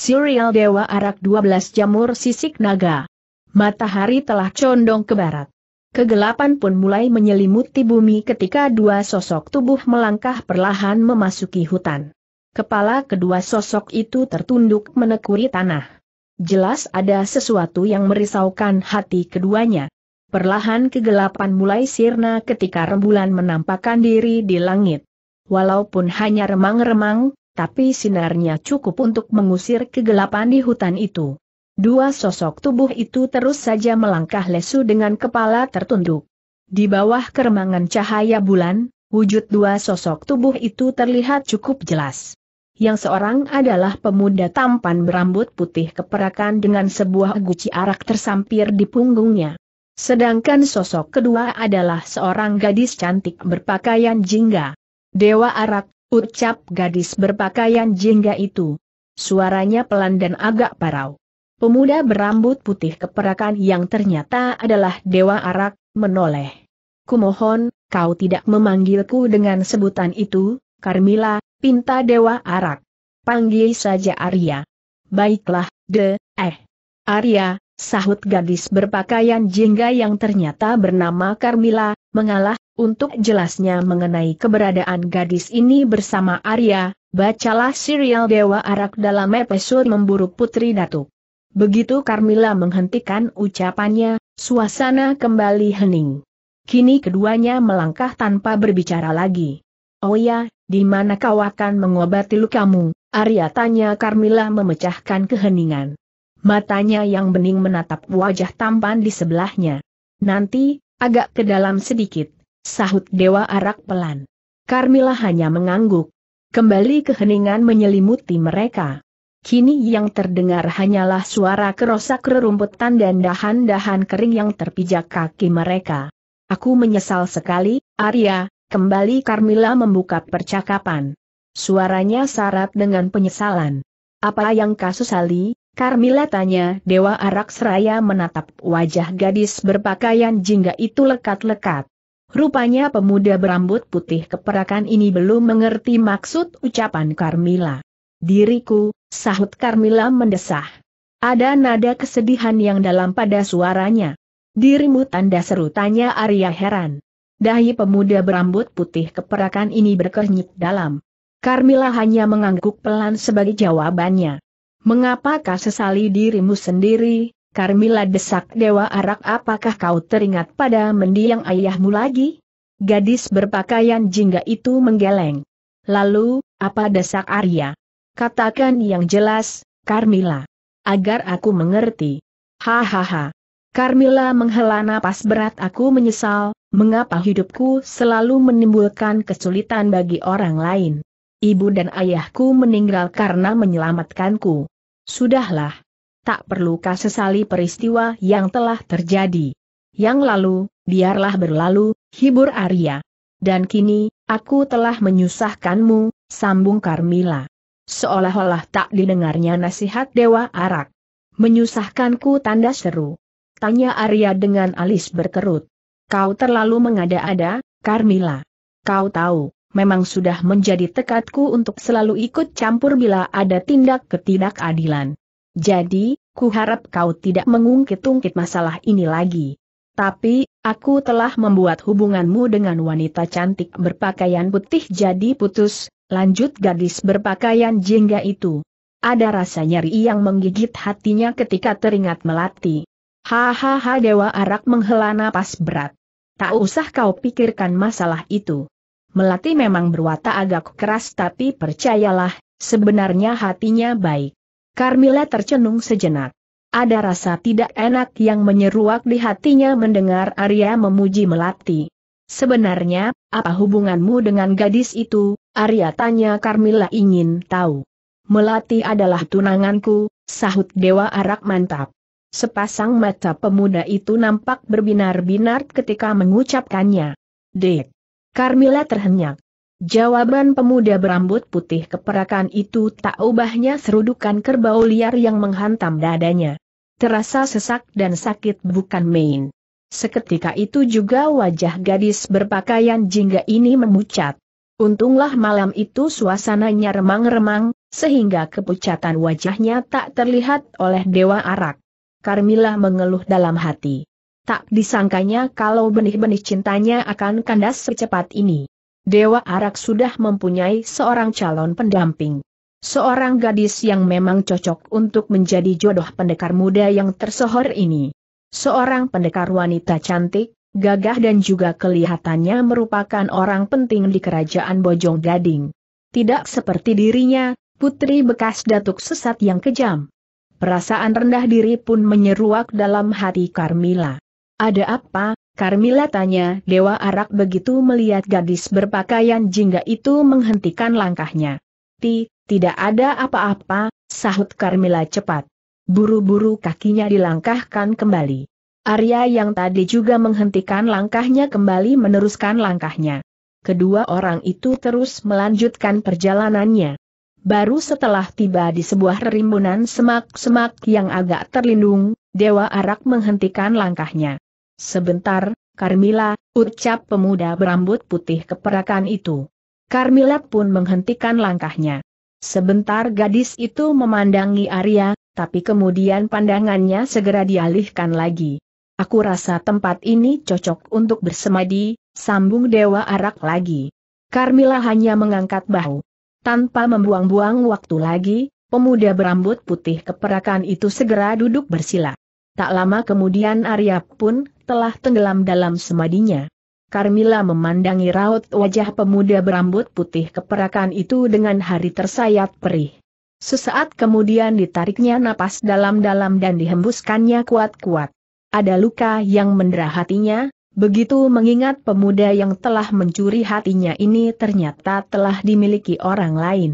Suryal Dewa Arak 12 Jamur Sisik Naga. Matahari telah condong ke barat. Kegelapan pun mulai menyelimuti bumi ketika dua sosok tubuh melangkah perlahan memasuki hutan. Kepala kedua sosok itu tertunduk menekuri tanah. Jelas ada sesuatu yang merisaukan hati keduanya. Perlahan kegelapan mulai sirna ketika rembulan menampakkan diri di langit. Walaupun hanya remang-remang, tapi sinarnya cukup untuk mengusir kegelapan di hutan itu. Dua sosok tubuh itu terus saja melangkah lesu dengan kepala tertunduk. Di bawah keremangan cahaya bulan, wujud dua sosok tubuh itu terlihat cukup jelas. Yang seorang adalah pemuda tampan berambut putih keperakan dengan sebuah guci arak tersampir di punggungnya. Sedangkan sosok kedua adalah seorang gadis cantik berpakaian jingga. Dewa Arak, Ucap gadis berpakaian jingga itu. Suaranya pelan dan agak parau. Pemuda berambut putih keperakan yang ternyata adalah Dewa Arak, menoleh. Kumohon, kau tidak memanggilku dengan sebutan itu, Carmila, pinta Dewa Arak. Panggil saja Arya. Baiklah, de, eh. Arya, sahut gadis berpakaian jingga yang ternyata bernama Carmila, mengalah untuk jelasnya mengenai keberadaan gadis ini bersama Arya, bacalah serial Dewa Arak dalam episode Memburu Putri Datuk. Begitu Carmila menghentikan ucapannya, suasana kembali hening. Kini keduanya melangkah tanpa berbicara lagi. Oh ya, di mana kau akan mengobati lukamu? Arya tanya Carmila memecahkan keheningan. Matanya yang bening menatap wajah tampan di sebelahnya. Nanti, agak ke dalam sedikit. Sahut Dewa Arak pelan. Carmilla hanya mengangguk. Kembali keheningan menyelimuti mereka. Kini yang terdengar hanyalah suara kerosak rerumputan dan dahan-dahan kering yang terpijak kaki mereka. Aku menyesal sekali, Arya, kembali Carmilla membuka percakapan. Suaranya syarat dengan penyesalan. Apa yang kasus Ali? Carmilla tanya Dewa Arak Seraya menatap wajah gadis berpakaian jingga itu lekat-lekat. Rupanya pemuda berambut putih keperakan ini belum mengerti maksud ucapan Carmila. Diriku, sahut Carmila mendesah. Ada nada kesedihan yang dalam pada suaranya. Dirimu tanda seru tanya Arya heran. Dahi pemuda berambut putih keperakan ini berkernyit dalam. Carmila hanya mengangguk pelan sebagai jawabannya. Mengapakah sesali dirimu sendiri, Karmila desak Dewa Arak apakah kau teringat pada mendiang ayahmu lagi? Gadis berpakaian jingga itu menggeleng. Lalu, apa desak Arya? Katakan yang jelas, Karmila, Agar aku mengerti. Hahaha. Karmila menghela napas berat aku menyesal, mengapa hidupku selalu menimbulkan kesulitan bagi orang lain. Ibu dan ayahku meninggal karena menyelamatkanku. Sudahlah, tak perlu sesali peristiwa yang telah terjadi. Yang lalu, biarlah berlalu, hibur Arya. Dan kini, aku telah menyusahkanmu, sambung Carmila. Seolah-olah tak didengarnya nasihat Dewa Arak. Menyusahkanku tanda seru. Tanya Arya dengan alis berkerut. Kau terlalu mengada-ada, Carmila. Kau tahu, memang sudah menjadi tekadku untuk selalu ikut campur bila ada tindak ketidakadilan. Jadi, kuharap kau tidak mengungkit-ungkit masalah ini lagi. Tapi, aku telah membuat hubunganmu dengan wanita cantik berpakaian putih jadi putus, lanjut gadis berpakaian jingga itu. Ada rasa nyeri yang menggigit hatinya ketika teringat melati. Hahaha Dewa Arak menghela napas berat. Tak usah kau pikirkan masalah itu. Melati memang berwatak agak keras tapi percayalah, sebenarnya hatinya baik. Carmilla tercenung sejenak. Ada rasa tidak enak yang menyeruak di hatinya mendengar Arya memuji Melati. Sebenarnya, apa hubunganmu dengan gadis itu? Arya tanya Carmilla ingin tahu. Melati adalah tunanganku, sahut Dewa Arak mantap. Sepasang mata pemuda itu nampak berbinar-binar ketika mengucapkannya. Dek. Carmilla terhenyak. Jawaban pemuda berambut putih keperakan itu tak ubahnya serudukan kerbau liar yang menghantam dadanya. Terasa sesak dan sakit bukan main. Seketika itu juga wajah gadis berpakaian jingga ini memucat. Untunglah malam itu suasananya remang-remang, sehingga kepucatan wajahnya tak terlihat oleh Dewa Arak. Karmilah mengeluh dalam hati. Tak disangkanya kalau benih-benih cintanya akan kandas secepat ini. Dewa Arak sudah mempunyai seorang calon pendamping. Seorang gadis yang memang cocok untuk menjadi jodoh pendekar muda yang tersohor ini. Seorang pendekar wanita cantik, gagah dan juga kelihatannya merupakan orang penting di kerajaan Bojong Gading. Tidak seperti dirinya, putri bekas datuk sesat yang kejam. Perasaan rendah diri pun menyeruak dalam hati Carmila. Ada apa, Carmila tanya Dewa Arak begitu melihat gadis berpakaian jingga itu menghentikan langkahnya. Ti, tidak ada apa-apa, sahut Carmila cepat. Buru-buru kakinya dilangkahkan kembali. Arya yang tadi juga menghentikan langkahnya kembali meneruskan langkahnya. Kedua orang itu terus melanjutkan perjalanannya. Baru setelah tiba di sebuah rimbunan semak-semak yang agak terlindung, Dewa Arak menghentikan langkahnya. Sebentar, Carmila, ucap pemuda berambut putih keperakan itu. Carmila pun menghentikan langkahnya. Sebentar gadis itu memandangi Arya, tapi kemudian pandangannya segera dialihkan lagi. Aku rasa tempat ini cocok untuk bersemadi, sambung Dewa Arak lagi. Carmila hanya mengangkat bahu. Tanpa membuang-buang waktu lagi, pemuda berambut putih keperakan itu segera duduk bersila. Tak lama kemudian Arya pun telah tenggelam dalam semadinya. Carmilla memandangi raut wajah pemuda berambut putih keperakan itu dengan hari tersayat perih. Sesaat kemudian ditariknya napas dalam-dalam dan dihembuskannya kuat-kuat. Ada luka yang mendera hatinya, begitu mengingat pemuda yang telah mencuri hatinya ini ternyata telah dimiliki orang lain.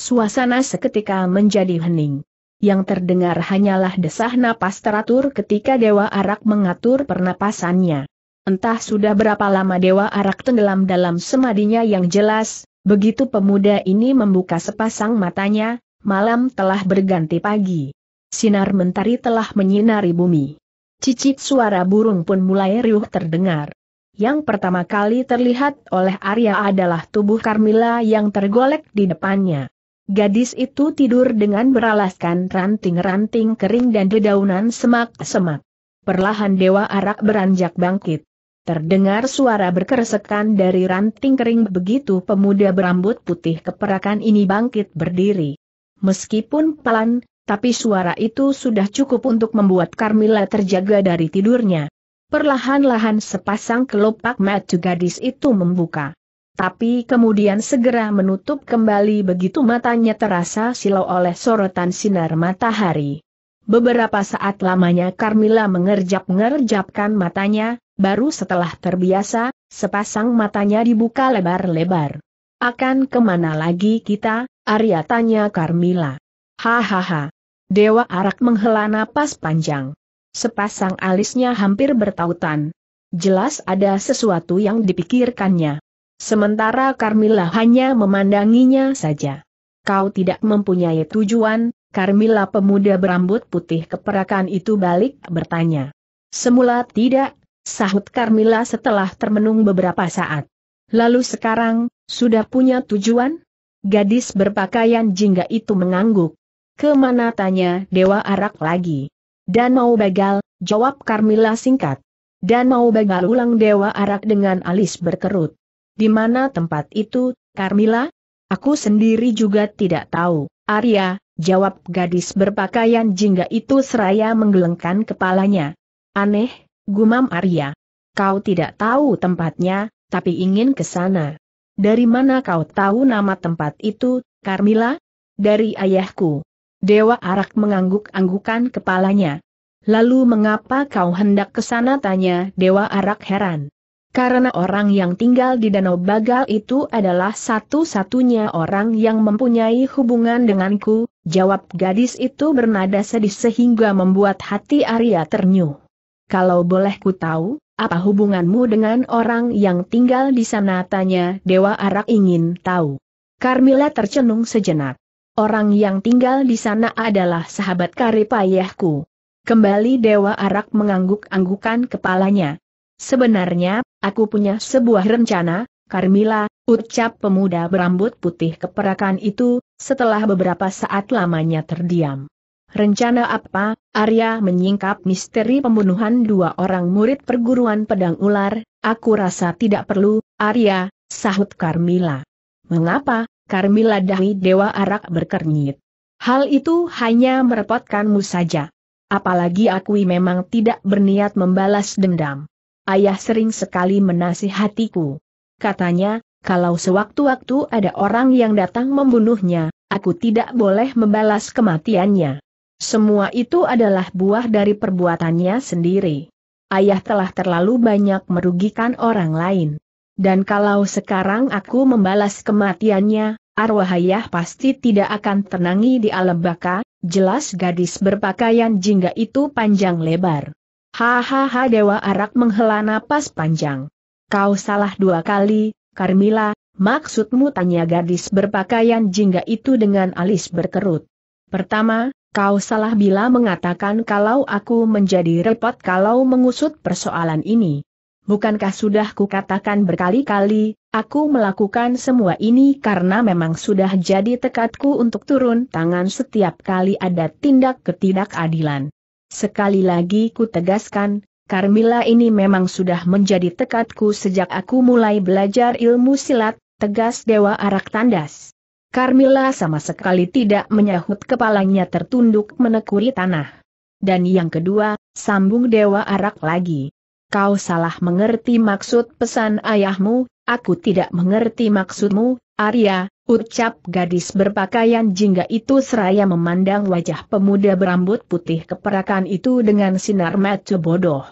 Suasana seketika menjadi hening yang terdengar hanyalah desah napas teratur ketika Dewa Arak mengatur pernapasannya. Entah sudah berapa lama Dewa Arak tenggelam dalam semadinya yang jelas, begitu pemuda ini membuka sepasang matanya, malam telah berganti pagi. Sinar mentari telah menyinari bumi. Cicit suara burung pun mulai riuh terdengar. Yang pertama kali terlihat oleh Arya adalah tubuh Carmilla yang tergolek di depannya. Gadis itu tidur dengan beralaskan ranting-ranting kering dan dedaunan semak-semak. Perlahan Dewa Arak beranjak bangkit. Terdengar suara berkeresekan dari ranting kering begitu pemuda berambut putih keperakan ini bangkit berdiri. Meskipun pelan, tapi suara itu sudah cukup untuk membuat Carmilla terjaga dari tidurnya. Perlahan-lahan sepasang kelopak mata gadis itu membuka tapi kemudian segera menutup kembali begitu matanya terasa silau oleh sorotan sinar matahari. Beberapa saat lamanya Carmilla mengerjap-ngerjapkan matanya, baru setelah terbiasa, sepasang matanya dibuka lebar-lebar. Akan kemana lagi kita, Arya tanya Carmilla. Hahaha. Dewa Arak menghela napas panjang. Sepasang alisnya hampir bertautan. Jelas ada sesuatu yang dipikirkannya. Sementara Carmilla hanya memandanginya saja. Kau tidak mempunyai tujuan, Carmilla pemuda berambut putih keperakan itu balik bertanya. Semula tidak, sahut Carmilla setelah termenung beberapa saat. Lalu sekarang, sudah punya tujuan? Gadis berpakaian jingga itu mengangguk. Kemana tanya Dewa Arak lagi? Dan mau begal, jawab Carmilla singkat. Dan mau begal ulang Dewa Arak dengan alis berkerut. Di mana tempat itu, Carmila? Aku sendiri juga tidak tahu, Arya, jawab gadis berpakaian jingga itu seraya menggelengkan kepalanya. Aneh, gumam Arya. Kau tidak tahu tempatnya, tapi ingin ke sana. Dari mana kau tahu nama tempat itu, Carmila? Dari ayahku. Dewa Arak mengangguk-anggukan kepalanya. Lalu mengapa kau hendak ke sana tanya Dewa Arak heran. Karena orang yang tinggal di Danau Bagal itu adalah satu-satunya orang yang mempunyai hubungan denganku, jawab gadis itu bernada sedih sehingga membuat hati Arya ternyuh. Kalau boleh ku tahu, apa hubunganmu dengan orang yang tinggal di sana tanya Dewa Arak ingin tahu. Carmilla tercenung sejenak. Orang yang tinggal di sana adalah sahabat Karipayahku. Kembali Dewa Arak mengangguk-anggukan kepalanya. Sebenarnya, aku punya sebuah rencana, Carmila, ucap pemuda berambut putih keperakan itu, setelah beberapa saat lamanya terdiam. Rencana apa? Arya menyingkap misteri pembunuhan dua orang murid perguruan pedang ular, aku rasa tidak perlu, Arya, sahut Carmila. Mengapa? Carmila dahi Dewa Arak berkernyit. Hal itu hanya merepotkanmu saja. Apalagi aku memang tidak berniat membalas dendam ayah sering sekali menasihatiku. Katanya, kalau sewaktu-waktu ada orang yang datang membunuhnya, aku tidak boleh membalas kematiannya. Semua itu adalah buah dari perbuatannya sendiri. Ayah telah terlalu banyak merugikan orang lain. Dan kalau sekarang aku membalas kematiannya, arwah ayah pasti tidak akan tenangi di alam baka, jelas gadis berpakaian jingga itu panjang lebar. Hahaha Dewa Arak menghela napas panjang. Kau salah dua kali, Carmila, maksudmu tanya gadis berpakaian jingga itu dengan alis berkerut. Pertama, kau salah bila mengatakan kalau aku menjadi repot kalau mengusut persoalan ini. Bukankah sudah kukatakan berkali-kali, aku melakukan semua ini karena memang sudah jadi tekadku untuk turun tangan setiap kali ada tindak ketidakadilan. Sekali lagi ku tegaskan, Carmilla ini memang sudah menjadi tekadku sejak aku mulai belajar ilmu silat, tegas Dewa Arak Tandas. Carmilla sama sekali tidak menyahut kepalanya tertunduk menekuri tanah. Dan yang kedua, sambung Dewa Arak lagi. Kau salah mengerti maksud pesan ayahmu, aku tidak mengerti maksudmu, Arya, ucap gadis berpakaian jingga itu seraya memandang wajah pemuda berambut putih keperakan itu dengan sinar mata bodoh.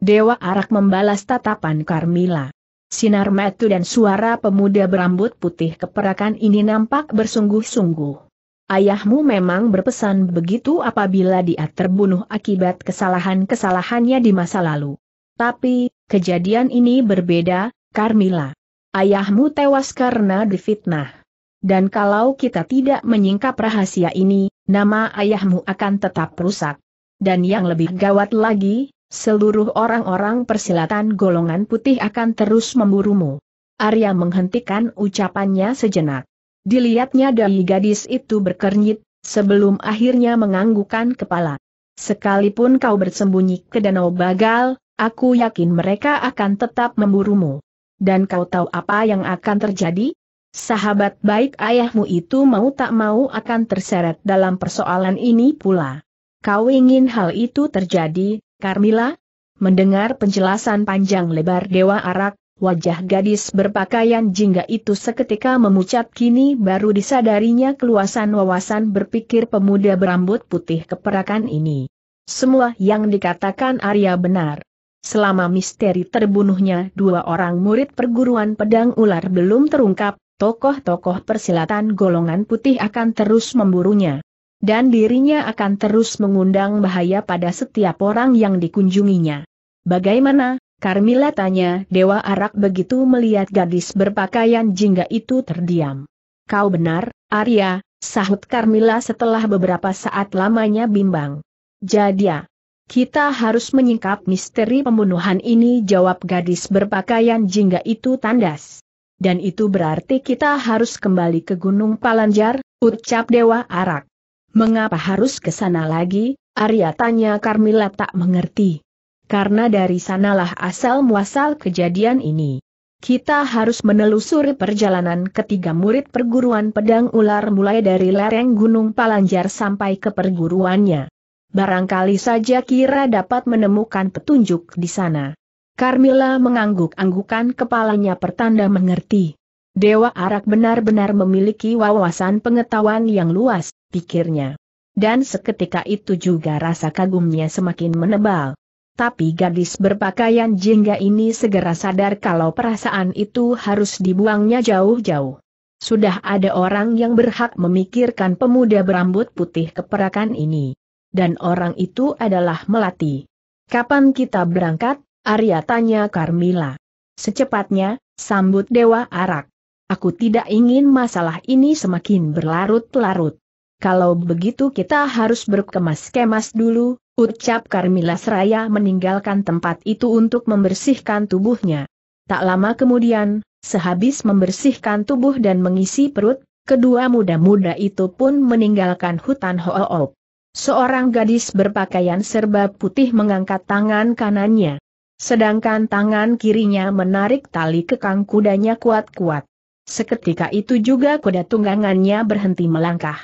Dewa Arak membalas tatapan Carmila. Sinar mata dan suara pemuda berambut putih keperakan ini nampak bersungguh-sungguh. Ayahmu memang berpesan begitu apabila dia terbunuh akibat kesalahan-kesalahannya di masa lalu. Tapi, kejadian ini berbeda, Carmila. Ayahmu tewas karena difitnah. Dan kalau kita tidak menyingkap rahasia ini, nama ayahmu akan tetap rusak. Dan yang lebih gawat lagi, seluruh orang-orang persilatan golongan putih akan terus memburumu. Arya menghentikan ucapannya sejenak. Dilihatnya dari gadis itu berkernyit, sebelum akhirnya menganggukkan kepala. Sekalipun kau bersembunyi ke Danau Bagal, aku yakin mereka akan tetap memburumu dan kau tahu apa yang akan terjadi? Sahabat baik ayahmu itu mau tak mau akan terseret dalam persoalan ini pula. Kau ingin hal itu terjadi, Carmila? Mendengar penjelasan panjang lebar Dewa Arak, Wajah gadis berpakaian jingga itu seketika memucat kini baru disadarinya keluasan wawasan berpikir pemuda berambut putih keperakan ini. Semua yang dikatakan Arya benar. Selama misteri terbunuhnya dua orang murid perguruan pedang ular belum terungkap, tokoh-tokoh persilatan golongan putih akan terus memburunya. Dan dirinya akan terus mengundang bahaya pada setiap orang yang dikunjunginya. Bagaimana, Carmilla tanya Dewa Arak begitu melihat gadis berpakaian jingga itu terdiam. Kau benar, Arya, sahut Carmilla setelah beberapa saat lamanya bimbang. Jadi ya, kita harus menyingkap misteri pembunuhan ini jawab gadis berpakaian jingga itu tandas. Dan itu berarti kita harus kembali ke Gunung Palanjar, ucap Dewa Arak. Mengapa harus ke sana lagi? Arya tanya Karmila tak mengerti. Karena dari sanalah asal muasal kejadian ini. Kita harus menelusuri perjalanan ketiga murid perguruan pedang ular mulai dari lereng Gunung Palanjar sampai ke perguruannya barangkali saja Kira dapat menemukan petunjuk di sana. Carmilla mengangguk-anggukan kepalanya pertanda mengerti. Dewa Arak benar-benar memiliki wawasan pengetahuan yang luas, pikirnya. Dan seketika itu juga rasa kagumnya semakin menebal. Tapi gadis berpakaian jingga ini segera sadar kalau perasaan itu harus dibuangnya jauh-jauh. Sudah ada orang yang berhak memikirkan pemuda berambut putih keperakan ini dan orang itu adalah Melati. Kapan kita berangkat? Arya tanya Carmila. Secepatnya, sambut Dewa Arak. Aku tidak ingin masalah ini semakin berlarut-larut. Kalau begitu kita harus berkemas-kemas dulu, ucap Carmila seraya meninggalkan tempat itu untuk membersihkan tubuhnya. Tak lama kemudian, sehabis membersihkan tubuh dan mengisi perut, kedua muda-muda itu pun meninggalkan hutan Hoop. Seorang gadis berpakaian serba putih mengangkat tangan kanannya. Sedangkan tangan kirinya menarik tali kekang kudanya kuat-kuat. Seketika itu juga kuda tunggangannya berhenti melangkah.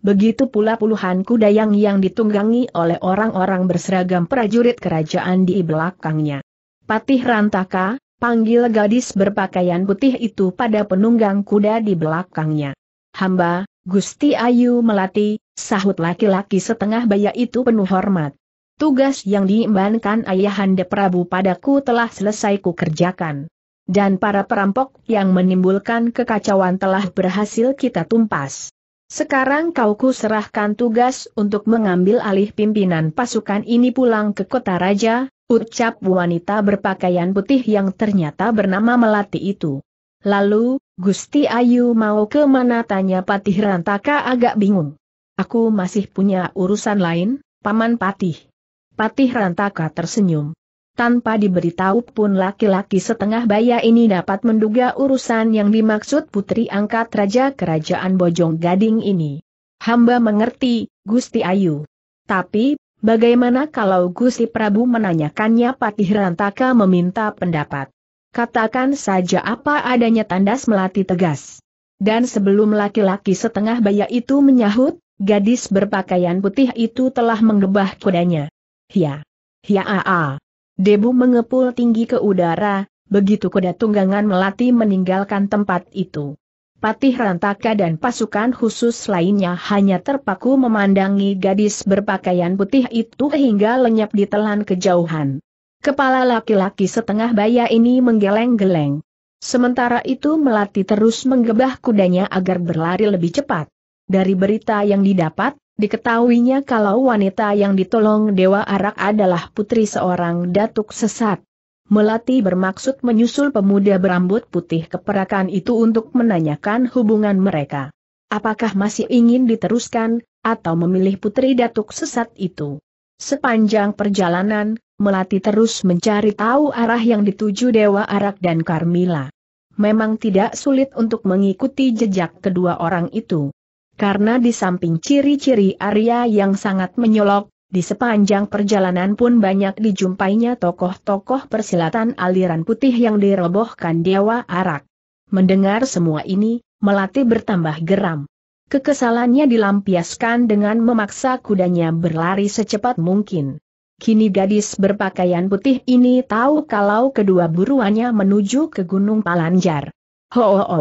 Begitu pula puluhan kuda yang yang ditunggangi oleh orang-orang berseragam prajurit kerajaan di belakangnya. Patih Rantaka, panggil gadis berpakaian putih itu pada penunggang kuda di belakangnya. Hamba, Gusti Ayu Melati, sahut laki-laki setengah baya itu penuh hormat. Tugas yang diimbankan Ayahanda Prabu padaku telah selesai kukerjakan. Dan para perampok yang menimbulkan kekacauan telah berhasil kita tumpas. Sekarang kau serahkan tugas untuk mengambil alih pimpinan pasukan ini pulang ke kota raja, ucap wanita berpakaian putih yang ternyata bernama Melati itu. Lalu, Gusti Ayu mau ke mana tanya Patih Rantaka agak bingung. Aku masih punya urusan lain, Paman Patih. Patih Rantaka tersenyum. Tanpa diberitahu pun laki-laki setengah baya ini dapat menduga urusan yang dimaksud putri angkat Raja Kerajaan Bojong Gading ini. Hamba mengerti, Gusti Ayu. Tapi, bagaimana kalau Gusti Prabu menanyakannya Patih Rantaka meminta pendapat? Katakan saja apa adanya tandas melati tegas. Dan sebelum laki-laki setengah baya itu menyahut, gadis berpakaian putih itu telah menggebah kudanya. Hia! Hia a a! Debu mengepul tinggi ke udara, begitu kuda tunggangan melati meninggalkan tempat itu. Patih Rantaka dan pasukan khusus lainnya hanya terpaku memandangi gadis berpakaian putih itu hingga lenyap ditelan kejauhan. Kepala laki-laki setengah baya ini menggeleng-geleng. Sementara itu Melati terus menggebah kudanya agar berlari lebih cepat. Dari berita yang didapat, diketahuinya kalau wanita yang ditolong Dewa Arak adalah putri seorang datuk sesat. Melati bermaksud menyusul pemuda berambut putih keperakan itu untuk menanyakan hubungan mereka. Apakah masih ingin diteruskan, atau memilih putri datuk sesat itu? Sepanjang perjalanan, Melati terus mencari tahu arah yang dituju Dewa Arak dan Karmila. Memang tidak sulit untuk mengikuti jejak kedua orang itu. Karena di samping ciri-ciri Arya yang sangat menyolok, di sepanjang perjalanan pun banyak dijumpainya tokoh-tokoh persilatan aliran putih yang dirobohkan Dewa Arak. Mendengar semua ini, Melati bertambah geram. Kekesalannya dilampiaskan dengan memaksa kudanya berlari secepat mungkin. Kini gadis berpakaian putih ini tahu kalau kedua buruannya menuju ke Gunung Palanjar. Ho, -ho, -ho.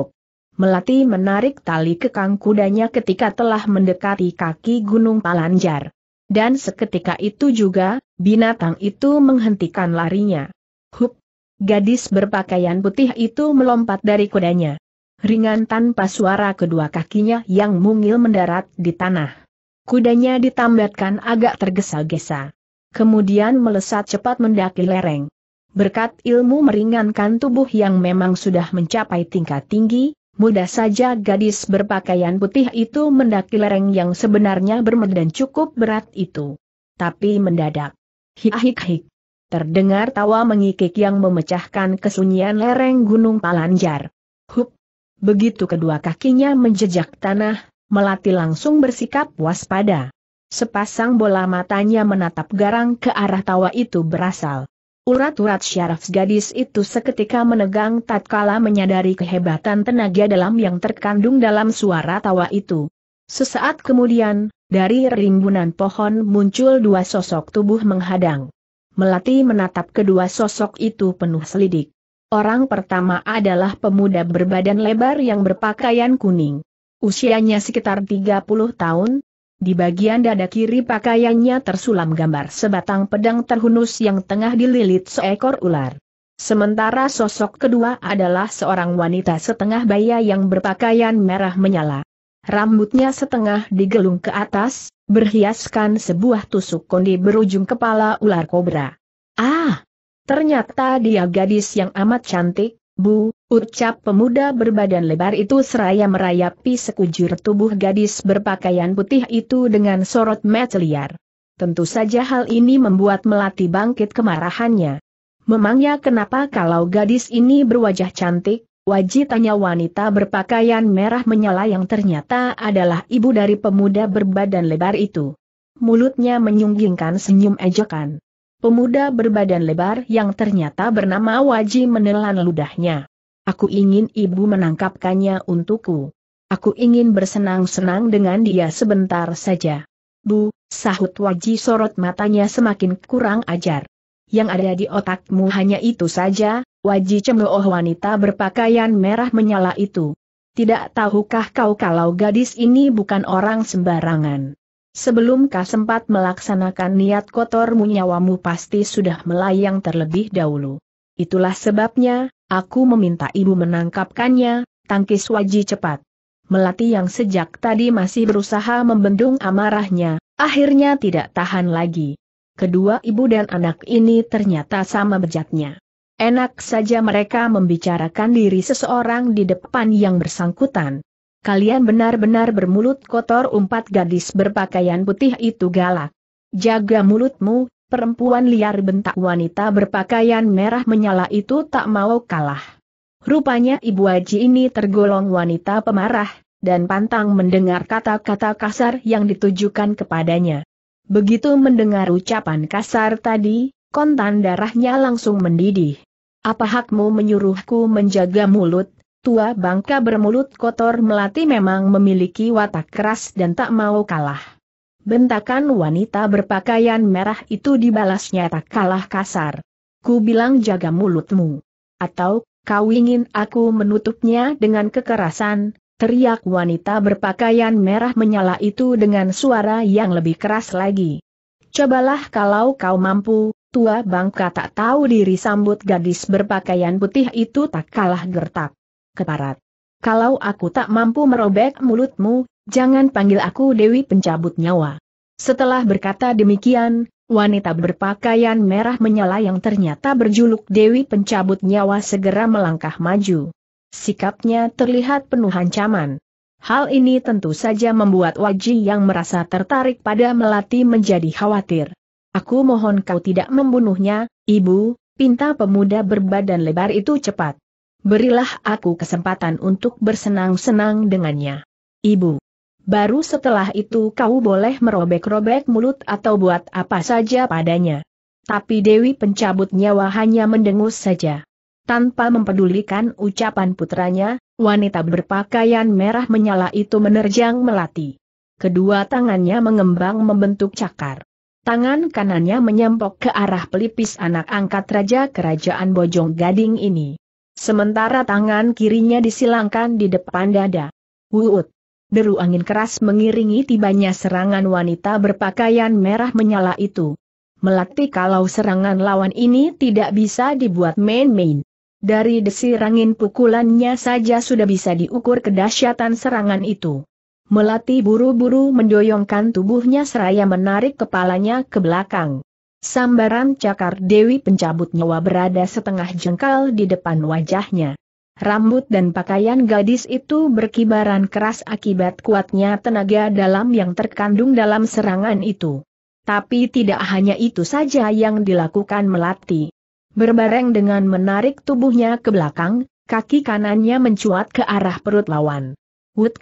Melati menarik tali kekang kudanya ketika telah mendekati kaki Gunung Palanjar. Dan seketika itu juga, binatang itu menghentikan larinya. Hup! Gadis berpakaian putih itu melompat dari kudanya. Ringan tanpa suara kedua kakinya yang mungil mendarat di tanah. Kudanya ditambatkan agak tergesa-gesa kemudian melesat cepat mendaki lereng. Berkat ilmu meringankan tubuh yang memang sudah mencapai tingkat tinggi, mudah saja gadis berpakaian putih itu mendaki lereng yang sebenarnya bermedan cukup berat itu. Tapi mendadak. Hik-hik-hik. Terdengar tawa mengikik yang memecahkan kesunyian lereng Gunung Palanjar. Hup! Begitu kedua kakinya menjejak tanah, Melati langsung bersikap waspada. Sepasang bola matanya menatap garang ke arah tawa itu berasal. Urat-urat syaraf gadis itu seketika menegang tatkala menyadari kehebatan tenaga dalam yang terkandung dalam suara tawa itu. Sesaat kemudian, dari rimbunan pohon muncul dua sosok tubuh menghadang. Melati menatap kedua sosok itu penuh selidik. Orang pertama adalah pemuda berbadan lebar yang berpakaian kuning. Usianya sekitar 30 tahun, di bagian dada kiri pakaiannya tersulam gambar sebatang pedang terhunus yang tengah dililit seekor ular. Sementara sosok kedua adalah seorang wanita setengah baya yang berpakaian merah menyala. Rambutnya setengah digelung ke atas, berhiaskan sebuah tusuk kondi berujung kepala ular kobra. Ah! Ternyata dia gadis yang amat cantik, Bu, ucap pemuda berbadan lebar itu seraya merayapi sekujur tubuh gadis berpakaian putih itu dengan sorot mata liar. Tentu saja hal ini membuat Melati bangkit kemarahannya. Memangnya kenapa kalau gadis ini berwajah cantik, wajib tanya wanita berpakaian merah menyala yang ternyata adalah ibu dari pemuda berbadan lebar itu. Mulutnya menyunggingkan senyum ejekan. Pemuda berbadan lebar yang ternyata bernama Waji menelan ludahnya. Aku ingin ibu menangkapkannya untukku. Aku ingin bersenang-senang dengan dia sebentar saja. Bu, sahut Waji sorot matanya semakin kurang ajar. Yang ada di otakmu hanya itu saja, Waji cemooh wanita berpakaian merah menyala itu. Tidak tahukah kau kalau gadis ini bukan orang sembarangan? Sebelum kau sempat melaksanakan niat kotormu nyawamu pasti sudah melayang terlebih dahulu. Itulah sebabnya, aku meminta ibu menangkapkannya, tangkis waji cepat. Melati yang sejak tadi masih berusaha membendung amarahnya, akhirnya tidak tahan lagi. Kedua ibu dan anak ini ternyata sama bejatnya. Enak saja mereka membicarakan diri seseorang di depan yang bersangkutan kalian benar-benar bermulut kotor Empat gadis berpakaian putih itu galak. Jaga mulutmu, perempuan liar bentak wanita berpakaian merah menyala itu tak mau kalah. Rupanya Ibu Aji ini tergolong wanita pemarah, dan pantang mendengar kata-kata kasar yang ditujukan kepadanya. Begitu mendengar ucapan kasar tadi, kontan darahnya langsung mendidih. Apa hakmu menyuruhku menjaga mulut? tua bangka bermulut kotor melati memang memiliki watak keras dan tak mau kalah. Bentakan wanita berpakaian merah itu dibalasnya tak kalah kasar. Ku bilang jaga mulutmu. Atau, kau ingin aku menutupnya dengan kekerasan, teriak wanita berpakaian merah menyala itu dengan suara yang lebih keras lagi. Cobalah kalau kau mampu, tua bangka tak tahu diri sambut gadis berpakaian putih itu tak kalah gertak keparat. Kalau aku tak mampu merobek mulutmu, jangan panggil aku Dewi Pencabut Nyawa. Setelah berkata demikian, wanita berpakaian merah menyala yang ternyata berjuluk Dewi Pencabut Nyawa segera melangkah maju. Sikapnya terlihat penuh ancaman. Hal ini tentu saja membuat Waji yang merasa tertarik pada Melati menjadi khawatir. Aku mohon kau tidak membunuhnya, ibu, pinta pemuda berbadan lebar itu cepat. Berilah aku kesempatan untuk bersenang-senang dengannya. Ibu. Baru setelah itu kau boleh merobek-robek mulut atau buat apa saja padanya. Tapi Dewi pencabut nyawa hanya mendengus saja. Tanpa mempedulikan ucapan putranya, wanita berpakaian merah menyala itu menerjang melati. Kedua tangannya mengembang membentuk cakar. Tangan kanannya menyempok ke arah pelipis anak angkat raja kerajaan Bojong Gading ini. Sementara tangan kirinya disilangkan di depan dada. Wuut. Deru angin keras mengiringi tibanya serangan wanita berpakaian merah menyala itu. Melati kalau serangan lawan ini tidak bisa dibuat main-main. Dari desir angin pukulannya saja sudah bisa diukur kedahsyatan serangan itu. Melati buru-buru mendoyongkan tubuhnya seraya menarik kepalanya ke belakang. Sambaran cakar Dewi pencabut nyawa berada setengah jengkal di depan wajahnya. Rambut dan pakaian gadis itu berkibaran keras akibat kuatnya tenaga dalam yang terkandung dalam serangan itu. Tapi tidak hanya itu saja yang dilakukan Melati. Berbareng dengan menarik tubuhnya ke belakang, kaki kanannya mencuat ke arah perut lawan. Wut!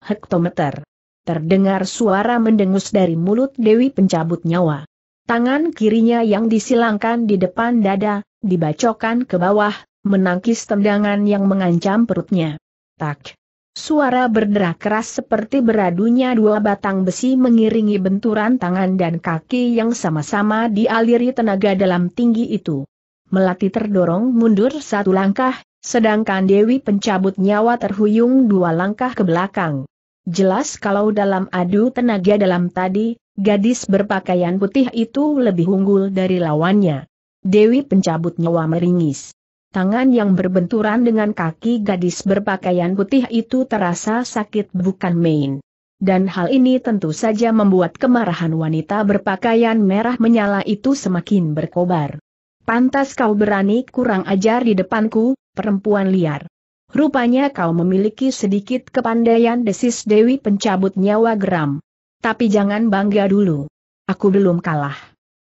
Hektometer! Terdengar suara mendengus dari mulut Dewi pencabut nyawa. Tangan kirinya yang disilangkan di depan dada, dibacokan ke bawah, menangkis tendangan yang mengancam perutnya. Tak. Suara berderah keras seperti beradunya dua batang besi mengiringi benturan tangan dan kaki yang sama-sama dialiri tenaga dalam tinggi itu. Melati terdorong mundur satu langkah, sedangkan Dewi pencabut nyawa terhuyung dua langkah ke belakang. Jelas kalau dalam adu tenaga dalam tadi, Gadis berpakaian putih itu lebih unggul dari lawannya. Dewi pencabut nyawa meringis. Tangan yang berbenturan dengan kaki gadis berpakaian putih itu terasa sakit bukan main. Dan hal ini tentu saja membuat kemarahan wanita berpakaian merah menyala itu semakin berkobar. Pantas kau berani kurang ajar di depanku, perempuan liar. Rupanya kau memiliki sedikit kepandaian desis Dewi pencabut nyawa geram. Tapi jangan bangga dulu. Aku belum kalah.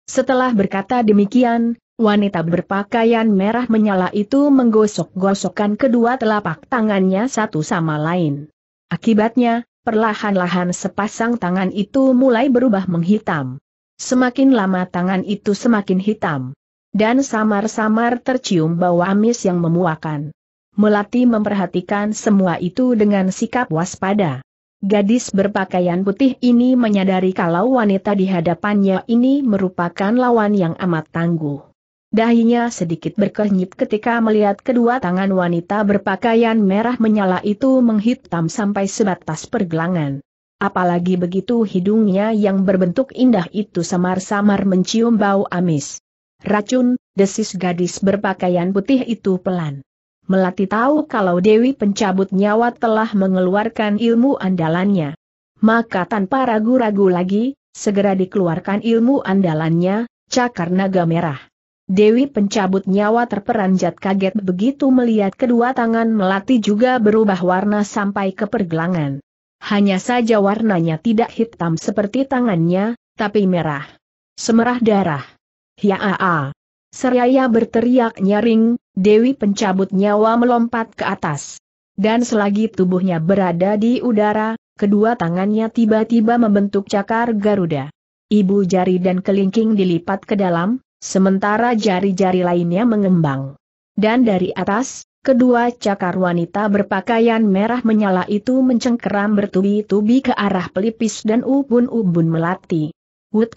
Setelah berkata demikian, wanita berpakaian merah menyala itu menggosok-gosokkan kedua telapak tangannya satu sama lain. Akibatnya, perlahan-lahan sepasang tangan itu mulai berubah menghitam. Semakin lama tangan itu semakin hitam. Dan samar-samar tercium bau amis yang memuakan. Melati memperhatikan semua itu dengan sikap waspada. Gadis berpakaian putih ini menyadari kalau wanita di hadapannya ini merupakan lawan yang amat tangguh. Dahinya sedikit berkenyip ketika melihat kedua tangan wanita berpakaian merah menyala itu menghitam sampai sebatas pergelangan. Apalagi begitu hidungnya yang berbentuk indah itu samar-samar mencium bau amis. Racun, desis gadis berpakaian putih itu pelan. Melati tahu kalau Dewi pencabut nyawa telah mengeluarkan ilmu andalannya. Maka tanpa ragu-ragu lagi, segera dikeluarkan ilmu andalannya, cakar naga merah. Dewi pencabut nyawa terperanjat kaget begitu melihat kedua tangan Melati juga berubah warna sampai ke pergelangan. Hanya saja warnanya tidak hitam seperti tangannya, tapi merah. Semerah darah. Ya Ya-a-a. Seraya berteriak nyaring, Dewi pencabut nyawa melompat ke atas. Dan selagi tubuhnya berada di udara, kedua tangannya tiba-tiba membentuk cakar Garuda. Ibu jari dan kelingking dilipat ke dalam, sementara jari-jari lainnya mengembang. Dan dari atas, kedua cakar wanita berpakaian merah menyala itu mencengkeram bertubi-tubi ke arah pelipis dan ubun-ubun melati. Wut,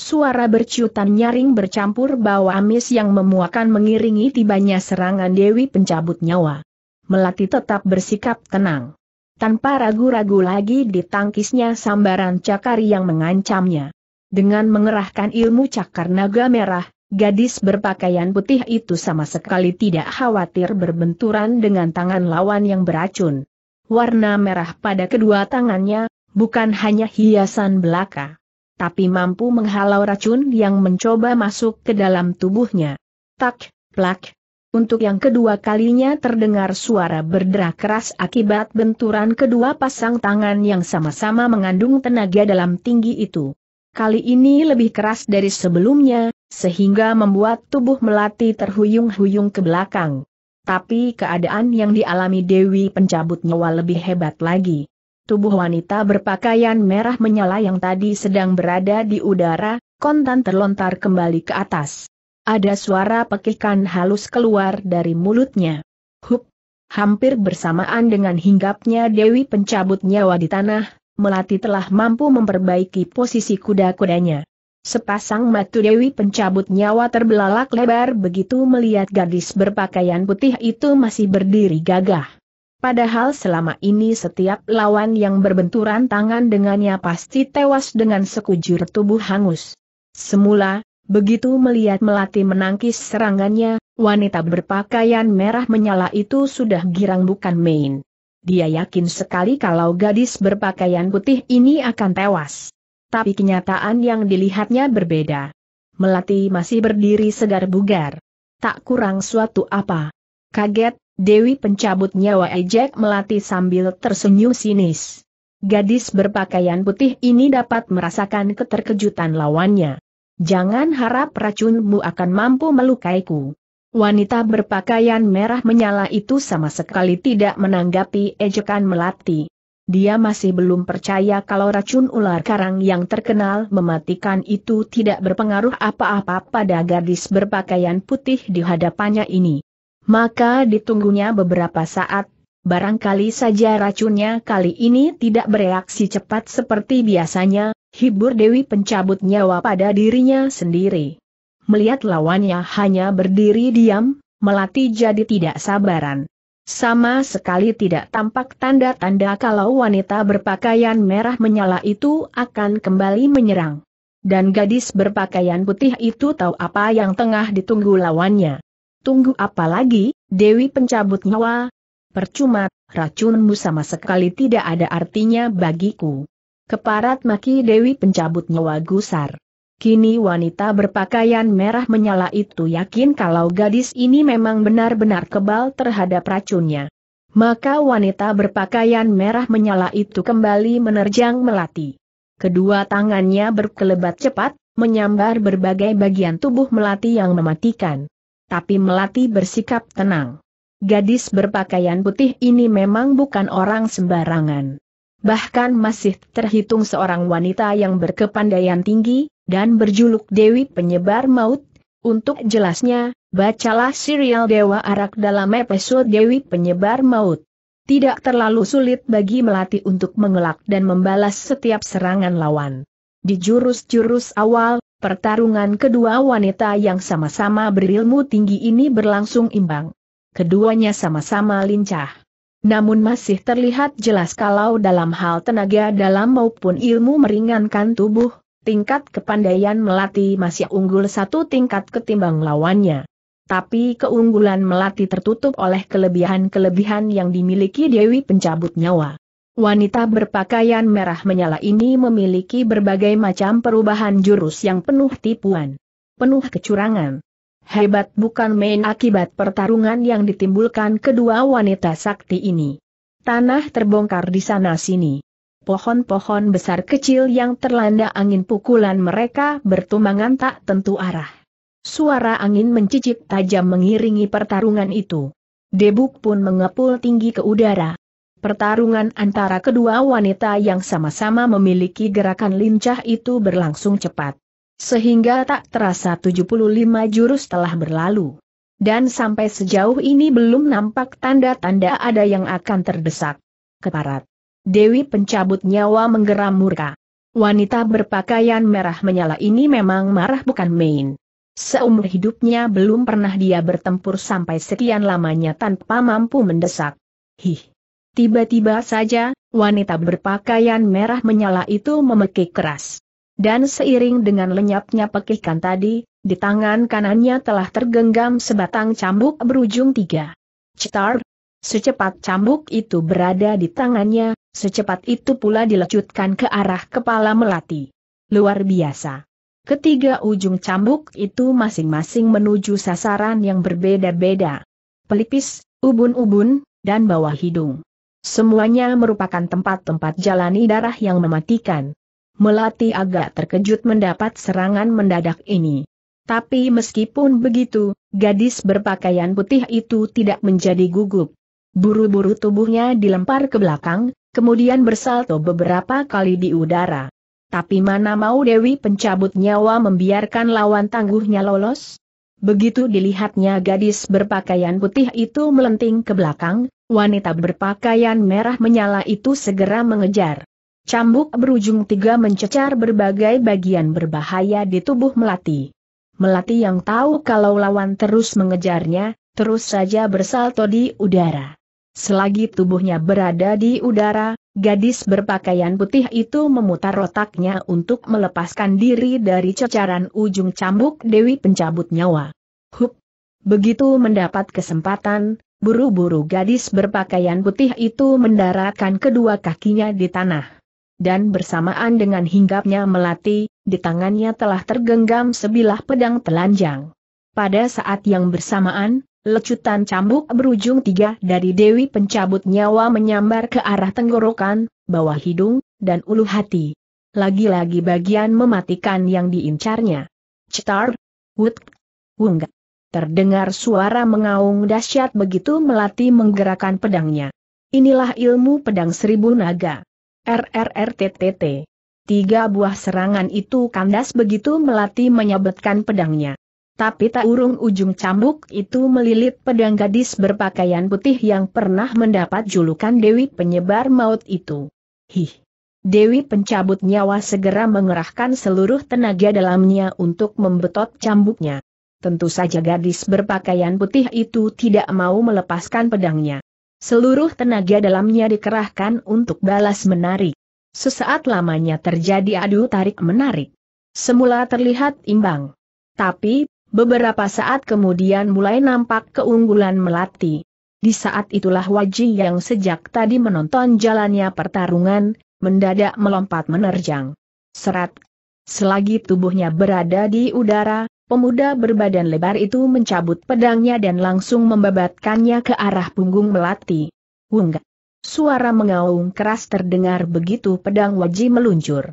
Suara berciutan nyaring bercampur bau amis yang memuakan mengiringi tibanya serangan Dewi pencabut nyawa. Melati tetap bersikap tenang. Tanpa ragu-ragu lagi ditangkisnya sambaran cakar yang mengancamnya. Dengan mengerahkan ilmu cakar naga merah, gadis berpakaian putih itu sama sekali tidak khawatir berbenturan dengan tangan lawan yang beracun. Warna merah pada kedua tangannya, bukan hanya hiasan belaka tapi mampu menghalau racun yang mencoba masuk ke dalam tubuhnya. Tak, plak. Untuk yang kedua kalinya terdengar suara berderak keras akibat benturan kedua pasang tangan yang sama-sama mengandung tenaga dalam tinggi itu. Kali ini lebih keras dari sebelumnya, sehingga membuat tubuh Melati terhuyung-huyung ke belakang. Tapi keadaan yang dialami Dewi pencabut nyawa lebih hebat lagi. Tubuh wanita berpakaian merah menyala yang tadi sedang berada di udara, kontan terlontar kembali ke atas. Ada suara pekikan halus keluar dari mulutnya. Hup! Hampir bersamaan dengan hinggapnya Dewi pencabut nyawa di tanah, Melati telah mampu memperbaiki posisi kuda-kudanya. Sepasang mata Dewi pencabut nyawa terbelalak lebar begitu melihat gadis berpakaian putih itu masih berdiri gagah. Padahal selama ini setiap lawan yang berbenturan tangan dengannya pasti tewas dengan sekujur tubuh hangus. Semula, begitu melihat Melati menangkis serangannya, wanita berpakaian merah menyala itu sudah girang bukan main. Dia yakin sekali kalau gadis berpakaian putih ini akan tewas. Tapi kenyataan yang dilihatnya berbeda. Melati masih berdiri segar bugar. Tak kurang suatu apa. Kaget, Dewi pencabut nyawa ejek melati sambil tersenyum sinis. Gadis berpakaian putih ini dapat merasakan keterkejutan lawannya. Jangan harap racunmu akan mampu melukaiku. Wanita berpakaian merah menyala itu sama sekali tidak menanggapi ejekan melati. Dia masih belum percaya kalau racun ular karang yang terkenal mematikan itu tidak berpengaruh apa-apa pada gadis berpakaian putih di hadapannya ini. Maka ditunggunya beberapa saat, barangkali saja racunnya kali ini tidak bereaksi cepat seperti biasanya, hibur Dewi pencabut nyawa pada dirinya sendiri. Melihat lawannya hanya berdiri diam, Melati jadi tidak sabaran. Sama sekali tidak tampak tanda-tanda kalau wanita berpakaian merah menyala itu akan kembali menyerang. Dan gadis berpakaian putih itu tahu apa yang tengah ditunggu lawannya. Tunggu apa lagi, Dewi pencabut nyawa? Percuma, racunmu sama sekali tidak ada artinya bagiku. Keparat maki Dewi pencabut nyawa gusar. Kini wanita berpakaian merah menyala itu yakin kalau gadis ini memang benar-benar kebal terhadap racunnya. Maka wanita berpakaian merah menyala itu kembali menerjang Melati. Kedua tangannya berkelebat cepat, menyambar berbagai bagian tubuh Melati yang mematikan tapi Melati bersikap tenang. Gadis berpakaian putih ini memang bukan orang sembarangan. Bahkan masih terhitung seorang wanita yang berkepandaian tinggi, dan berjuluk Dewi Penyebar Maut. Untuk jelasnya, bacalah serial Dewa Arak dalam episode Dewi Penyebar Maut. Tidak terlalu sulit bagi Melati untuk mengelak dan membalas setiap serangan lawan. Di jurus-jurus awal, Pertarungan kedua wanita yang sama-sama berilmu tinggi ini berlangsung imbang. Keduanya sama-sama lincah. Namun masih terlihat jelas kalau dalam hal tenaga dalam maupun ilmu meringankan tubuh, tingkat kepandaian Melati masih unggul satu tingkat ketimbang lawannya. Tapi keunggulan Melati tertutup oleh kelebihan-kelebihan yang dimiliki Dewi Pencabut Nyawa. Wanita berpakaian merah menyala ini memiliki berbagai macam perubahan jurus yang penuh tipuan, penuh kecurangan. Hebat bukan main akibat pertarungan yang ditimbulkan kedua wanita sakti ini. Tanah terbongkar di sana-sini. Pohon-pohon besar kecil yang terlanda angin pukulan mereka bertumbangan tak tentu arah. Suara angin mencicip tajam mengiringi pertarungan itu. Debuk pun mengepul tinggi ke udara Pertarungan antara kedua wanita yang sama-sama memiliki gerakan lincah itu berlangsung cepat. Sehingga tak terasa 75 jurus telah berlalu. Dan sampai sejauh ini belum nampak tanda-tanda ada yang akan terdesak. Keparat. Dewi pencabut nyawa menggeram murka. Wanita berpakaian merah menyala ini memang marah bukan main. Seumur hidupnya belum pernah dia bertempur sampai sekian lamanya tanpa mampu mendesak. Hih. Tiba-tiba saja, wanita berpakaian merah menyala itu memekik keras. Dan seiring dengan lenyapnya pekikan tadi, di tangan kanannya telah tergenggam sebatang cambuk berujung tiga. Cetar! Secepat cambuk itu berada di tangannya, secepat itu pula dilecutkan ke arah kepala melati. Luar biasa. Ketiga ujung cambuk itu masing-masing menuju sasaran yang berbeda-beda. Pelipis, ubun-ubun, dan bawah hidung. Semuanya merupakan tempat-tempat jalani darah yang mematikan. Melati agak terkejut mendapat serangan mendadak ini. Tapi meskipun begitu, gadis berpakaian putih itu tidak menjadi gugup. Buru-buru tubuhnya dilempar ke belakang, kemudian bersalto beberapa kali di udara. Tapi mana mau Dewi pencabut nyawa membiarkan lawan tangguhnya lolos? Begitu dilihatnya gadis berpakaian putih itu melenting ke belakang, wanita berpakaian merah menyala itu segera mengejar. Cambuk berujung tiga mencecar berbagai bagian berbahaya di tubuh Melati. Melati yang tahu kalau lawan terus mengejarnya, terus saja bersalto di udara. Selagi tubuhnya berada di udara, gadis berpakaian putih itu memutar otaknya untuk melepaskan diri dari cecaran ujung cambuk Dewi pencabut nyawa. Hup! Begitu mendapat kesempatan, buru-buru gadis berpakaian putih itu mendaratkan kedua kakinya di tanah. Dan bersamaan dengan hinggapnya melati, di tangannya telah tergenggam sebilah pedang telanjang. Pada saat yang bersamaan, Lecutan cambuk berujung tiga dari Dewi pencabut nyawa menyambar ke arah tenggorokan, bawah hidung, dan ulu hati. Lagi-lagi bagian mematikan yang diincarnya. Cetar, wut, wungga. Terdengar suara mengaung dahsyat begitu melati menggerakkan pedangnya. Inilah ilmu pedang seribu naga. RRRTTT. Tiga buah serangan itu kandas begitu melati menyabetkan pedangnya tapi tak urung ujung cambuk itu melilit pedang gadis berpakaian putih yang pernah mendapat julukan Dewi Penyebar Maut itu. Hih! Dewi pencabut nyawa segera mengerahkan seluruh tenaga dalamnya untuk membetot cambuknya. Tentu saja gadis berpakaian putih itu tidak mau melepaskan pedangnya. Seluruh tenaga dalamnya dikerahkan untuk balas menarik. Sesaat lamanya terjadi adu tarik-menarik. Semula terlihat imbang. Tapi, Beberapa saat kemudian mulai nampak keunggulan Melati. Di saat itulah Waji yang sejak tadi menonton jalannya pertarungan, mendadak melompat menerjang. Serat. Selagi tubuhnya berada di udara, pemuda berbadan lebar itu mencabut pedangnya dan langsung membabatkannya ke arah punggung Melati. Wungga. Suara mengaung keras terdengar begitu pedang Waji meluncur.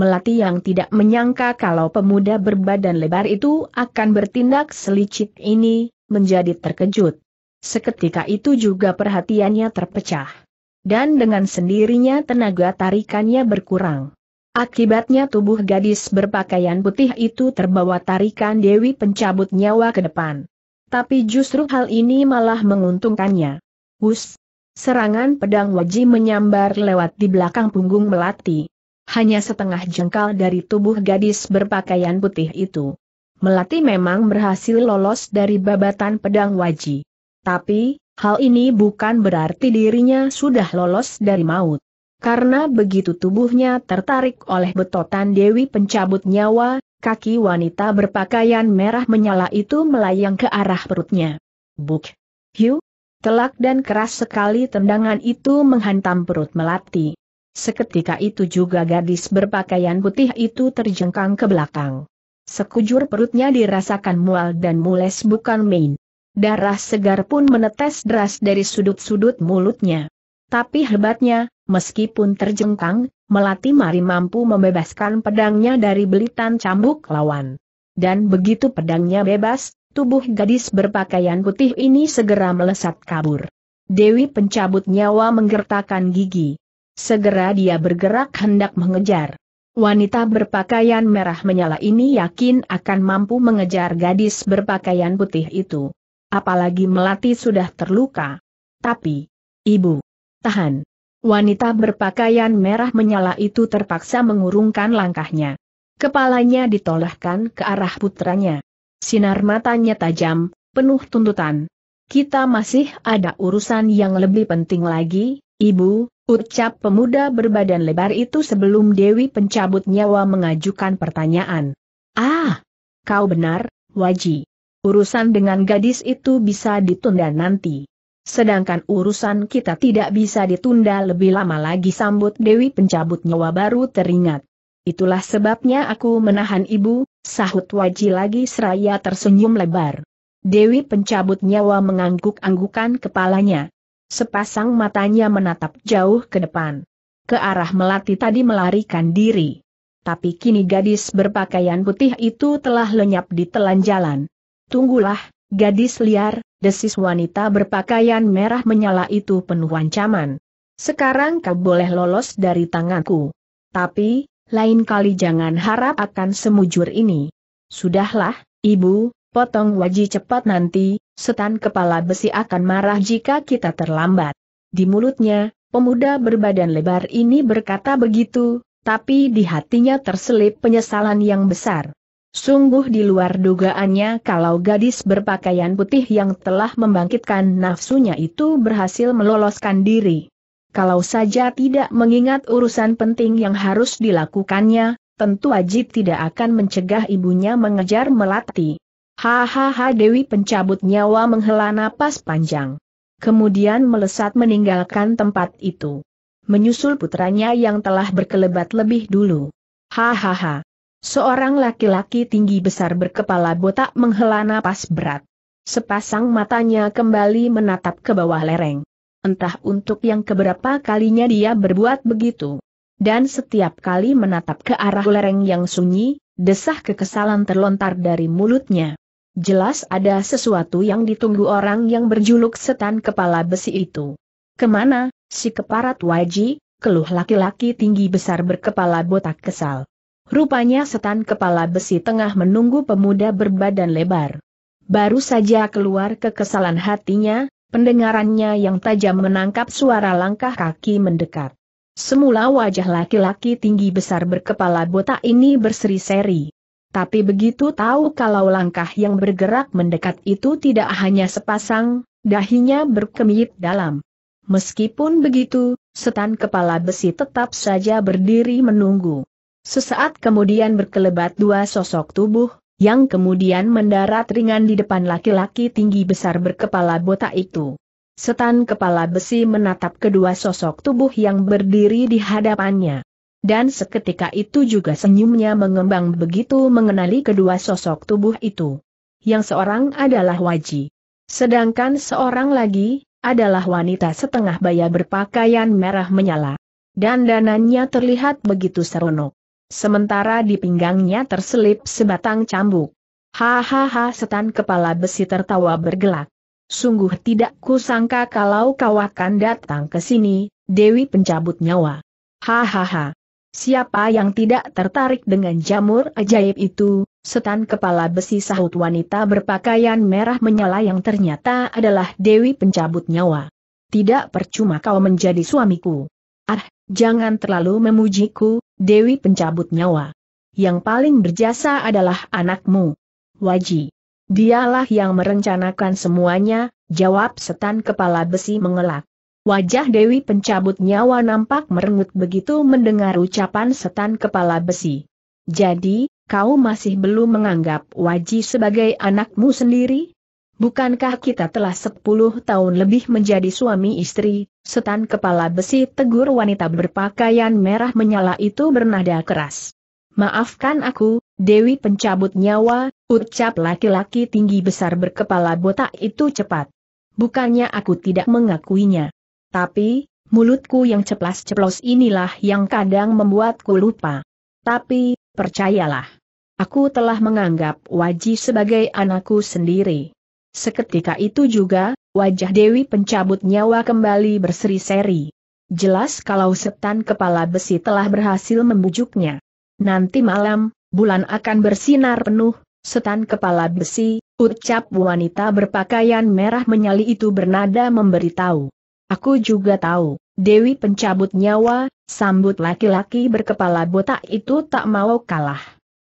Melati yang tidak menyangka kalau pemuda berbadan lebar itu akan bertindak selicik ini, menjadi terkejut. Seketika itu juga perhatiannya terpecah. Dan dengan sendirinya tenaga tarikannya berkurang. Akibatnya tubuh gadis berpakaian putih itu terbawa tarikan Dewi pencabut nyawa ke depan. Tapi justru hal ini malah menguntungkannya. Hus! Serangan pedang Waji menyambar lewat di belakang punggung Melati hanya setengah jengkal dari tubuh gadis berpakaian putih itu. Melati memang berhasil lolos dari babatan pedang waji. Tapi, hal ini bukan berarti dirinya sudah lolos dari maut. Karena begitu tubuhnya tertarik oleh betotan Dewi pencabut nyawa, kaki wanita berpakaian merah menyala itu melayang ke arah perutnya. Buk! Hiu! Telak dan keras sekali tendangan itu menghantam perut Melati. Seketika itu juga gadis berpakaian putih itu terjengkang ke belakang. Sekujur perutnya dirasakan mual dan mules bukan main. Darah segar pun menetes deras dari sudut-sudut mulutnya. Tapi hebatnya, meskipun terjengkang, Melati Mari mampu membebaskan pedangnya dari belitan cambuk lawan. Dan begitu pedangnya bebas, tubuh gadis berpakaian putih ini segera melesat kabur. Dewi pencabut nyawa menggertakkan gigi. Segera dia bergerak hendak mengejar. Wanita berpakaian merah menyala ini yakin akan mampu mengejar gadis berpakaian putih itu. Apalagi Melati sudah terluka. Tapi, ibu, tahan. Wanita berpakaian merah menyala itu terpaksa mengurungkan langkahnya. Kepalanya ditolehkan ke arah putranya. Sinar matanya tajam, penuh tuntutan. Kita masih ada urusan yang lebih penting lagi, ibu, Ucap pemuda berbadan lebar itu sebelum Dewi pencabut nyawa mengajukan pertanyaan. Ah, kau benar, Waji. Urusan dengan gadis itu bisa ditunda nanti. Sedangkan urusan kita tidak bisa ditunda lebih lama lagi sambut Dewi pencabut nyawa baru teringat. Itulah sebabnya aku menahan ibu, sahut Waji lagi seraya tersenyum lebar. Dewi pencabut nyawa mengangguk-anggukan kepalanya, Sepasang matanya menatap jauh ke depan. Ke arah melati tadi melarikan diri. Tapi kini gadis berpakaian putih itu telah lenyap di telan jalan. Tunggulah, gadis liar, desis wanita berpakaian merah menyala itu penuh ancaman. Sekarang kau boleh lolos dari tanganku. Tapi, lain kali jangan harap akan semujur ini. Sudahlah, ibu, potong wajib cepat nanti, setan kepala besi akan marah jika kita terlambat. Di mulutnya, pemuda berbadan lebar ini berkata begitu, tapi di hatinya terselip penyesalan yang besar. Sungguh di luar dugaannya kalau gadis berpakaian putih yang telah membangkitkan nafsunya itu berhasil meloloskan diri. Kalau saja tidak mengingat urusan penting yang harus dilakukannya, tentu Ajit tidak akan mencegah ibunya mengejar Melati. Hahaha Dewi pencabut nyawa menghela napas panjang. Kemudian melesat meninggalkan tempat itu. Menyusul putranya yang telah berkelebat lebih dulu. Hahaha. Seorang laki-laki tinggi besar berkepala botak menghela napas berat. Sepasang matanya kembali menatap ke bawah lereng. Entah untuk yang keberapa kalinya dia berbuat begitu. Dan setiap kali menatap ke arah lereng yang sunyi, desah kekesalan terlontar dari mulutnya. Jelas ada sesuatu yang ditunggu orang yang berjuluk setan kepala besi itu. Kemana, si keparat waji, keluh laki-laki tinggi besar berkepala botak kesal. Rupanya setan kepala besi tengah menunggu pemuda berbadan lebar. Baru saja keluar kekesalan hatinya, pendengarannya yang tajam menangkap suara langkah kaki mendekat. Semula wajah laki-laki tinggi besar berkepala botak ini berseri-seri. Tapi begitu tahu kalau langkah yang bergerak mendekat itu tidak hanya sepasang, dahinya berkemit dalam. Meskipun begitu, setan kepala besi tetap saja berdiri menunggu. Sesaat kemudian berkelebat dua sosok tubuh, yang kemudian mendarat ringan di depan laki-laki tinggi besar berkepala botak itu. Setan kepala besi menatap kedua sosok tubuh yang berdiri di hadapannya. Dan seketika itu juga senyumnya mengembang begitu mengenali kedua sosok tubuh itu. Yang seorang adalah Waji. Sedangkan seorang lagi, adalah wanita setengah baya berpakaian merah menyala. dan danannya terlihat begitu seronok. Sementara di pinggangnya terselip sebatang cambuk. Hahaha setan kepala besi tertawa bergelak. Sungguh tidak kusangka kalau kau akan datang ke sini, Dewi pencabut nyawa. Hahaha. Siapa yang tidak tertarik dengan jamur ajaib itu, setan kepala besi sahut wanita berpakaian merah menyala yang ternyata adalah Dewi pencabut nyawa. Tidak percuma kau menjadi suamiku. Ah, jangan terlalu memujiku, Dewi pencabut nyawa. Yang paling berjasa adalah anakmu. Waji. Dialah yang merencanakan semuanya, jawab setan kepala besi mengelak. Wajah Dewi pencabut nyawa nampak merengut begitu mendengar ucapan setan kepala besi. Jadi, kau masih belum menganggap Waji sebagai anakmu sendiri? Bukankah kita telah sepuluh tahun lebih menjadi suami istri? Setan kepala besi tegur wanita berpakaian merah menyala itu bernada keras. Maafkan aku, Dewi pencabut nyawa, ucap laki-laki tinggi besar berkepala botak itu cepat. Bukannya aku tidak mengakuinya. Tapi, mulutku yang ceplas-ceplos inilah yang kadang membuatku lupa. Tapi, percayalah. Aku telah menganggap Waji sebagai anakku sendiri. Seketika itu juga, wajah Dewi pencabut nyawa kembali berseri-seri. Jelas kalau setan kepala besi telah berhasil membujuknya. Nanti malam, bulan akan bersinar penuh, setan kepala besi, ucap wanita berpakaian merah menyali itu bernada memberitahu. Aku juga tahu, Dewi pencabut nyawa, sambut laki-laki berkepala botak itu tak mau kalah.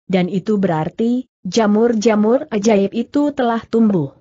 Dan itu berarti, jamur-jamur ajaib itu telah tumbuh.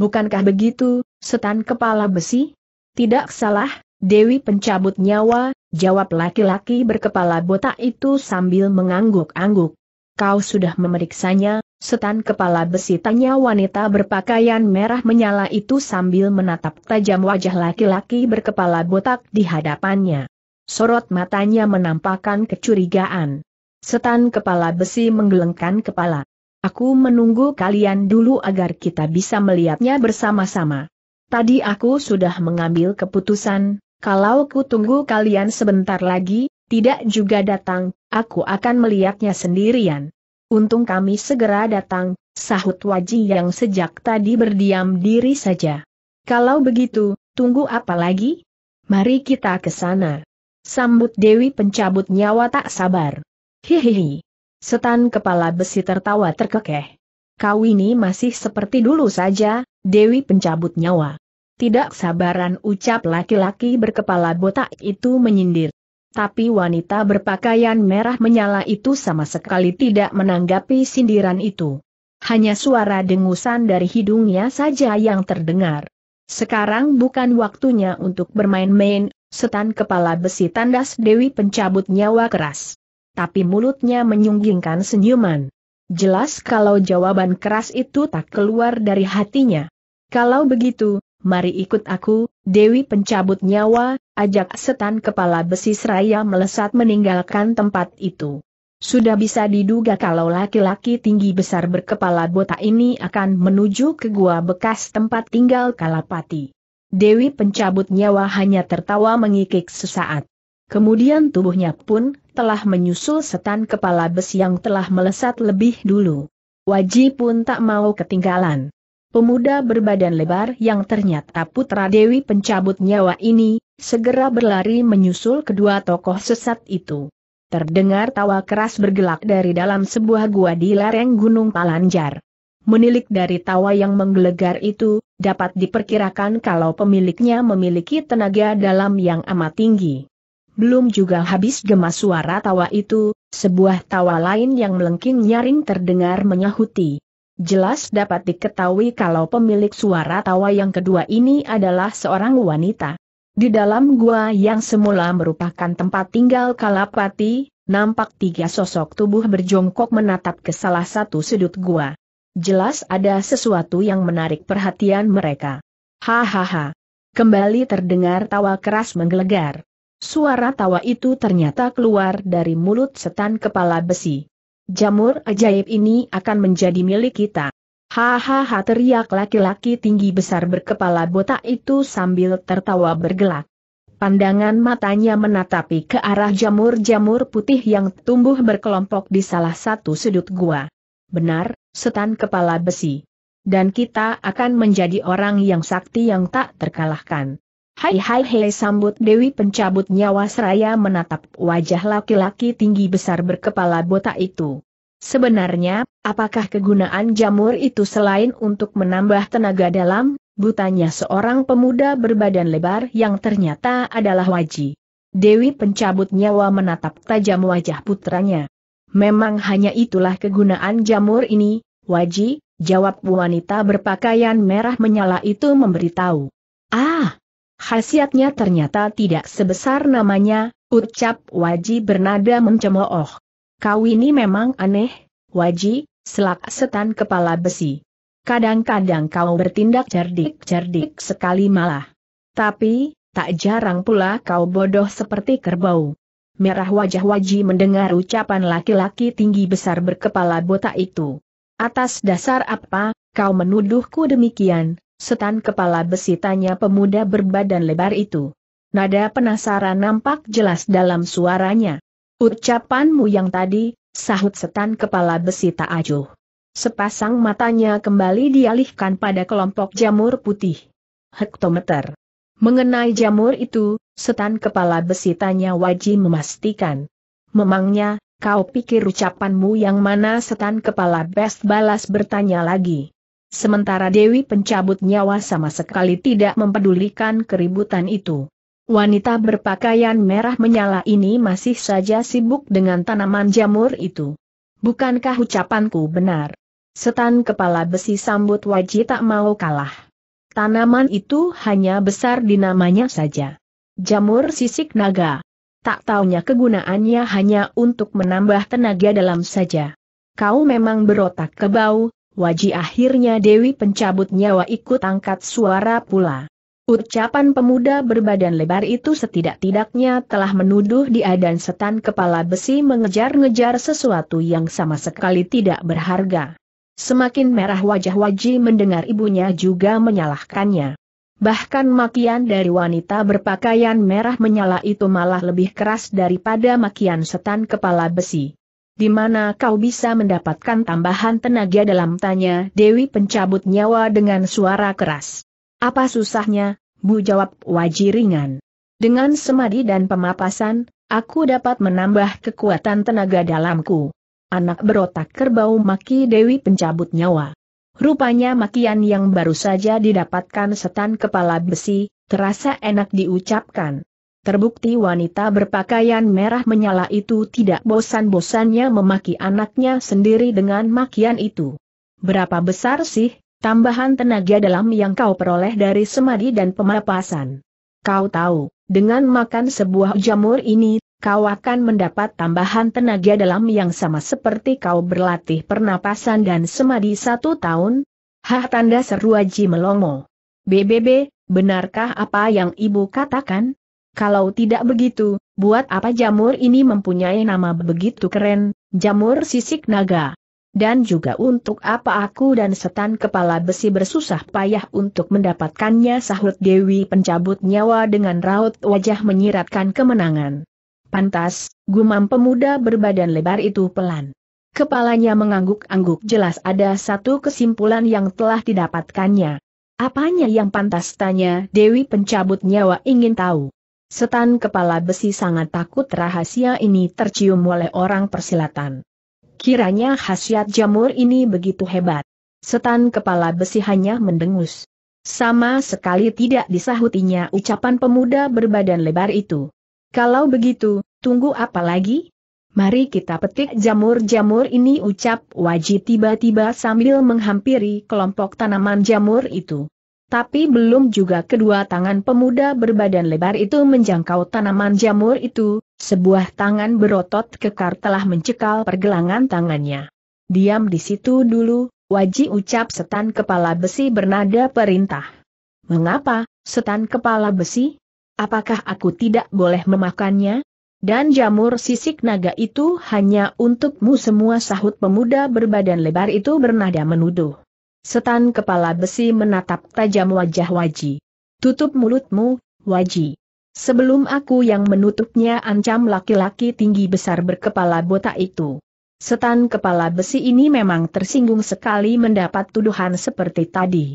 Bukankah begitu, setan kepala besi? Tidak salah, Dewi pencabut nyawa, jawab laki-laki berkepala botak itu sambil mengangguk-angguk. Kau sudah memeriksanya, Setan kepala besi tanya wanita berpakaian merah menyala itu sambil menatap tajam wajah laki-laki berkepala botak di hadapannya. Sorot matanya menampakkan kecurigaan. Setan kepala besi menggelengkan kepala. Aku menunggu kalian dulu agar kita bisa melihatnya bersama-sama. Tadi aku sudah mengambil keputusan, kalau ku tunggu kalian sebentar lagi, tidak juga datang, aku akan melihatnya sendirian. Untung kami segera datang, sahut Waji yang sejak tadi berdiam diri saja. Kalau begitu, tunggu apa lagi? Mari kita ke sana. Sambut Dewi pencabut nyawa tak sabar. Hihihi. Setan kepala besi tertawa terkekeh. Kau ini masih seperti dulu saja, Dewi pencabut nyawa. Tidak sabaran ucap laki-laki berkepala botak itu menyindir tapi wanita berpakaian merah menyala itu sama sekali tidak menanggapi sindiran itu. Hanya suara dengusan dari hidungnya saja yang terdengar. Sekarang bukan waktunya untuk bermain-main, setan kepala besi tandas Dewi pencabut nyawa keras. Tapi mulutnya menyunggingkan senyuman. Jelas kalau jawaban keras itu tak keluar dari hatinya. Kalau begitu, mari ikut aku, Dewi pencabut nyawa, ajak setan kepala besi seraya melesat meninggalkan tempat itu. Sudah bisa diduga kalau laki-laki tinggi besar berkepala botak ini akan menuju ke gua bekas tempat tinggal Kalapati. Dewi pencabut nyawa hanya tertawa mengikik sesaat. Kemudian tubuhnya pun telah menyusul setan kepala besi yang telah melesat lebih dulu. Wajib pun tak mau ketinggalan. Pemuda berbadan lebar yang ternyata putra Dewi pencabut nyawa ini, segera berlari menyusul kedua tokoh sesat itu. Terdengar tawa keras bergelak dari dalam sebuah gua di lereng Gunung Palanjar. Menilik dari tawa yang menggelegar itu, dapat diperkirakan kalau pemiliknya memiliki tenaga dalam yang amat tinggi. Belum juga habis gemas suara tawa itu, sebuah tawa lain yang melengking nyaring terdengar menyahuti. Jelas dapat diketahui kalau pemilik suara tawa yang kedua ini adalah seorang wanita. Di dalam gua yang semula merupakan tempat tinggal Kalapati, nampak tiga sosok tubuh berjongkok menatap ke salah satu sudut gua. Jelas ada sesuatu yang menarik perhatian mereka. Hahaha. Kembali terdengar tawa keras menggelegar. Suara tawa itu ternyata keluar dari mulut setan kepala besi. Jamur ajaib ini akan menjadi milik kita. Hahaha teriak laki-laki tinggi besar berkepala botak itu sambil tertawa bergelak. Pandangan matanya menatapi ke arah jamur-jamur putih yang tumbuh berkelompok di salah satu sudut gua. Benar, setan kepala besi. Dan kita akan menjadi orang yang sakti yang tak terkalahkan. Hai hai hai sambut Dewi pencabut nyawa seraya menatap wajah laki-laki tinggi besar berkepala botak itu. Sebenarnya, apakah kegunaan jamur itu selain untuk menambah tenaga dalam, butanya seorang pemuda berbadan lebar yang ternyata adalah Waji. Dewi pencabut nyawa menatap tajam wajah putranya. Memang hanya itulah kegunaan jamur ini, Waji, jawab wanita berpakaian merah menyala itu memberitahu. Ah, Khasiatnya ternyata tidak sebesar namanya, ucap Waji bernada mencemooh. Kau ini memang aneh, Waji, selak setan kepala besi. Kadang-kadang kau bertindak cerdik-cerdik sekali malah. Tapi, tak jarang pula kau bodoh seperti kerbau. Merah wajah Waji mendengar ucapan laki-laki tinggi besar berkepala botak itu. Atas dasar apa, kau menuduhku demikian, Setan kepala besi tanya pemuda berbadan lebar itu. Nada penasaran nampak jelas dalam suaranya. Ucapanmu yang tadi, sahut setan kepala besi tak acuh. Sepasang matanya kembali dialihkan pada kelompok jamur putih. Hektometer. Mengenai jamur itu, setan kepala besi tanya wajib memastikan. Memangnya, kau pikir ucapanmu yang mana setan kepala best balas bertanya lagi. Sementara Dewi pencabut nyawa sama sekali tidak mempedulikan keributan itu. Wanita berpakaian merah menyala ini masih saja sibuk dengan tanaman jamur itu. Bukankah ucapanku benar? Setan kepala besi sambut wajib tak mau kalah. Tanaman itu hanya besar di namanya saja. Jamur sisik naga. Tak taunya kegunaannya hanya untuk menambah tenaga dalam saja. Kau memang berotak kebau, Waji akhirnya Dewi pencabut nyawa ikut angkat suara pula. Ucapan pemuda berbadan lebar itu setidak-tidaknya telah menuduh dia dan setan kepala besi mengejar-ngejar sesuatu yang sama sekali tidak berharga. Semakin merah wajah Waji mendengar ibunya juga menyalahkannya. Bahkan makian dari wanita berpakaian merah menyala itu malah lebih keras daripada makian setan kepala besi di mana kau bisa mendapatkan tambahan tenaga dalam tanya Dewi pencabut nyawa dengan suara keras. Apa susahnya, Bu jawab ringan. Dengan semadi dan pemapasan, aku dapat menambah kekuatan tenaga dalamku. Anak berotak kerbau maki Dewi pencabut nyawa. Rupanya makian yang baru saja didapatkan setan kepala besi, terasa enak diucapkan. Terbukti wanita berpakaian merah menyala itu tidak bosan-bosannya memaki anaknya sendiri dengan makian itu. Berapa besar sih, tambahan tenaga dalam yang kau peroleh dari semadi dan pemapasan? Kau tahu, dengan makan sebuah jamur ini, kau akan mendapat tambahan tenaga dalam yang sama seperti kau berlatih pernapasan dan semadi satu tahun? Hah tanda seru Aji melongo. BBB, benarkah apa yang ibu katakan? Kalau tidak begitu, buat apa jamur ini mempunyai nama begitu keren, jamur sisik naga? Dan juga untuk apa aku dan setan kepala besi bersusah payah untuk mendapatkannya sahut Dewi pencabut nyawa dengan raut wajah menyiratkan kemenangan. Pantas, gumam pemuda berbadan lebar itu pelan. Kepalanya mengangguk-angguk jelas ada satu kesimpulan yang telah didapatkannya. Apanya yang pantas tanya Dewi pencabut nyawa ingin tahu. Setan kepala besi sangat takut rahasia ini tercium oleh orang persilatan. Kiranya khasiat jamur ini begitu hebat. Setan kepala besi hanya mendengus. Sama sekali tidak disahutinya ucapan pemuda berbadan lebar itu. Kalau begitu, tunggu apa lagi? Mari kita petik jamur-jamur ini ucap wajib tiba-tiba sambil menghampiri kelompok tanaman jamur itu tapi belum juga kedua tangan pemuda berbadan lebar itu menjangkau tanaman jamur itu, sebuah tangan berotot kekar telah mencekal pergelangan tangannya. Diam di situ dulu, wajib ucap setan kepala besi bernada perintah. Mengapa, setan kepala besi? Apakah aku tidak boleh memakannya? Dan jamur sisik naga itu hanya untukmu semua sahut pemuda berbadan lebar itu bernada menuduh. Setan kepala besi menatap tajam wajah Waji. Tutup mulutmu, Waji. Sebelum aku yang menutupnya ancam laki-laki tinggi besar berkepala botak itu. Setan kepala besi ini memang tersinggung sekali mendapat tuduhan seperti tadi.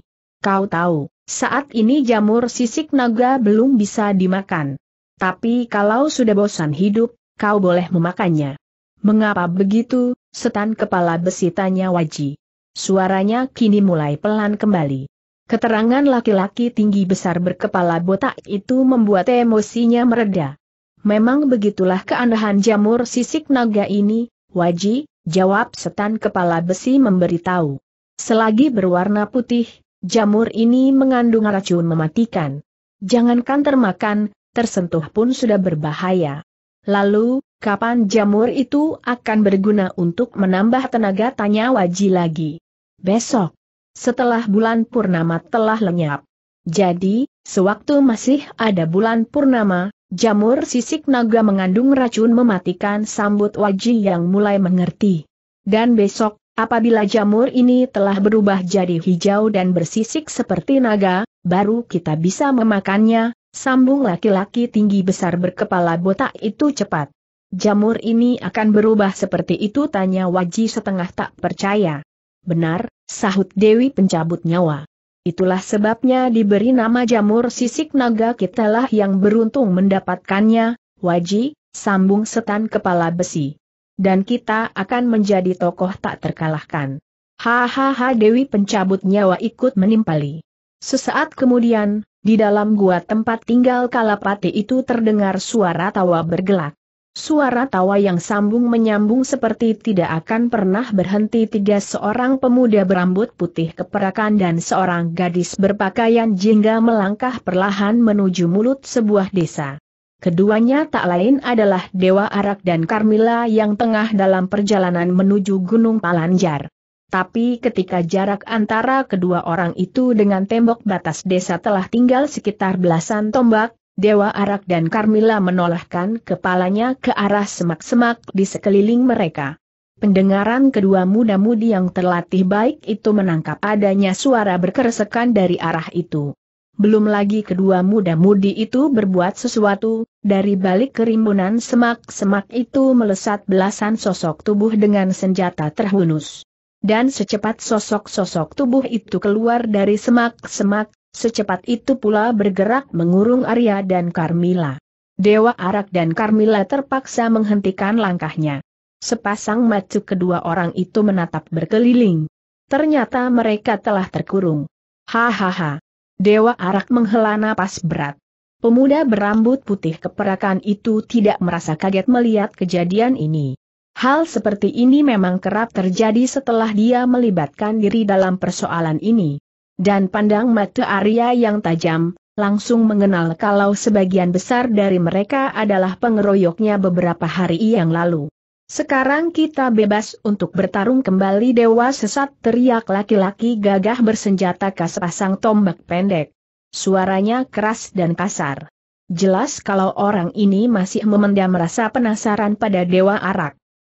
Kau tahu, saat ini jamur sisik naga belum bisa dimakan. Tapi kalau sudah bosan hidup, kau boleh memakannya. Mengapa begitu, setan kepala besi tanya Waji. Suaranya kini mulai pelan kembali. Keterangan laki-laki tinggi besar berkepala botak itu membuat emosinya mereda. Memang begitulah keanehan jamur sisik naga ini, Waji, jawab setan kepala besi memberitahu. Selagi berwarna putih, jamur ini mengandung racun mematikan. Jangankan termakan, tersentuh pun sudah berbahaya. Lalu, kapan jamur itu akan berguna untuk menambah tenaga tanya Waji lagi? Besok, setelah bulan purnama telah lenyap. Jadi, sewaktu masih ada bulan purnama, jamur sisik naga mengandung racun mematikan sambut Waji yang mulai mengerti. Dan besok, apabila jamur ini telah berubah jadi hijau dan bersisik seperti naga, baru kita bisa memakannya, sambung laki-laki tinggi besar berkepala botak itu cepat. Jamur ini akan berubah seperti itu tanya Waji setengah tak percaya. Benar, sahut Dewi pencabut nyawa. Itulah sebabnya diberi nama jamur sisik naga kitalah yang beruntung mendapatkannya, waji, sambung setan kepala besi. Dan kita akan menjadi tokoh tak terkalahkan. Hahaha Dewi pencabut nyawa ikut menimpali. Sesaat kemudian, di dalam gua tempat tinggal Kalapati itu terdengar suara tawa bergelak. Suara tawa yang sambung menyambung seperti tidak akan pernah berhenti tiga seorang pemuda berambut putih keperakan dan seorang gadis berpakaian jingga melangkah perlahan menuju mulut sebuah desa. Keduanya tak lain adalah Dewa Arak dan Carmila yang tengah dalam perjalanan menuju Gunung Palanjar. Tapi ketika jarak antara kedua orang itu dengan tembok batas desa telah tinggal sekitar belasan tombak, Dewa Arak dan Karmila menolakkan kepalanya ke arah semak-semak di sekeliling mereka. Pendengaran kedua muda-mudi yang terlatih baik itu menangkap adanya suara berkeresekan dari arah itu. Belum lagi kedua muda-mudi itu berbuat sesuatu, dari balik kerimbunan semak-semak itu melesat belasan sosok tubuh dengan senjata terhunus. Dan secepat sosok-sosok tubuh itu keluar dari semak-semak, Secepat itu pula bergerak mengurung Arya dan Carmila. Dewa Arak dan Carmila terpaksa menghentikan langkahnya. Sepasang macu kedua orang itu menatap berkeliling. Ternyata mereka telah terkurung. Hahaha. Dewa Arak menghela napas berat. Pemuda berambut putih keperakan itu tidak merasa kaget melihat kejadian ini. Hal seperti ini memang kerap terjadi setelah dia melibatkan diri dalam persoalan ini. Dan pandang mata Arya yang tajam, langsung mengenal kalau sebagian besar dari mereka adalah pengeroyoknya beberapa hari yang lalu. Sekarang kita bebas untuk bertarung kembali dewa sesat teriak laki-laki gagah bersenjata khas pasang tombak pendek. Suaranya keras dan kasar. Jelas kalau orang ini masih memendam rasa penasaran pada dewa arak.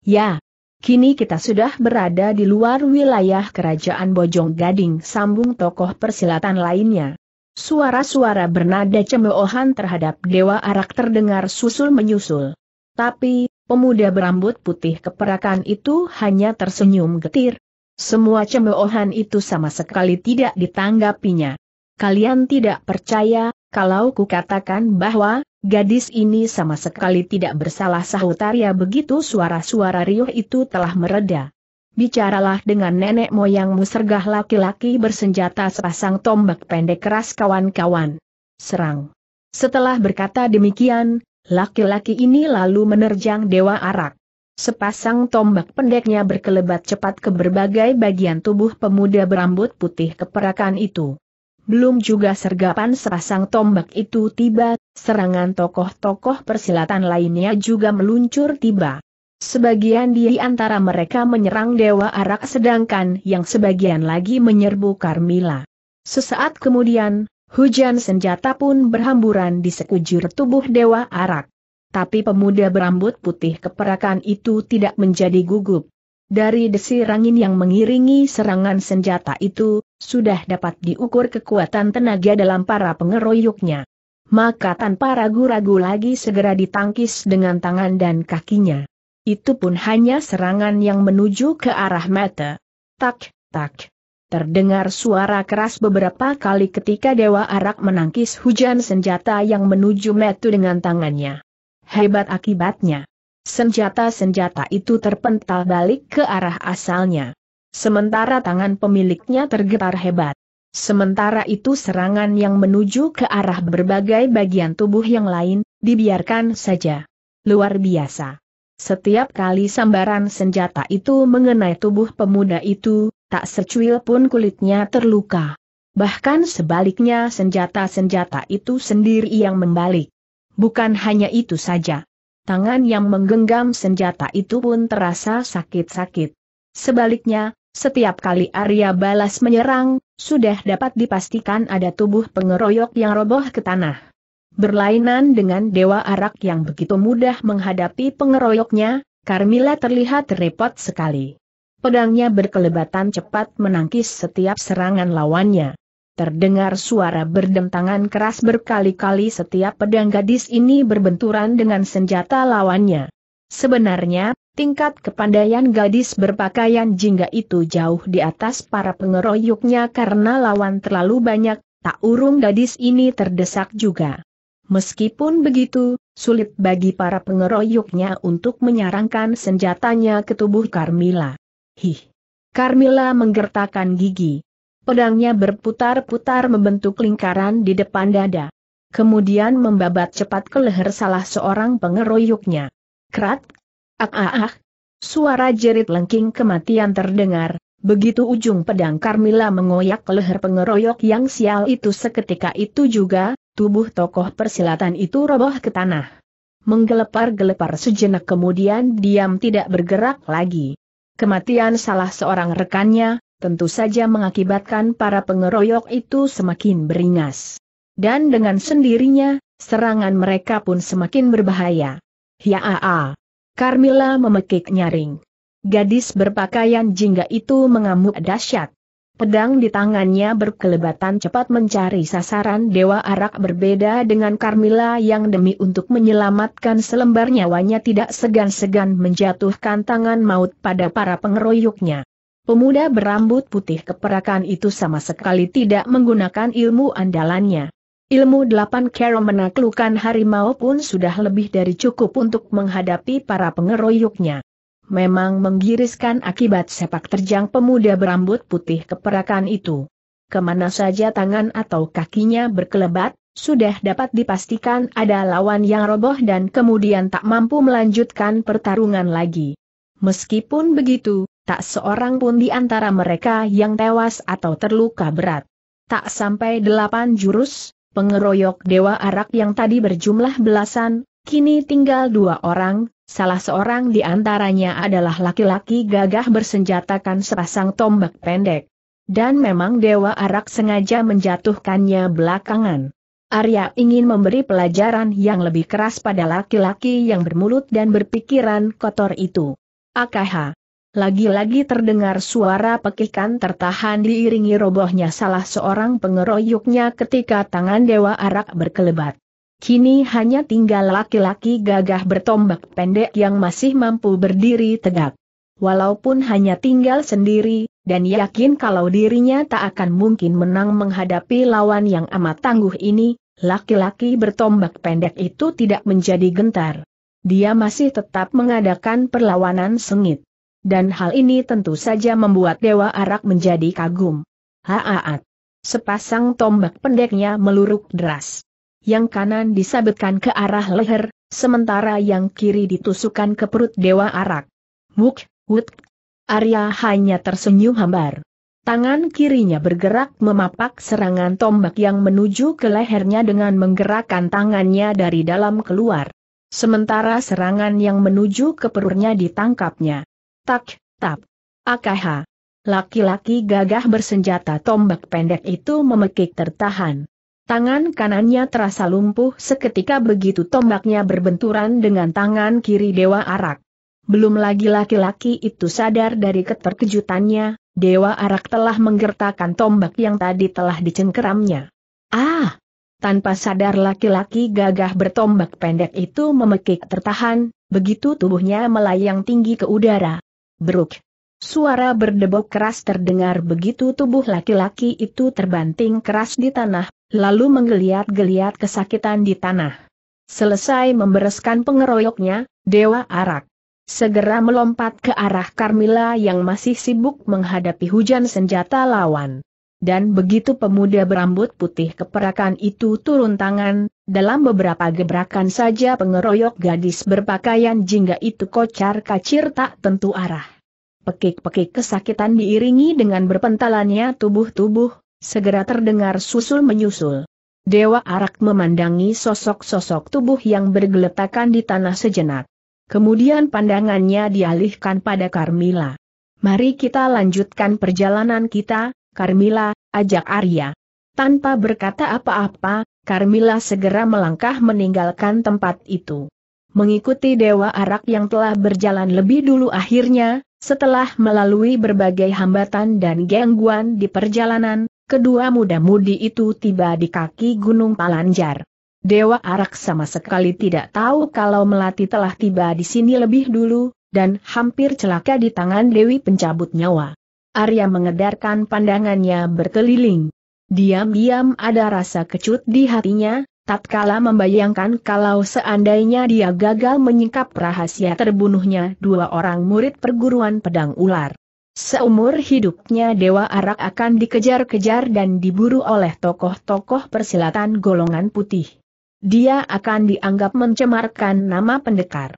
Ya, Kini kita sudah berada di luar wilayah kerajaan Bojong Gading sambung tokoh persilatan lainnya. Suara-suara bernada cemoohan terhadap Dewa Arak terdengar susul-menyusul. Tapi, pemuda berambut putih keperakan itu hanya tersenyum getir. Semua cemoohan itu sama sekali tidak ditanggapinya. Kalian tidak percaya, kalau kukatakan bahwa Gadis ini sama sekali tidak bersalah sahut Arya begitu suara-suara riuh itu telah mereda. Bicaralah dengan nenek moyangmu sergah laki-laki bersenjata sepasang tombak pendek keras kawan-kawan. Serang. Setelah berkata demikian, laki-laki ini lalu menerjang Dewa Arak. Sepasang tombak pendeknya berkelebat cepat ke berbagai bagian tubuh pemuda berambut putih keperakan itu. Belum juga sergapan sepasang tombak itu tiba, Serangan tokoh-tokoh persilatan lainnya juga meluncur tiba. Sebagian di antara mereka menyerang Dewa Arak sedangkan yang sebagian lagi menyerbu Karmila. Sesaat kemudian, hujan senjata pun berhamburan di sekujur tubuh Dewa Arak. Tapi pemuda berambut putih keperakan itu tidak menjadi gugup. Dari desir angin yang mengiringi serangan senjata itu, sudah dapat diukur kekuatan tenaga dalam para pengeroyoknya maka tanpa ragu-ragu lagi segera ditangkis dengan tangan dan kakinya. Itu pun hanya serangan yang menuju ke arah mata. Tak, tak. Terdengar suara keras beberapa kali ketika Dewa Arak menangkis hujan senjata yang menuju Metu dengan tangannya. Hebat akibatnya. Senjata-senjata itu terpental balik ke arah asalnya. Sementara tangan pemiliknya tergetar hebat. Sementara itu serangan yang menuju ke arah berbagai bagian tubuh yang lain, dibiarkan saja. Luar biasa. Setiap kali sambaran senjata itu mengenai tubuh pemuda itu, tak secuil pun kulitnya terluka. Bahkan sebaliknya senjata-senjata itu sendiri yang membalik. Bukan hanya itu saja. Tangan yang menggenggam senjata itu pun terasa sakit-sakit. Sebaliknya, setiap kali Arya balas menyerang, sudah dapat dipastikan ada tubuh pengeroyok yang roboh ke tanah. Berlainan dengan Dewa Arak yang begitu mudah menghadapi pengeroyoknya, Carmilla terlihat repot sekali. Pedangnya berkelebatan cepat menangkis setiap serangan lawannya. Terdengar suara berdentangan keras berkali-kali setiap pedang gadis ini berbenturan dengan senjata lawannya. Sebenarnya, Tingkat kepandaian gadis berpakaian jingga itu jauh di atas para pengeroyoknya karena lawan terlalu banyak, tak urung gadis ini terdesak juga. Meskipun begitu, sulit bagi para pengeroyoknya untuk menyarankan senjatanya ke tubuh Carmila. Hih! Carmila menggertakkan gigi. Pedangnya berputar-putar membentuk lingkaran di depan dada. Kemudian membabat cepat ke leher salah seorang pengeroyoknya. Krat Ah ah ah. Suara jerit lengking kematian terdengar, begitu ujung pedang Carmila mengoyak leher pengeroyok yang sial itu seketika itu juga, tubuh tokoh persilatan itu roboh ke tanah. Menggelepar-gelepar sejenak kemudian diam tidak bergerak lagi. Kematian salah seorang rekannya, tentu saja mengakibatkan para pengeroyok itu semakin beringas. Dan dengan sendirinya, serangan mereka pun semakin berbahaya. Hiaaah! Ah. Carmilla memekik nyaring. Gadis berpakaian jingga itu mengamuk dahsyat. Pedang di tangannya berkelebatan cepat mencari sasaran Dewa Arak berbeda dengan Carmilla yang demi untuk menyelamatkan selembar nyawanya tidak segan-segan menjatuhkan tangan maut pada para pengeroyoknya. Pemuda berambut putih keperakan itu sama sekali tidak menggunakan ilmu andalannya. Ilmu delapan Kero menaklukkan harimau pun sudah lebih dari cukup untuk menghadapi para pengeroyoknya. Memang menggiriskan akibat sepak terjang pemuda berambut putih keperakan itu. Kemana saja tangan atau kakinya berkelebat, sudah dapat dipastikan ada lawan yang roboh dan kemudian tak mampu melanjutkan pertarungan lagi. Meskipun begitu, tak seorang pun di antara mereka yang tewas atau terluka berat. Tak sampai delapan jurus, pengeroyok Dewa Arak yang tadi berjumlah belasan, kini tinggal dua orang, salah seorang di antaranya adalah laki-laki gagah bersenjatakan sepasang tombak pendek. Dan memang Dewa Arak sengaja menjatuhkannya belakangan. Arya ingin memberi pelajaran yang lebih keras pada laki-laki yang bermulut dan berpikiran kotor itu. Akaha. Lagi-lagi terdengar suara pekikan tertahan diiringi robohnya salah seorang pengeroyoknya ketika tangan Dewa Arak berkelebat. Kini hanya tinggal laki-laki gagah bertombak pendek yang masih mampu berdiri tegak. Walaupun hanya tinggal sendiri, dan yakin kalau dirinya tak akan mungkin menang menghadapi lawan yang amat tangguh ini, laki-laki bertombak pendek itu tidak menjadi gentar. Dia masih tetap mengadakan perlawanan sengit. Dan hal ini tentu saja membuat Dewa Arak menjadi kagum. Haaat. Sepasang tombak pendeknya meluruk deras. Yang kanan disabetkan ke arah leher, sementara yang kiri ditusukkan ke perut Dewa Arak. Muk, wut. Arya hanya tersenyum hambar. Tangan kirinya bergerak memapak serangan tombak yang menuju ke lehernya dengan menggerakkan tangannya dari dalam keluar. Sementara serangan yang menuju ke perutnya ditangkapnya. Tak, tap, akah. Laki-laki gagah bersenjata tombak pendek itu memekik tertahan. Tangan kanannya terasa lumpuh seketika begitu tombaknya berbenturan dengan tangan kiri Dewa Arak. Belum lagi laki-laki itu sadar dari keterkejutannya, Dewa Arak telah menggertakkan tombak yang tadi telah dicengkeramnya. Ah! Tanpa sadar laki-laki gagah bertombak pendek itu memekik tertahan, begitu tubuhnya melayang tinggi ke udara, Beruk. Suara berdebok keras terdengar begitu tubuh laki-laki itu terbanting keras di tanah, lalu menggeliat-geliat kesakitan di tanah. Selesai membereskan pengeroyoknya, Dewa Arak segera melompat ke arah Carmila yang masih sibuk menghadapi hujan senjata lawan dan begitu pemuda berambut putih keperakan itu turun tangan, dalam beberapa gebrakan saja pengeroyok gadis berpakaian jingga itu kocar kacir tak tentu arah. Pekik-pekik kesakitan diiringi dengan berpentalannya tubuh-tubuh, segera terdengar susul-menyusul. Dewa Arak memandangi sosok-sosok tubuh yang bergeletakan di tanah sejenak. Kemudian pandangannya dialihkan pada Carmila. Mari kita lanjutkan perjalanan kita, Carmila, ajak Arya. Tanpa berkata apa-apa, Carmila segera melangkah meninggalkan tempat itu. Mengikuti Dewa Arak yang telah berjalan lebih dulu akhirnya, setelah melalui berbagai hambatan dan gangguan di perjalanan, kedua muda-mudi itu tiba di kaki Gunung Palanjar. Dewa Arak sama sekali tidak tahu kalau Melati telah tiba di sini lebih dulu, dan hampir celaka di tangan Dewi pencabut nyawa. Arya mengedarkan pandangannya berkeliling. Diam-diam ada rasa kecut di hatinya, tatkala membayangkan kalau seandainya dia gagal menyingkap rahasia terbunuhnya dua orang murid perguruan pedang ular. Seumur hidupnya Dewa Arak akan dikejar-kejar dan diburu oleh tokoh-tokoh persilatan golongan putih. Dia akan dianggap mencemarkan nama pendekar.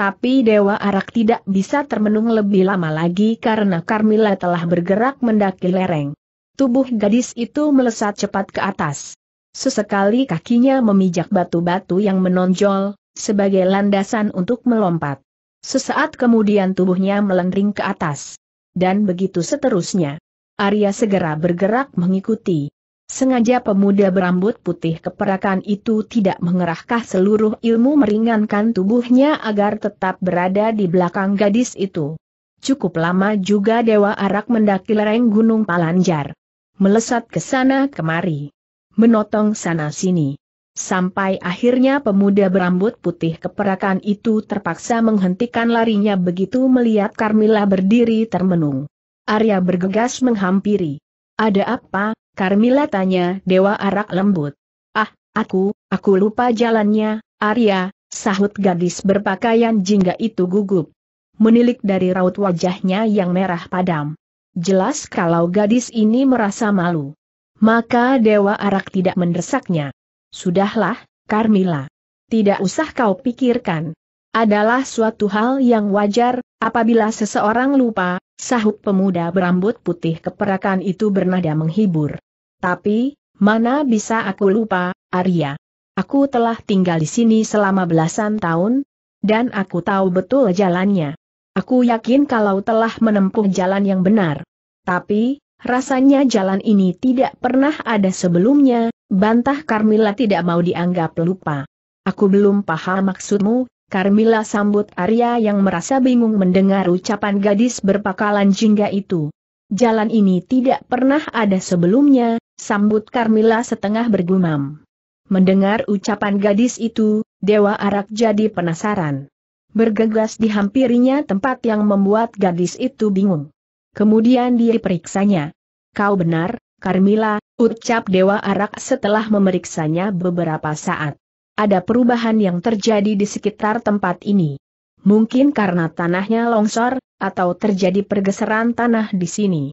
Tapi Dewa Arak tidak bisa termenung lebih lama lagi karena Carmilla telah bergerak mendaki lereng. Tubuh gadis itu melesat cepat ke atas. Sesekali kakinya memijak batu-batu yang menonjol, sebagai landasan untuk melompat. Sesaat kemudian tubuhnya melengkring ke atas. Dan begitu seterusnya. Arya segera bergerak mengikuti. Sengaja pemuda berambut putih keperakan itu tidak mengerahkan seluruh ilmu meringankan tubuhnya agar tetap berada di belakang gadis itu. Cukup lama juga Dewa Arak mendaki lereng Gunung Palanjar. Melesat ke sana kemari. Menotong sana sini. Sampai akhirnya pemuda berambut putih keperakan itu terpaksa menghentikan larinya begitu melihat Carmilla berdiri termenung. Arya bergegas menghampiri. Ada apa, Carmila tanya Dewa Arak lembut. Ah, aku, aku lupa jalannya, Arya, sahut gadis berpakaian jingga itu gugup. Menilik dari raut wajahnya yang merah padam. Jelas kalau gadis ini merasa malu. Maka Dewa Arak tidak mendesaknya. Sudahlah, Carmila. Tidak usah kau pikirkan. Adalah suatu hal yang wajar, apabila seseorang lupa, Sahut pemuda berambut putih keperakan itu bernada menghibur. Tapi, mana bisa aku lupa, Arya. Aku telah tinggal di sini selama belasan tahun, dan aku tahu betul jalannya. Aku yakin kalau telah menempuh jalan yang benar. Tapi, rasanya jalan ini tidak pernah ada sebelumnya, bantah Carmilla tidak mau dianggap lupa. Aku belum paham maksudmu, Carmilla sambut Arya yang merasa bingung mendengar ucapan gadis berpakalan jingga itu. Jalan ini tidak pernah ada sebelumnya, sambut Carmilla setengah bergumam. Mendengar ucapan gadis itu, Dewa Arak jadi penasaran. Bergegas dihampirinya tempat yang membuat gadis itu bingung. Kemudian dia periksanya. Kau benar, Carmilla, ucap Dewa Arak setelah memeriksanya beberapa saat ada perubahan yang terjadi di sekitar tempat ini. Mungkin karena tanahnya longsor, atau terjadi pergeseran tanah di sini.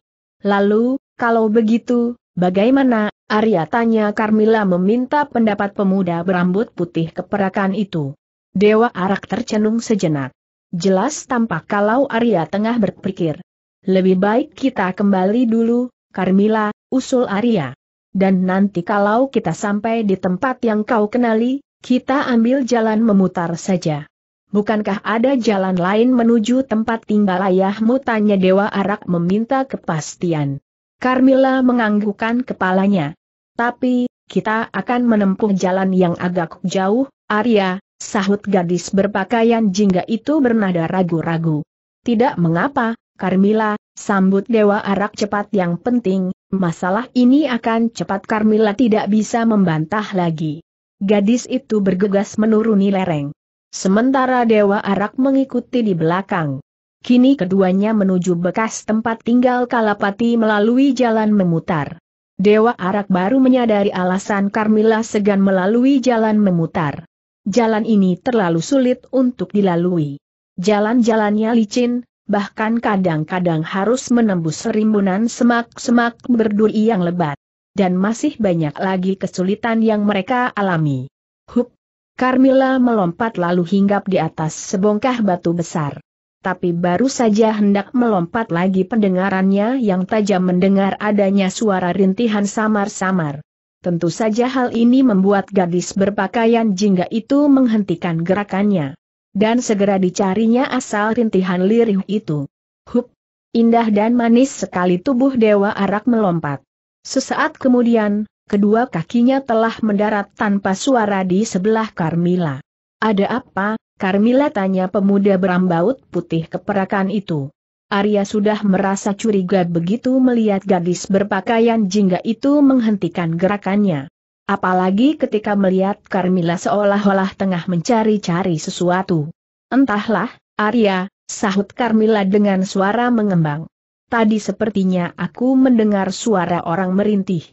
Lalu, kalau begitu, bagaimana, Arya tanya Carmila meminta pendapat pemuda berambut putih keperakan itu. Dewa Arak tercenung sejenak. Jelas tampak kalau Arya tengah berpikir. Lebih baik kita kembali dulu, Carmila, usul Arya. Dan nanti kalau kita sampai di tempat yang kau kenali, kita ambil jalan memutar saja. Bukankah ada jalan lain menuju tempat tinggal ayahmu? Tanya Dewa Arak meminta kepastian. Carmilla menganggukkan kepalanya. Tapi, kita akan menempuh jalan yang agak jauh, Arya, sahut gadis berpakaian jingga itu bernada ragu-ragu. Tidak mengapa, Carmilla, sambut Dewa Arak cepat yang penting, masalah ini akan cepat Carmilla tidak bisa membantah lagi. Gadis itu bergegas menuruni lereng. Sementara Dewa Arak mengikuti di belakang. Kini keduanya menuju bekas tempat tinggal Kalapati melalui jalan memutar. Dewa Arak baru menyadari alasan Carmila segan melalui jalan memutar. Jalan ini terlalu sulit untuk dilalui. Jalan-jalannya licin, bahkan kadang-kadang harus menembus rimbunan semak-semak berduri yang lebat dan masih banyak lagi kesulitan yang mereka alami. Hup! Carmilla melompat lalu hinggap di atas sebongkah batu besar. Tapi baru saja hendak melompat lagi pendengarannya yang tajam mendengar adanya suara rintihan samar-samar. Tentu saja hal ini membuat gadis berpakaian jingga itu menghentikan gerakannya. Dan segera dicarinya asal rintihan lirih itu. Hup! Indah dan manis sekali tubuh Dewa Arak melompat. Sesaat kemudian, kedua kakinya telah mendarat tanpa suara di sebelah Carmila. Ada apa, Carmila tanya pemuda berambaut putih keperakan itu. Arya sudah merasa curiga begitu melihat gadis berpakaian jingga itu menghentikan gerakannya. Apalagi ketika melihat Carmila seolah-olah tengah mencari-cari sesuatu. Entahlah, Arya, sahut Carmila dengan suara mengembang tadi sepertinya aku mendengar suara orang merintih.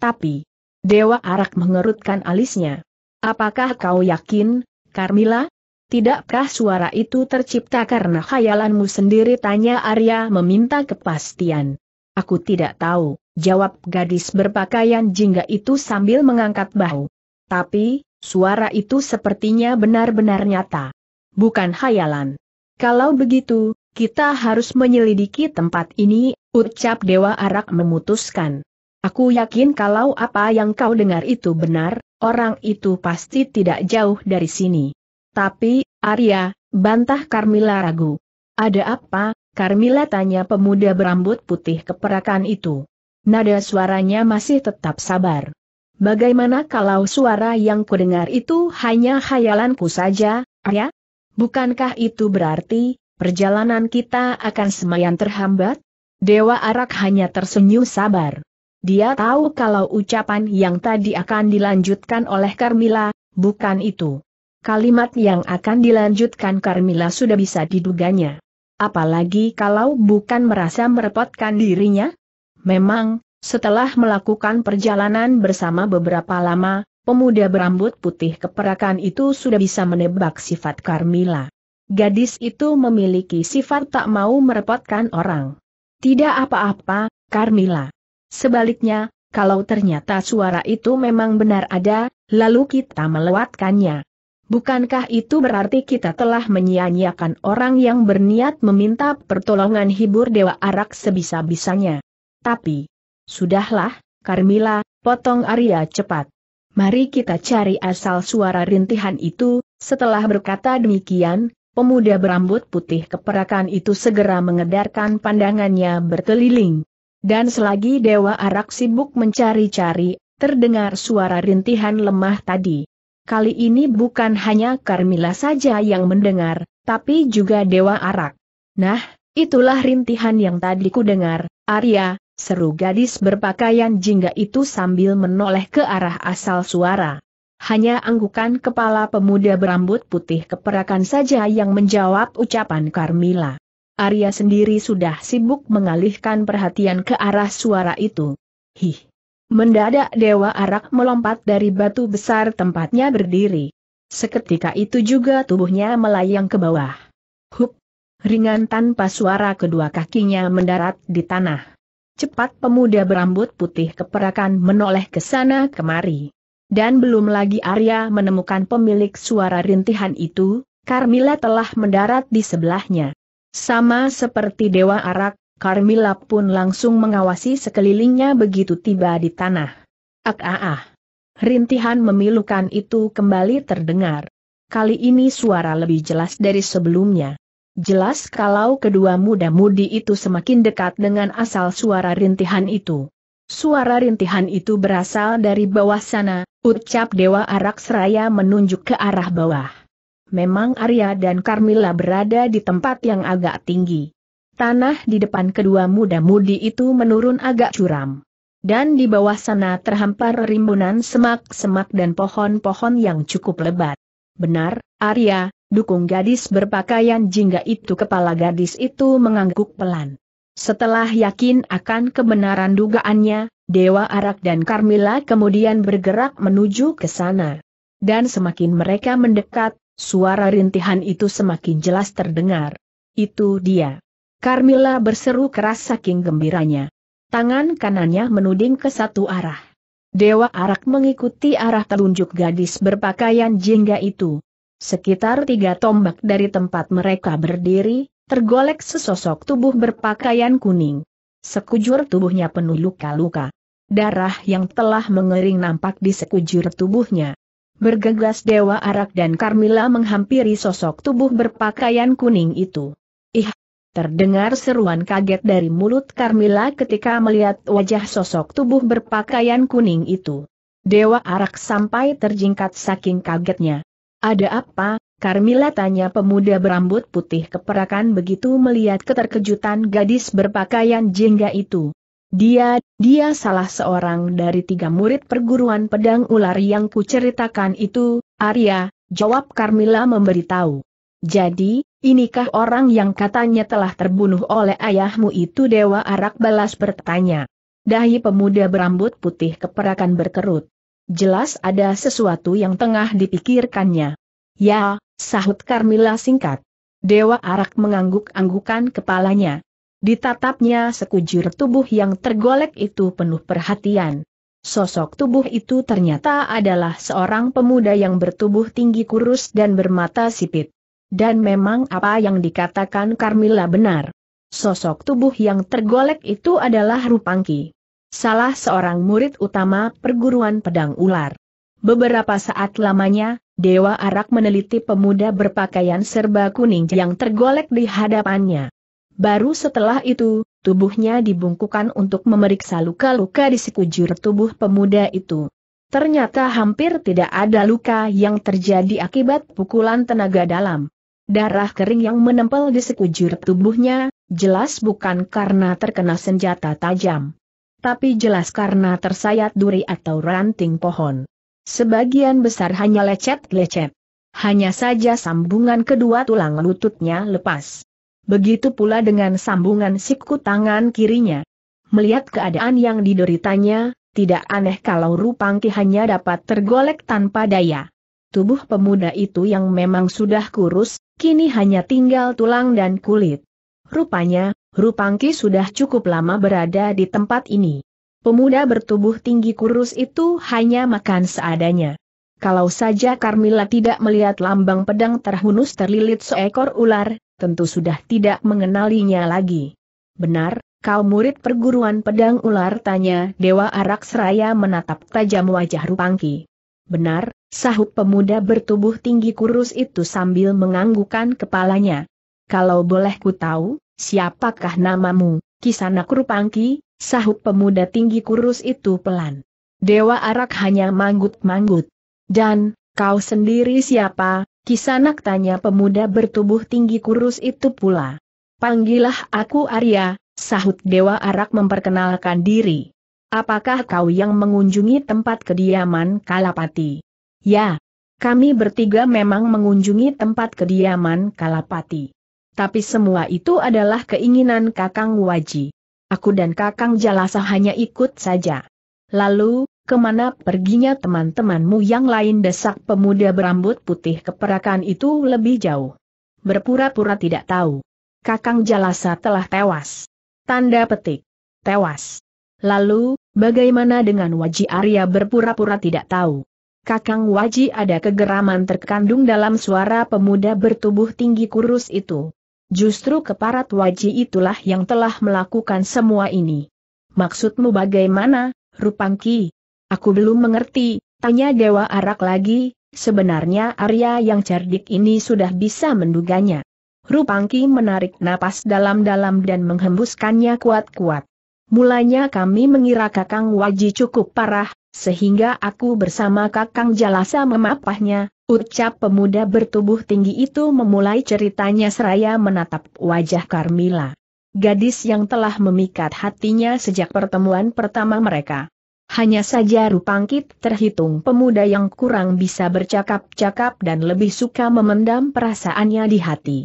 Tapi, Dewa Arak mengerutkan alisnya. Apakah kau yakin, Carmila? Tidakkah suara itu tercipta karena khayalanmu sendiri? Tanya Arya meminta kepastian. Aku tidak tahu, jawab gadis berpakaian jingga itu sambil mengangkat bahu. Tapi, suara itu sepertinya benar-benar nyata. Bukan khayalan. Kalau begitu, kita harus menyelidiki tempat ini, ucap Dewa Arak memutuskan. Aku yakin kalau apa yang kau dengar itu benar, orang itu pasti tidak jauh dari sini. Tapi, Arya, bantah Carmila ragu. Ada apa, Carmila tanya pemuda berambut putih keperakan itu. Nada suaranya masih tetap sabar. Bagaimana kalau suara yang kudengar itu hanya khayalanku saja, Arya? Bukankah itu berarti, perjalanan kita akan semayan terhambat? Dewa Arak hanya tersenyum sabar. Dia tahu kalau ucapan yang tadi akan dilanjutkan oleh Carmila, bukan itu. Kalimat yang akan dilanjutkan Carmila sudah bisa diduganya. Apalagi kalau bukan merasa merepotkan dirinya? Memang, setelah melakukan perjalanan bersama beberapa lama, pemuda berambut putih keperakan itu sudah bisa menebak sifat Carmila. Gadis itu memiliki sifat tak mau merepotkan orang. Tidak apa-apa, Carmila. Sebaliknya, kalau ternyata suara itu memang benar ada, lalu kita melewatkannya. Bukankah itu berarti kita telah menyia-nyiakan orang yang berniat meminta pertolongan hibur Dewa Arak sebisa-bisanya? Tapi, sudahlah, Carmila, potong Arya cepat. Mari kita cari asal suara rintihan itu, setelah berkata demikian, Pemuda berambut putih keperakan itu segera mengedarkan pandangannya berkeliling. Dan selagi Dewa Arak sibuk mencari-cari, terdengar suara rintihan lemah tadi. Kali ini bukan hanya Karmila saja yang mendengar, tapi juga Dewa Arak. Nah, itulah rintihan yang tadi ku dengar, Arya, seru gadis berpakaian jingga itu sambil menoleh ke arah asal suara. Hanya anggukan kepala pemuda berambut putih keperakan saja yang menjawab ucapan Carmila. Arya sendiri sudah sibuk mengalihkan perhatian ke arah suara itu. Hih! Mendadak Dewa Arak melompat dari batu besar tempatnya berdiri. Seketika itu juga tubuhnya melayang ke bawah. Hup! Ringan tanpa suara kedua kakinya mendarat di tanah. Cepat pemuda berambut putih keperakan menoleh ke sana kemari. Dan belum lagi Arya menemukan pemilik suara rintihan itu, Karmila telah mendarat di sebelahnya. Sama seperti Dewa Arak, Karmila pun langsung mengawasi sekelilingnya begitu tiba di tanah. Ak ah ah. Rintihan memilukan itu kembali terdengar. Kali ini suara lebih jelas dari sebelumnya. Jelas kalau kedua muda-mudi itu semakin dekat dengan asal suara rintihan itu. Suara rintihan itu berasal dari bawah sana, ucap Dewa Arak Seraya menunjuk ke arah bawah. Memang Arya dan Carmilla berada di tempat yang agak tinggi. Tanah di depan kedua muda-mudi itu menurun agak curam. Dan di bawah sana terhampar rimbunan semak-semak dan pohon-pohon yang cukup lebat. Benar, Arya, dukung gadis berpakaian jingga itu kepala gadis itu mengangguk pelan. Setelah yakin akan kebenaran dugaannya, Dewa Arak dan Carmila kemudian bergerak menuju ke sana. Dan semakin mereka mendekat, suara rintihan itu semakin jelas terdengar. Itu dia. Carmila berseru keras saking gembiranya. Tangan kanannya menuding ke satu arah. Dewa Arak mengikuti arah telunjuk gadis berpakaian jingga itu. Sekitar tiga tombak dari tempat mereka berdiri, tergolek sesosok tubuh berpakaian kuning. Sekujur tubuhnya penuh luka-luka. Darah yang telah mengering nampak di sekujur tubuhnya. Bergegas Dewa Arak dan Carmila menghampiri sosok tubuh berpakaian kuning itu. Ih! Terdengar seruan kaget dari mulut Carmila ketika melihat wajah sosok tubuh berpakaian kuning itu. Dewa Arak sampai terjingkat saking kagetnya. Ada apa, Carmila tanya pemuda berambut putih keperakan begitu melihat keterkejutan gadis berpakaian jingga itu. Dia, dia salah seorang dari tiga murid perguruan pedang ular yang kuceritakan itu, Arya, jawab Carmila memberitahu. Jadi, inikah orang yang katanya telah terbunuh oleh ayahmu itu Dewa Arak balas bertanya. Dahi pemuda berambut putih keperakan berkerut. Jelas ada sesuatu yang tengah dipikirkannya. Ya, Sahut Carmilla singkat. Dewa Arak mengangguk-anggukan kepalanya. Ditatapnya sekujur tubuh yang tergolek itu penuh perhatian. Sosok tubuh itu ternyata adalah seorang pemuda yang bertubuh tinggi kurus dan bermata sipit. Dan memang apa yang dikatakan Carmilla benar. Sosok tubuh yang tergolek itu adalah Rupangki. Salah seorang murid utama perguruan pedang ular. Beberapa saat lamanya, Dewa Arak meneliti pemuda berpakaian serba kuning yang tergolek di hadapannya. Baru setelah itu, tubuhnya dibungkukan untuk memeriksa luka-luka di sekujur tubuh pemuda itu. Ternyata hampir tidak ada luka yang terjadi akibat pukulan tenaga dalam. Darah kering yang menempel di sekujur tubuhnya, jelas bukan karena terkena senjata tajam. Tapi jelas karena tersayat duri atau ranting pohon. Sebagian besar hanya lecet-lecet. Hanya saja sambungan kedua tulang lututnya lepas. Begitu pula dengan sambungan siku tangan kirinya. Melihat keadaan yang dideritanya, tidak aneh kalau Rupangki hanya dapat tergolek tanpa daya. Tubuh pemuda itu yang memang sudah kurus, kini hanya tinggal tulang dan kulit. Rupanya, Rupangki sudah cukup lama berada di tempat ini. Pemuda bertubuh tinggi kurus itu hanya makan seadanya. Kalau saja Carmila tidak melihat lambang pedang terhunus terlilit seekor ular, tentu sudah tidak mengenalinya lagi. Benar, kau murid perguruan pedang ular tanya Dewa Arak Seraya menatap tajam wajah Rupangki. Benar, sahut pemuda bertubuh tinggi kurus itu sambil menganggukan kepalanya. Kalau boleh ku tahu, siapakah namamu, Kisanak Rupangki? Sahut pemuda tinggi kurus itu pelan. Dewa Arak hanya manggut-manggut. Dan, kau sendiri siapa? Kisanak tanya pemuda bertubuh tinggi kurus itu pula. Panggillah aku Arya, sahut Dewa Arak memperkenalkan diri. Apakah kau yang mengunjungi tempat kediaman Kalapati? Ya, kami bertiga memang mengunjungi tempat kediaman Kalapati. Tapi semua itu adalah keinginan Kakang Waji. Aku dan Kakang Jalasa hanya ikut saja. Lalu, kemana perginya teman-temanmu yang lain desak pemuda berambut putih keperakan itu lebih jauh. Berpura-pura tidak tahu. Kakang Jalasa telah tewas. Tanda petik. Tewas. Lalu, bagaimana dengan Waji Arya berpura-pura tidak tahu? Kakang Waji ada kegeraman terkandung dalam suara pemuda bertubuh tinggi kurus itu. Justru keparat waji itulah yang telah melakukan semua ini. Maksudmu bagaimana, Rupangki? Aku belum mengerti, tanya Dewa Arak lagi, sebenarnya Arya yang cerdik ini sudah bisa menduganya. Rupangki menarik napas dalam-dalam dan menghembuskannya kuat-kuat. Mulanya kami mengira Kakang Waji cukup parah, sehingga aku bersama Kakang Jalasa memapahnya, ucap pemuda bertubuh tinggi itu memulai ceritanya seraya menatap wajah Carmila. Gadis yang telah memikat hatinya sejak pertemuan pertama mereka. Hanya saja Rupangkit terhitung pemuda yang kurang bisa bercakap-cakap dan lebih suka memendam perasaannya di hati.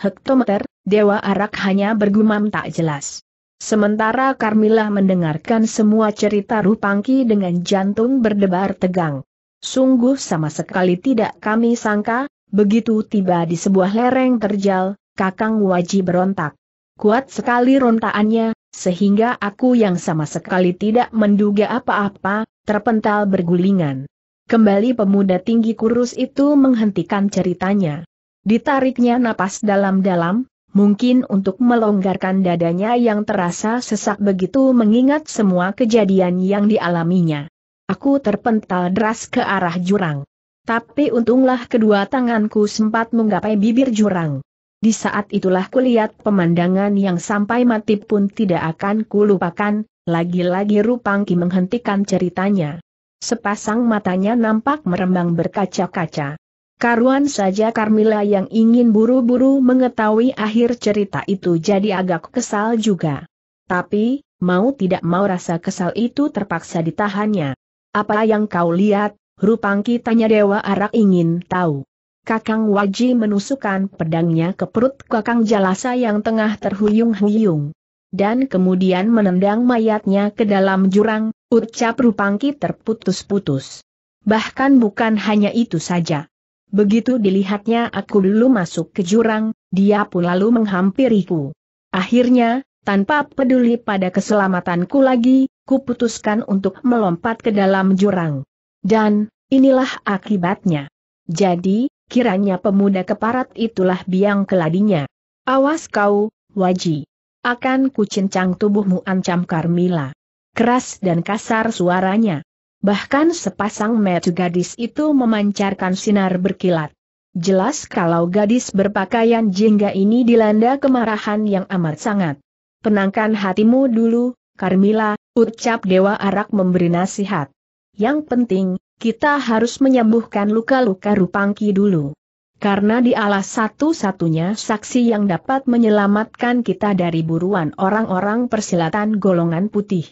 Hektometer, Dewa Arak hanya bergumam tak jelas. Sementara Carmilla mendengarkan semua cerita Rupangki dengan jantung berdebar tegang. Sungguh sama sekali tidak kami sangka, begitu tiba di sebuah lereng terjal, Kakang Waji berontak. Kuat sekali rontaannya, sehingga aku yang sama sekali tidak menduga apa-apa, terpental bergulingan. Kembali pemuda tinggi kurus itu menghentikan ceritanya. Ditariknya napas dalam-dalam, mungkin untuk melonggarkan dadanya yang terasa sesak begitu mengingat semua kejadian yang dialaminya. Aku terpental deras ke arah jurang. Tapi untunglah kedua tanganku sempat menggapai bibir jurang. Di saat itulah kulihat pemandangan yang sampai mati pun tidak akan kulupakan, lagi-lagi Rupangki menghentikan ceritanya. Sepasang matanya nampak merembang berkaca-kaca. Karuan saja Carmilla yang ingin buru-buru mengetahui akhir cerita itu jadi agak kesal juga. Tapi, mau tidak mau rasa kesal itu terpaksa ditahannya. Apa yang kau lihat, Rupangki tanya Dewa Arak ingin tahu. Kakang Waji menusukkan pedangnya ke perut Kakang Jalasa yang tengah terhuyung-huyung. Dan kemudian menendang mayatnya ke dalam jurang, ucap Rupangki terputus-putus. Bahkan bukan hanya itu saja. Begitu dilihatnya aku dulu masuk ke jurang, dia pun lalu menghampiriku. Akhirnya, tanpa peduli pada keselamatanku lagi, kuputuskan untuk melompat ke dalam jurang. Dan, inilah akibatnya. Jadi, kiranya pemuda keparat itulah biang keladinya. Awas kau, Waji. Akan kucincang tubuhmu ancam Carmila. Keras dan kasar suaranya. Bahkan sepasang metu gadis itu memancarkan sinar berkilat. Jelas kalau gadis berpakaian jingga ini dilanda kemarahan yang amat sangat. Tenangkan hatimu dulu, Carmila, ucap Dewa Arak memberi nasihat. Yang penting, kita harus menyembuhkan luka-luka Rupangki dulu. Karena dialah satu-satunya saksi yang dapat menyelamatkan kita dari buruan orang-orang persilatan golongan putih.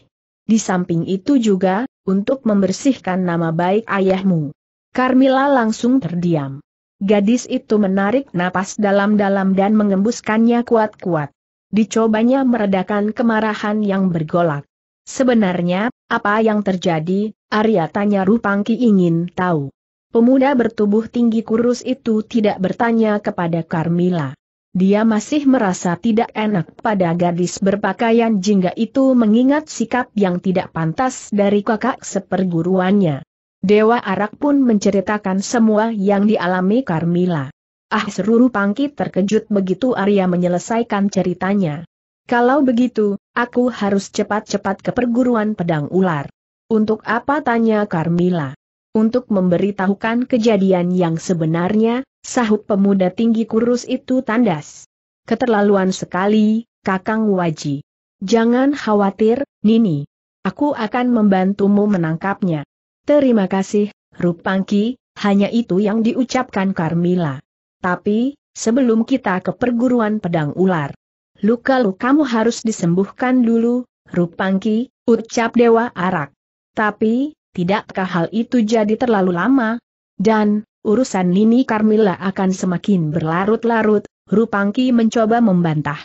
Di samping itu juga, untuk membersihkan nama baik ayahmu. Carmila langsung terdiam. Gadis itu menarik napas dalam-dalam dan mengembuskannya kuat-kuat. Dicobanya meredakan kemarahan yang bergolak. Sebenarnya, apa yang terjadi, Arya tanya Rupangki ingin tahu. Pemuda bertubuh tinggi kurus itu tidak bertanya kepada Carmila. Dia masih merasa tidak enak pada gadis berpakaian jingga itu mengingat sikap yang tidak pantas dari kakak seperguruannya. Dewa Arak pun menceritakan semua yang dialami Carmila. Ah seluruh pangkit terkejut begitu Arya menyelesaikan ceritanya. Kalau begitu, aku harus cepat-cepat ke perguruan pedang ular. Untuk apa tanya Carmila? Untuk memberitahukan kejadian yang sebenarnya, Sahut pemuda tinggi kurus itu tandas. Keterlaluan sekali, Kakang Waji. Jangan khawatir, Nini. Aku akan membantumu menangkapnya. Terima kasih, Rupangki, hanya itu yang diucapkan Carmila. Tapi, sebelum kita ke perguruan pedang ular. luka kamu harus disembuhkan dulu, Rupangki, ucap Dewa Arak. Tapi, tidakkah hal itu jadi terlalu lama? Dan, urusan Nini Carmilla akan semakin berlarut-larut, Rupangki mencoba membantah.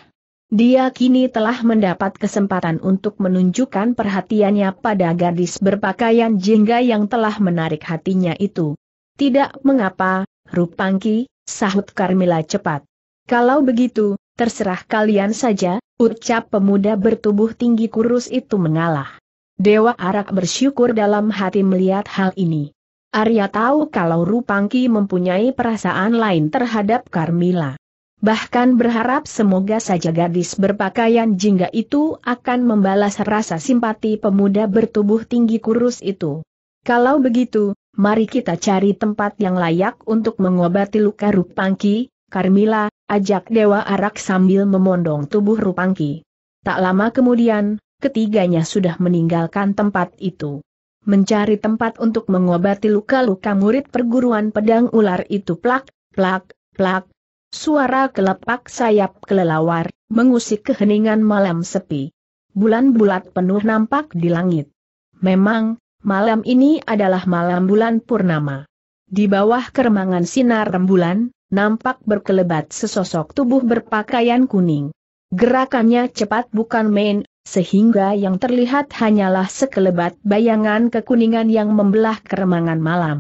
Dia kini telah mendapat kesempatan untuk menunjukkan perhatiannya pada gadis berpakaian jingga yang telah menarik hatinya itu. Tidak mengapa, Rupangki, sahut Carmilla cepat. Kalau begitu, terserah kalian saja, ucap pemuda bertubuh tinggi kurus itu mengalah. Dewa Arak bersyukur dalam hati melihat hal ini. Arya tahu kalau Rupangki mempunyai perasaan lain terhadap Carmila. Bahkan berharap semoga saja gadis berpakaian jingga itu akan membalas rasa simpati pemuda bertubuh tinggi kurus itu. Kalau begitu, mari kita cari tempat yang layak untuk mengobati luka Rupangki, Carmila, ajak Dewa Arak sambil memondong tubuh Rupangki. Tak lama kemudian, ketiganya sudah meninggalkan tempat itu mencari tempat untuk mengobati luka-luka murid perguruan pedang ular itu plak, plak, plak. Suara kelepak sayap kelelawar, mengusik keheningan malam sepi. Bulan bulat penuh nampak di langit. Memang, malam ini adalah malam bulan purnama. Di bawah keremangan sinar rembulan, nampak berkelebat sesosok tubuh berpakaian kuning. Gerakannya cepat bukan main, sehingga yang terlihat hanyalah sekelebat bayangan kekuningan yang membelah keremangan malam.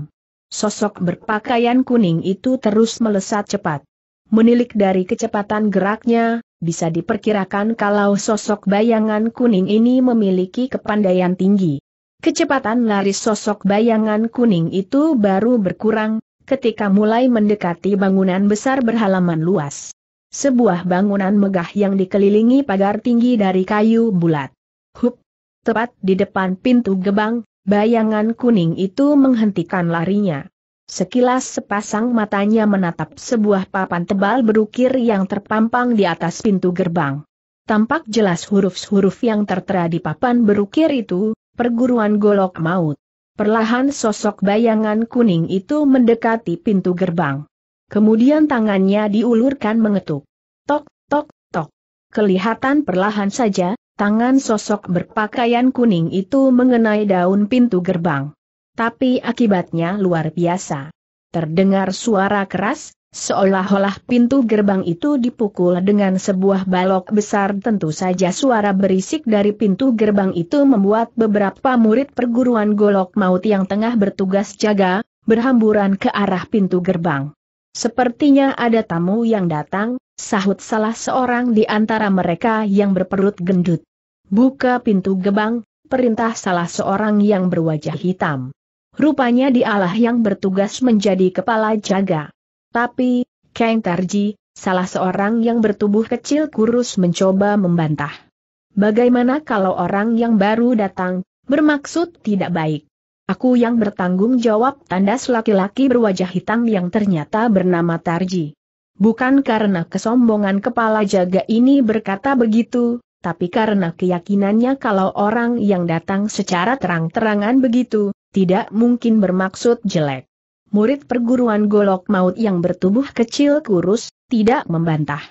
Sosok berpakaian kuning itu terus melesat cepat. Menilik dari kecepatan geraknya, bisa diperkirakan kalau sosok bayangan kuning ini memiliki kepandaian tinggi. Kecepatan lari sosok bayangan kuning itu baru berkurang, ketika mulai mendekati bangunan besar berhalaman luas. Sebuah bangunan megah yang dikelilingi pagar tinggi dari kayu bulat. Hup! Tepat di depan pintu gebang, bayangan kuning itu menghentikan larinya. Sekilas sepasang matanya menatap sebuah papan tebal berukir yang terpampang di atas pintu gerbang. Tampak jelas huruf-huruf yang tertera di papan berukir itu, perguruan golok maut. Perlahan sosok bayangan kuning itu mendekati pintu gerbang. Kemudian tangannya diulurkan mengetuk. Tok, tok, tok. Kelihatan perlahan saja, tangan sosok berpakaian kuning itu mengenai daun pintu gerbang. Tapi akibatnya luar biasa. Terdengar suara keras, seolah-olah pintu gerbang itu dipukul dengan sebuah balok besar tentu saja suara berisik dari pintu gerbang itu membuat beberapa murid perguruan golok maut yang tengah bertugas jaga, berhamburan ke arah pintu gerbang. Sepertinya ada tamu yang datang, sahut salah seorang di antara mereka yang berperut gendut. Buka pintu gebang, perintah salah seorang yang berwajah hitam. Rupanya dialah yang bertugas menjadi kepala jaga. Tapi, Kang Tarji, salah seorang yang bertubuh kecil kurus mencoba membantah. Bagaimana kalau orang yang baru datang, bermaksud tidak baik? Aku yang bertanggung jawab tandas laki-laki berwajah hitam yang ternyata bernama Tarji. Bukan karena kesombongan kepala jaga ini berkata begitu, tapi karena keyakinannya kalau orang yang datang secara terang-terangan begitu, tidak mungkin bermaksud jelek. Murid perguruan golok maut yang bertubuh kecil kurus, tidak membantah.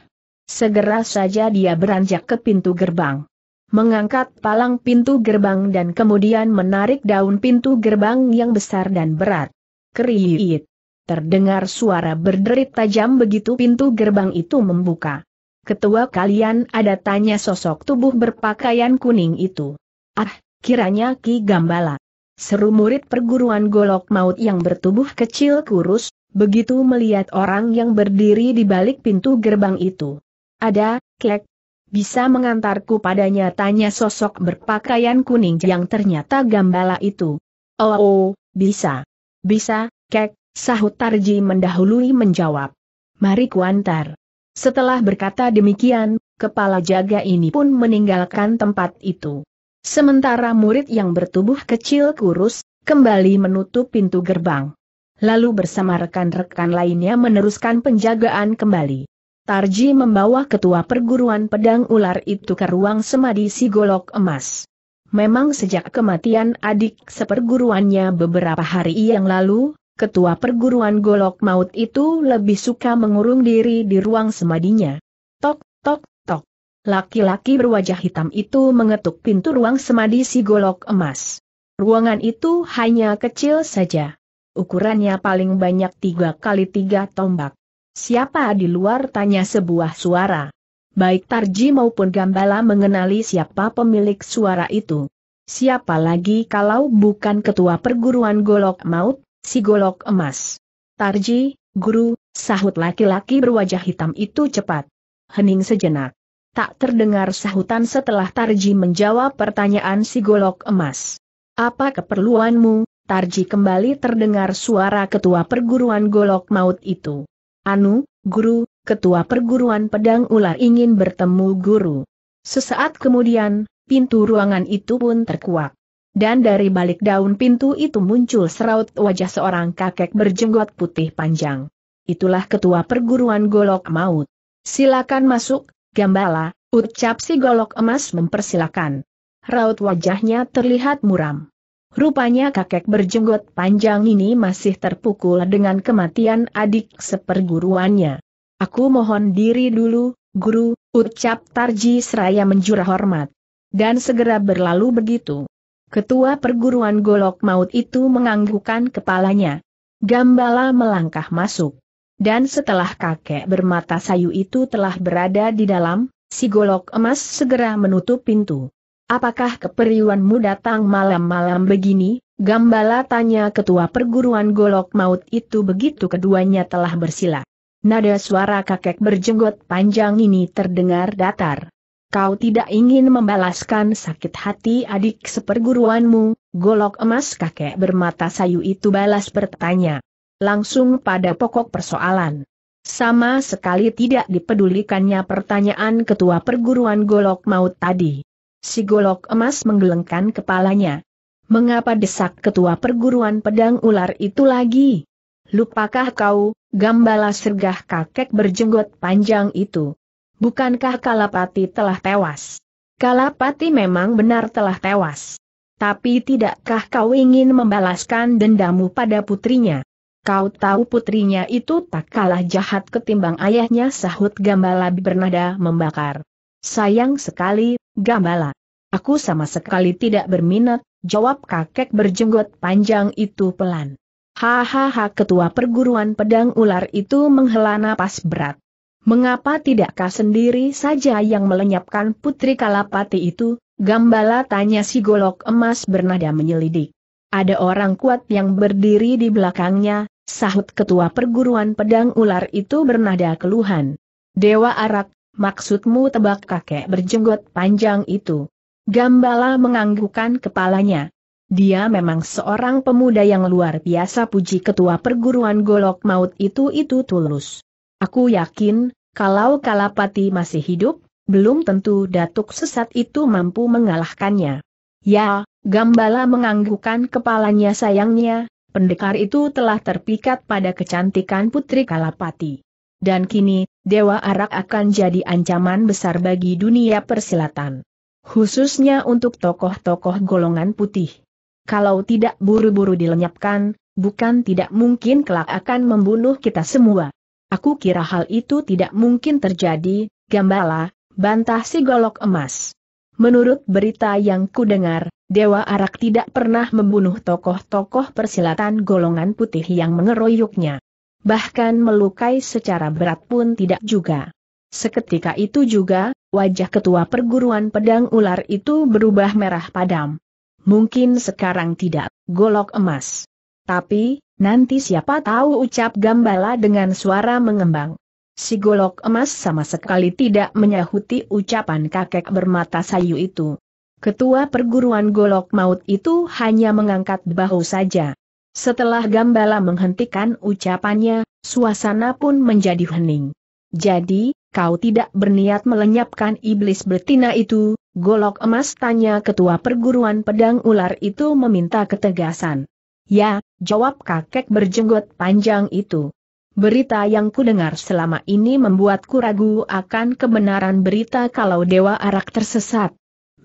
Segera saja dia beranjak ke pintu gerbang mengangkat palang pintu gerbang dan kemudian menarik daun pintu gerbang yang besar dan berat. Keriit. Terdengar suara berderit tajam begitu pintu gerbang itu membuka. Ketua kalian ada tanya sosok tubuh berpakaian kuning itu. Ah, kiranya Ki Gambala. Seru murid perguruan golok maut yang bertubuh kecil kurus, begitu melihat orang yang berdiri di balik pintu gerbang itu. Ada, kek, bisa mengantarku padanya tanya sosok berpakaian kuning yang ternyata gambala itu. Oh, oh bisa. Bisa, kek, sahut Tarji mendahului menjawab. Mari kuantar. Setelah berkata demikian, kepala jaga ini pun meninggalkan tempat itu. Sementara murid yang bertubuh kecil kurus, kembali menutup pintu gerbang. Lalu bersama rekan-rekan lainnya meneruskan penjagaan kembali. Tarji membawa ketua perguruan pedang ular itu ke ruang semadi si golok emas. Memang sejak kematian adik seperguruannya beberapa hari yang lalu, ketua perguruan golok maut itu lebih suka mengurung diri di ruang semadinya. Tok, tok, tok. Laki-laki berwajah hitam itu mengetuk pintu ruang semadi si golok emas. Ruangan itu hanya kecil saja. Ukurannya paling banyak tiga kali tiga tombak. Siapa di luar tanya sebuah suara. Baik Tarji maupun Gambala mengenali siapa pemilik suara itu. Siapa lagi kalau bukan ketua perguruan Golok Maut, si Golok Emas. Tarji, guru, sahut laki-laki berwajah hitam itu cepat. Hening sejenak. Tak terdengar sahutan setelah Tarji menjawab pertanyaan si Golok Emas. Apa keperluanmu, Tarji kembali terdengar suara ketua perguruan Golok Maut itu. Anu, guru, ketua perguruan pedang ular ingin bertemu guru. Sesaat kemudian, pintu ruangan itu pun terkuak. Dan dari balik daun pintu itu muncul seraut wajah seorang kakek berjenggot putih panjang. Itulah ketua perguruan golok maut. Silakan masuk, gambala, ucap si golok emas mempersilakan. Raut wajahnya terlihat muram. Rupanya kakek berjenggot panjang ini masih terpukul dengan kematian adik seperguruannya. Aku mohon diri dulu, guru, ucap Tarji seraya menjurah hormat. Dan segera berlalu begitu. Ketua perguruan golok maut itu menganggukkan kepalanya. Gambala melangkah masuk. Dan setelah kakek bermata sayu itu telah berada di dalam, si golok emas segera menutup pintu. Apakah keperiuanmu datang malam-malam begini? Gambala tanya ketua perguruan golok maut itu begitu keduanya telah bersila. Nada suara kakek berjenggot panjang ini terdengar datar. Kau tidak ingin membalaskan sakit hati adik seperguruanmu, golok emas kakek bermata sayu itu balas bertanya. Langsung pada pokok persoalan. Sama sekali tidak dipedulikannya pertanyaan ketua perguruan golok maut tadi. Si golok emas menggelengkan kepalanya. Mengapa desak ketua perguruan pedang ular itu lagi? Lupakah kau, gambala sergah kakek berjenggot panjang itu? Bukankah Kalapati telah tewas? Kalapati memang benar telah tewas. Tapi tidakkah kau ingin membalaskan dendammu pada putrinya? Kau tahu putrinya itu tak kalah jahat ketimbang ayahnya sahut gambala bernada membakar. Sayang sekali, Gambala. Aku sama sekali tidak berminat, jawab kakek berjenggot panjang itu pelan. Hahaha ketua perguruan pedang ular itu menghela napas berat. Mengapa tidakkah sendiri saja yang melenyapkan putri Kalapati itu, Gambala tanya si golok emas bernada menyelidik. Ada orang kuat yang berdiri di belakangnya, sahut ketua perguruan pedang ular itu bernada keluhan. Dewa Arak, Maksudmu tebak kakek berjenggot panjang itu? Gambala menganggukkan kepalanya. Dia memang seorang pemuda yang luar biasa puji ketua perguruan golok maut itu itu tulus. Aku yakin, kalau Kalapati masih hidup, belum tentu datuk sesat itu mampu mengalahkannya. Ya, Gambala menganggukkan kepalanya sayangnya, pendekar itu telah terpikat pada kecantikan Putri Kalapati. Dan kini, Dewa Arak akan jadi ancaman besar bagi dunia persilatan. Khususnya untuk tokoh-tokoh golongan putih. Kalau tidak buru-buru dilenyapkan, bukan tidak mungkin kelak akan membunuh kita semua. Aku kira hal itu tidak mungkin terjadi, Gambala, bantah si golok emas. Menurut berita yang kudengar, Dewa Arak tidak pernah membunuh tokoh-tokoh persilatan golongan putih yang mengeroyoknya bahkan melukai secara berat pun tidak juga. Seketika itu juga, wajah ketua perguruan pedang ular itu berubah merah padam. Mungkin sekarang tidak, golok emas. Tapi, nanti siapa tahu ucap Gambala dengan suara mengembang. Si golok emas sama sekali tidak menyahuti ucapan kakek bermata sayu itu. Ketua perguruan golok maut itu hanya mengangkat bahu saja. Setelah Gambala menghentikan ucapannya, suasana pun menjadi hening. Jadi, kau tidak berniat melenyapkan iblis betina itu, golok emas tanya ketua perguruan pedang ular itu meminta ketegasan. Ya, jawab kakek berjenggot panjang itu. Berita yang kudengar selama ini membuatku ragu akan kebenaran berita kalau Dewa Arak tersesat.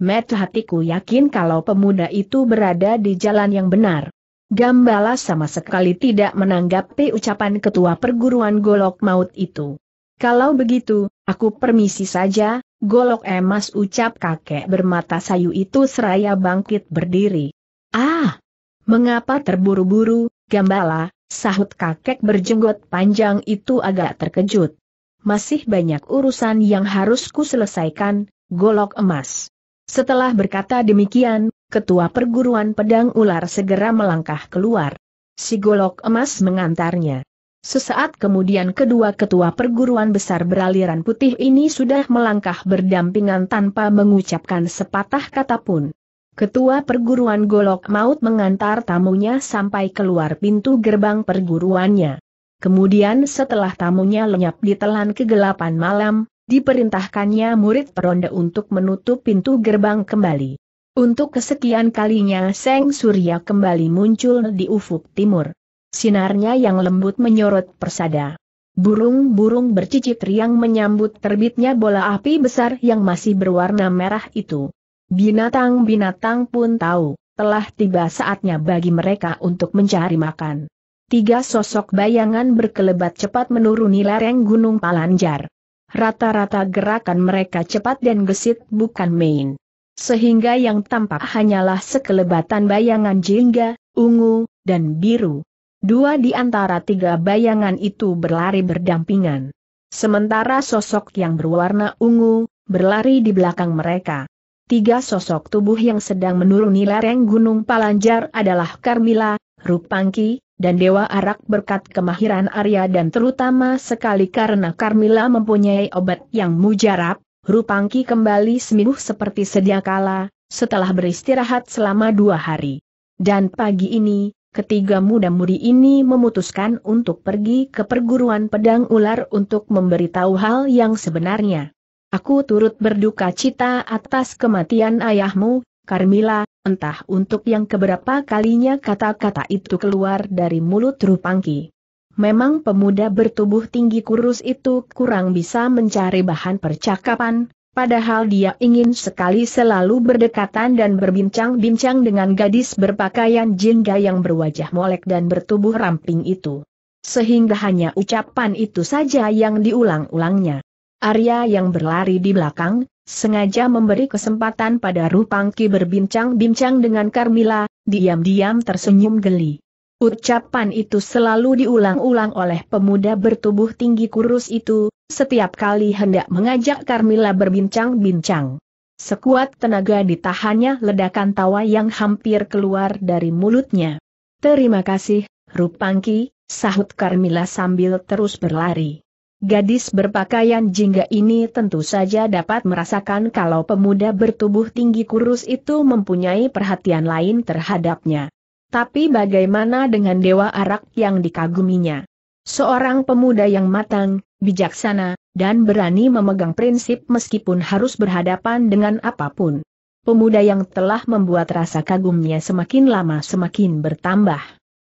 Met hatiku yakin kalau pemuda itu berada di jalan yang benar. Gambala sama sekali tidak menanggapi ucapan ketua perguruan Golok Maut itu. Kalau begitu, aku permisi saja, Golok emas ucap kakek bermata sayu itu seraya bangkit berdiri. Ah! Mengapa terburu-buru, Gambala, sahut kakek berjenggot panjang itu agak terkejut. Masih banyak urusan yang harus ku selesaikan, Golok emas. Setelah berkata demikian, ketua perguruan pedang ular segera melangkah keluar. Si golok emas mengantarnya. Sesaat kemudian kedua ketua perguruan besar beraliran putih ini sudah melangkah berdampingan tanpa mengucapkan sepatah kata pun. Ketua perguruan Golok Maut mengantar tamunya sampai keluar pintu gerbang perguruannya. Kemudian setelah tamunya lenyap di telan kegelapan malam, diperintahkannya murid peronda untuk menutup pintu gerbang kembali. Untuk kesekian kalinya Seng Surya kembali muncul di ufuk timur. Sinarnya yang lembut menyorot persada. Burung-burung bercicit riang menyambut terbitnya bola api besar yang masih berwarna merah itu. Binatang-binatang pun tahu, telah tiba saatnya bagi mereka untuk mencari makan. Tiga sosok bayangan berkelebat cepat menuruni lereng Gunung Palanjar. Rata-rata gerakan mereka cepat dan gesit bukan main. Sehingga yang tampak hanyalah sekelebatan bayangan jingga, ungu, dan biru. Dua di antara tiga bayangan itu berlari berdampingan. Sementara sosok yang berwarna ungu, berlari di belakang mereka. Tiga sosok tubuh yang sedang menuruni lereng Gunung Palanjar adalah Karmila, Rupangki, dan Dewa Arak berkat kemahiran Arya dan terutama sekali karena Karmila mempunyai obat yang mujarab, Rupangki kembali sembuh seperti sedia kala, setelah beristirahat selama dua hari. Dan pagi ini, ketiga muda mudi ini memutuskan untuk pergi ke perguruan pedang ular untuk memberitahu hal yang sebenarnya. Aku turut berduka cita atas kematian ayahmu, Carmilla. entah untuk yang keberapa kalinya kata-kata itu keluar dari mulut Rupangki. Memang pemuda bertubuh tinggi kurus itu kurang bisa mencari bahan percakapan, padahal dia ingin sekali selalu berdekatan dan berbincang-bincang dengan gadis berpakaian jingga yang berwajah molek dan bertubuh ramping itu. Sehingga hanya ucapan itu saja yang diulang-ulangnya. Arya yang berlari di belakang, sengaja memberi kesempatan pada Rupangki berbincang-bincang dengan Carmila, diam-diam tersenyum geli. Ucapan itu selalu diulang-ulang oleh pemuda bertubuh tinggi kurus itu, setiap kali hendak mengajak Carmila berbincang-bincang. Sekuat tenaga ditahannya ledakan tawa yang hampir keluar dari mulutnya. Terima kasih, Rupangki, sahut Carmila sambil terus berlari. Gadis berpakaian jingga ini tentu saja dapat merasakan kalau pemuda bertubuh tinggi kurus itu mempunyai perhatian lain terhadapnya. Tapi bagaimana dengan dewa arak yang dikaguminya? Seorang pemuda yang matang, bijaksana, dan berani memegang prinsip meskipun harus berhadapan dengan apapun. Pemuda yang telah membuat rasa kagumnya semakin lama semakin bertambah.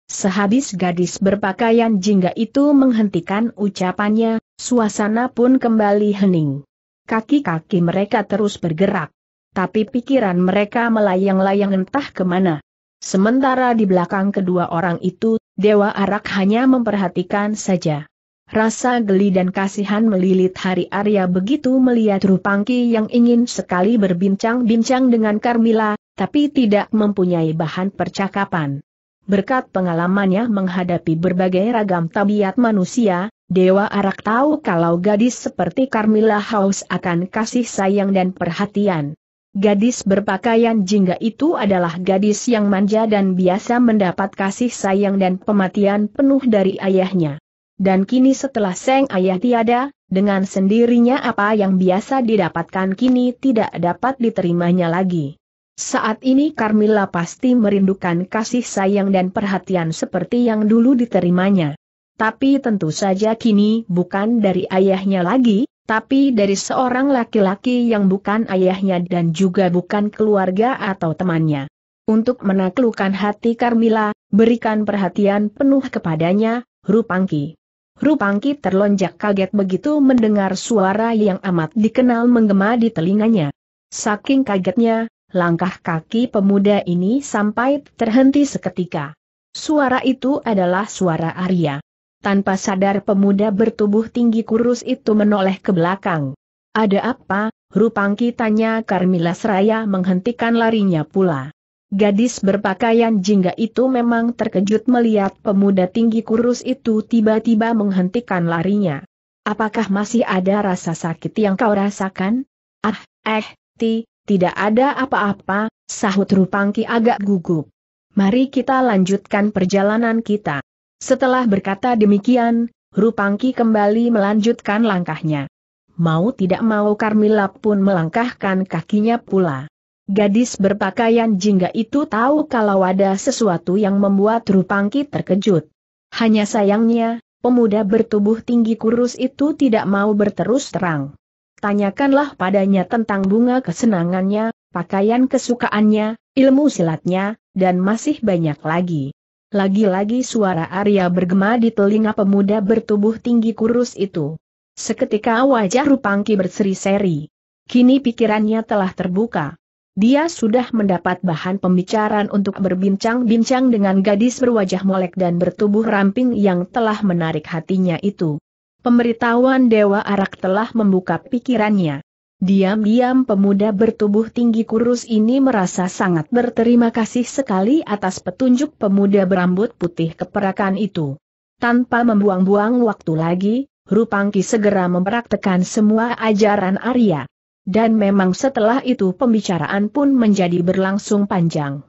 Sehabis gadis berpakaian jingga itu menghentikan ucapannya, suasana pun kembali hening. Kaki-kaki mereka terus bergerak. Tapi pikiran mereka melayang-layang entah kemana. Sementara di belakang kedua orang itu, Dewa Arak hanya memperhatikan saja. Rasa geli dan kasihan melilit hari Arya begitu melihat Rupangki yang ingin sekali berbincang-bincang dengan Carmila, tapi tidak mempunyai bahan percakapan. Berkat pengalamannya menghadapi berbagai ragam tabiat manusia, Dewa Arak tahu kalau gadis seperti Carmila haus akan kasih sayang dan perhatian. Gadis berpakaian jingga itu adalah gadis yang manja dan biasa mendapat kasih sayang dan pematian penuh dari ayahnya. Dan kini setelah seng ayah tiada, dengan sendirinya apa yang biasa didapatkan kini tidak dapat diterimanya lagi. Saat ini Carmilla pasti merindukan kasih sayang dan perhatian seperti yang dulu diterimanya. Tapi tentu saja kini bukan dari ayahnya lagi, tapi dari seorang laki-laki yang bukan ayahnya dan juga bukan keluarga atau temannya. Untuk menaklukkan hati Carmila, berikan perhatian penuh kepadanya, Rupangki. Rupangki terlonjak kaget begitu mendengar suara yang amat dikenal menggema di telinganya. Saking kagetnya, langkah kaki pemuda ini sampai terhenti seketika. Suara itu adalah suara Arya. Tanpa sadar pemuda bertubuh tinggi kurus itu menoleh ke belakang. Ada apa? Rupangki tanya Carmila Seraya menghentikan larinya pula. Gadis berpakaian jingga itu memang terkejut melihat pemuda tinggi kurus itu tiba-tiba menghentikan larinya. Apakah masih ada rasa sakit yang kau rasakan? Ah, eh, ti, tidak ada apa-apa, sahut Rupangki agak gugup. Mari kita lanjutkan perjalanan kita. Setelah berkata demikian, Rupangki kembali melanjutkan langkahnya. Mau tidak mau Carmilla pun melangkahkan kakinya pula. Gadis berpakaian jingga itu tahu kalau ada sesuatu yang membuat Rupangki terkejut. Hanya sayangnya, pemuda bertubuh tinggi kurus itu tidak mau berterus terang. Tanyakanlah padanya tentang bunga kesenangannya, pakaian kesukaannya, ilmu silatnya, dan masih banyak lagi. Lagi-lagi suara Arya bergema di telinga pemuda bertubuh tinggi kurus itu. Seketika wajah Rupangki berseri-seri. Kini pikirannya telah terbuka. Dia sudah mendapat bahan pembicaraan untuk berbincang-bincang dengan gadis berwajah molek dan bertubuh ramping yang telah menarik hatinya itu. Pemberitahuan Dewa Arak telah membuka pikirannya. Diam-diam pemuda bertubuh tinggi kurus ini merasa sangat berterima kasih sekali atas petunjuk pemuda berambut putih keperakan itu. Tanpa membuang-buang waktu lagi, Rupangki segera mempraktekan semua ajaran Arya. Dan memang setelah itu pembicaraan pun menjadi berlangsung panjang.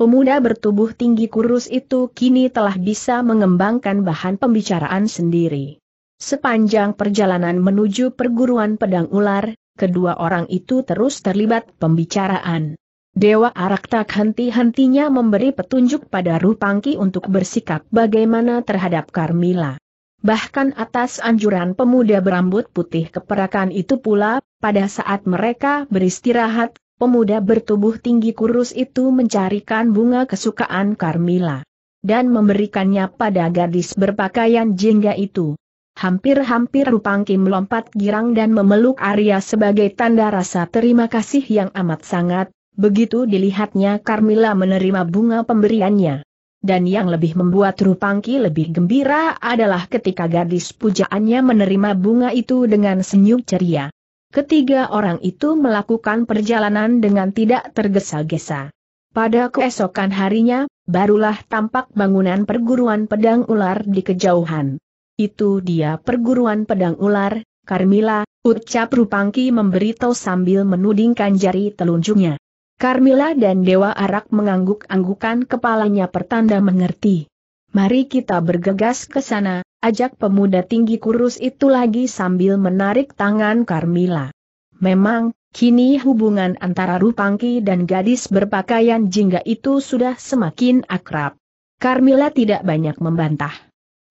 Pemuda bertubuh tinggi kurus itu kini telah bisa mengembangkan bahan pembicaraan sendiri. Sepanjang perjalanan menuju perguruan pedang ular, kedua orang itu terus terlibat pembicaraan. Dewa Arak tak henti-hentinya memberi petunjuk pada Rupangki untuk bersikap bagaimana terhadap Karmila. Bahkan atas anjuran pemuda berambut putih keperakan itu pula, pada saat mereka beristirahat, pemuda bertubuh tinggi kurus itu mencarikan bunga kesukaan Karmila. Dan memberikannya pada gadis berpakaian jingga itu. Hampir-hampir Rupang Kim lompat girang dan memeluk Arya sebagai tanda rasa terima kasih yang amat sangat, begitu dilihatnya Carmila menerima bunga pemberiannya. Dan yang lebih membuat Rupangki lebih gembira adalah ketika gadis pujaannya menerima bunga itu dengan senyum ceria. Ketiga orang itu melakukan perjalanan dengan tidak tergesa-gesa. Pada keesokan harinya, barulah tampak bangunan perguruan pedang ular di kejauhan. Itu dia perguruan pedang ular, Carmila, ucap Rupangki memberitahu sambil menudingkan jari telunjuknya. Carmila dan Dewa Arak mengangguk-anggukan kepalanya pertanda mengerti. Mari kita bergegas ke sana, ajak pemuda tinggi kurus itu lagi sambil menarik tangan Carmila. Memang, kini hubungan antara Rupangki dan gadis berpakaian jingga itu sudah semakin akrab. Carmila tidak banyak membantah.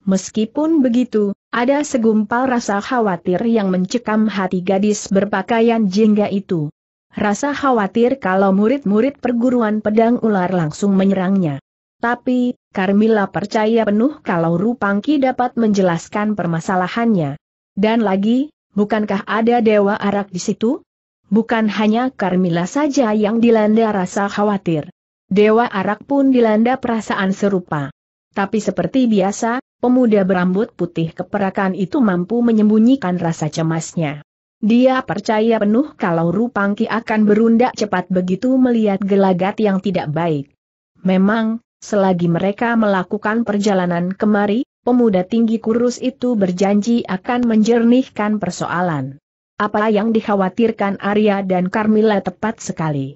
Meskipun begitu, ada segumpal rasa khawatir yang mencekam hati gadis berpakaian jingga itu. Rasa khawatir kalau murid-murid perguruan pedang ular langsung menyerangnya. Tapi, Carmilla percaya penuh kalau Rupangki dapat menjelaskan permasalahannya. Dan lagi, bukankah ada dewa arak di situ? Bukan hanya Carmilla saja yang dilanda rasa khawatir. Dewa arak pun dilanda perasaan serupa. Tapi seperti biasa, pemuda berambut putih keperakan itu mampu menyembunyikan rasa cemasnya. Dia percaya penuh kalau Rupangki akan berundak cepat begitu melihat gelagat yang tidak baik. Memang, selagi mereka melakukan perjalanan kemari, pemuda tinggi kurus itu berjanji akan menjernihkan persoalan. Apa yang dikhawatirkan Arya dan Carmilla tepat sekali.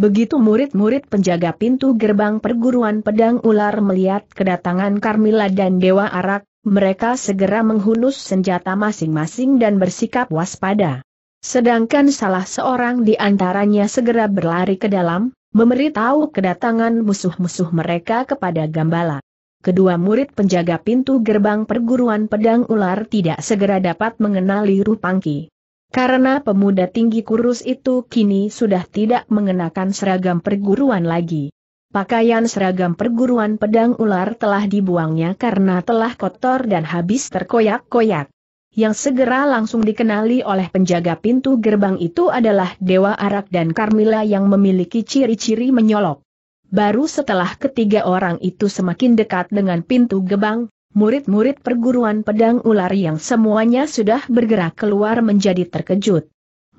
Begitu murid-murid penjaga pintu gerbang perguruan pedang ular melihat kedatangan Carmila dan Dewa Arak, mereka segera menghunus senjata masing-masing dan bersikap waspada. Sedangkan salah seorang di antaranya segera berlari ke dalam, memberitahu kedatangan musuh-musuh mereka kepada Gambala. Kedua murid penjaga pintu gerbang perguruan pedang ular tidak segera dapat mengenali Rupangki. Karena pemuda tinggi kurus itu kini sudah tidak mengenakan seragam perguruan lagi. Pakaian seragam perguruan pedang ular telah dibuangnya karena telah kotor dan habis terkoyak-koyak. Yang segera langsung dikenali oleh penjaga pintu gerbang itu adalah Dewa Arak dan Carmilla yang memiliki ciri-ciri menyolok. Baru setelah ketiga orang itu semakin dekat dengan pintu gerbang. Murid-murid perguruan pedang ular yang semuanya sudah bergerak keluar menjadi terkejut.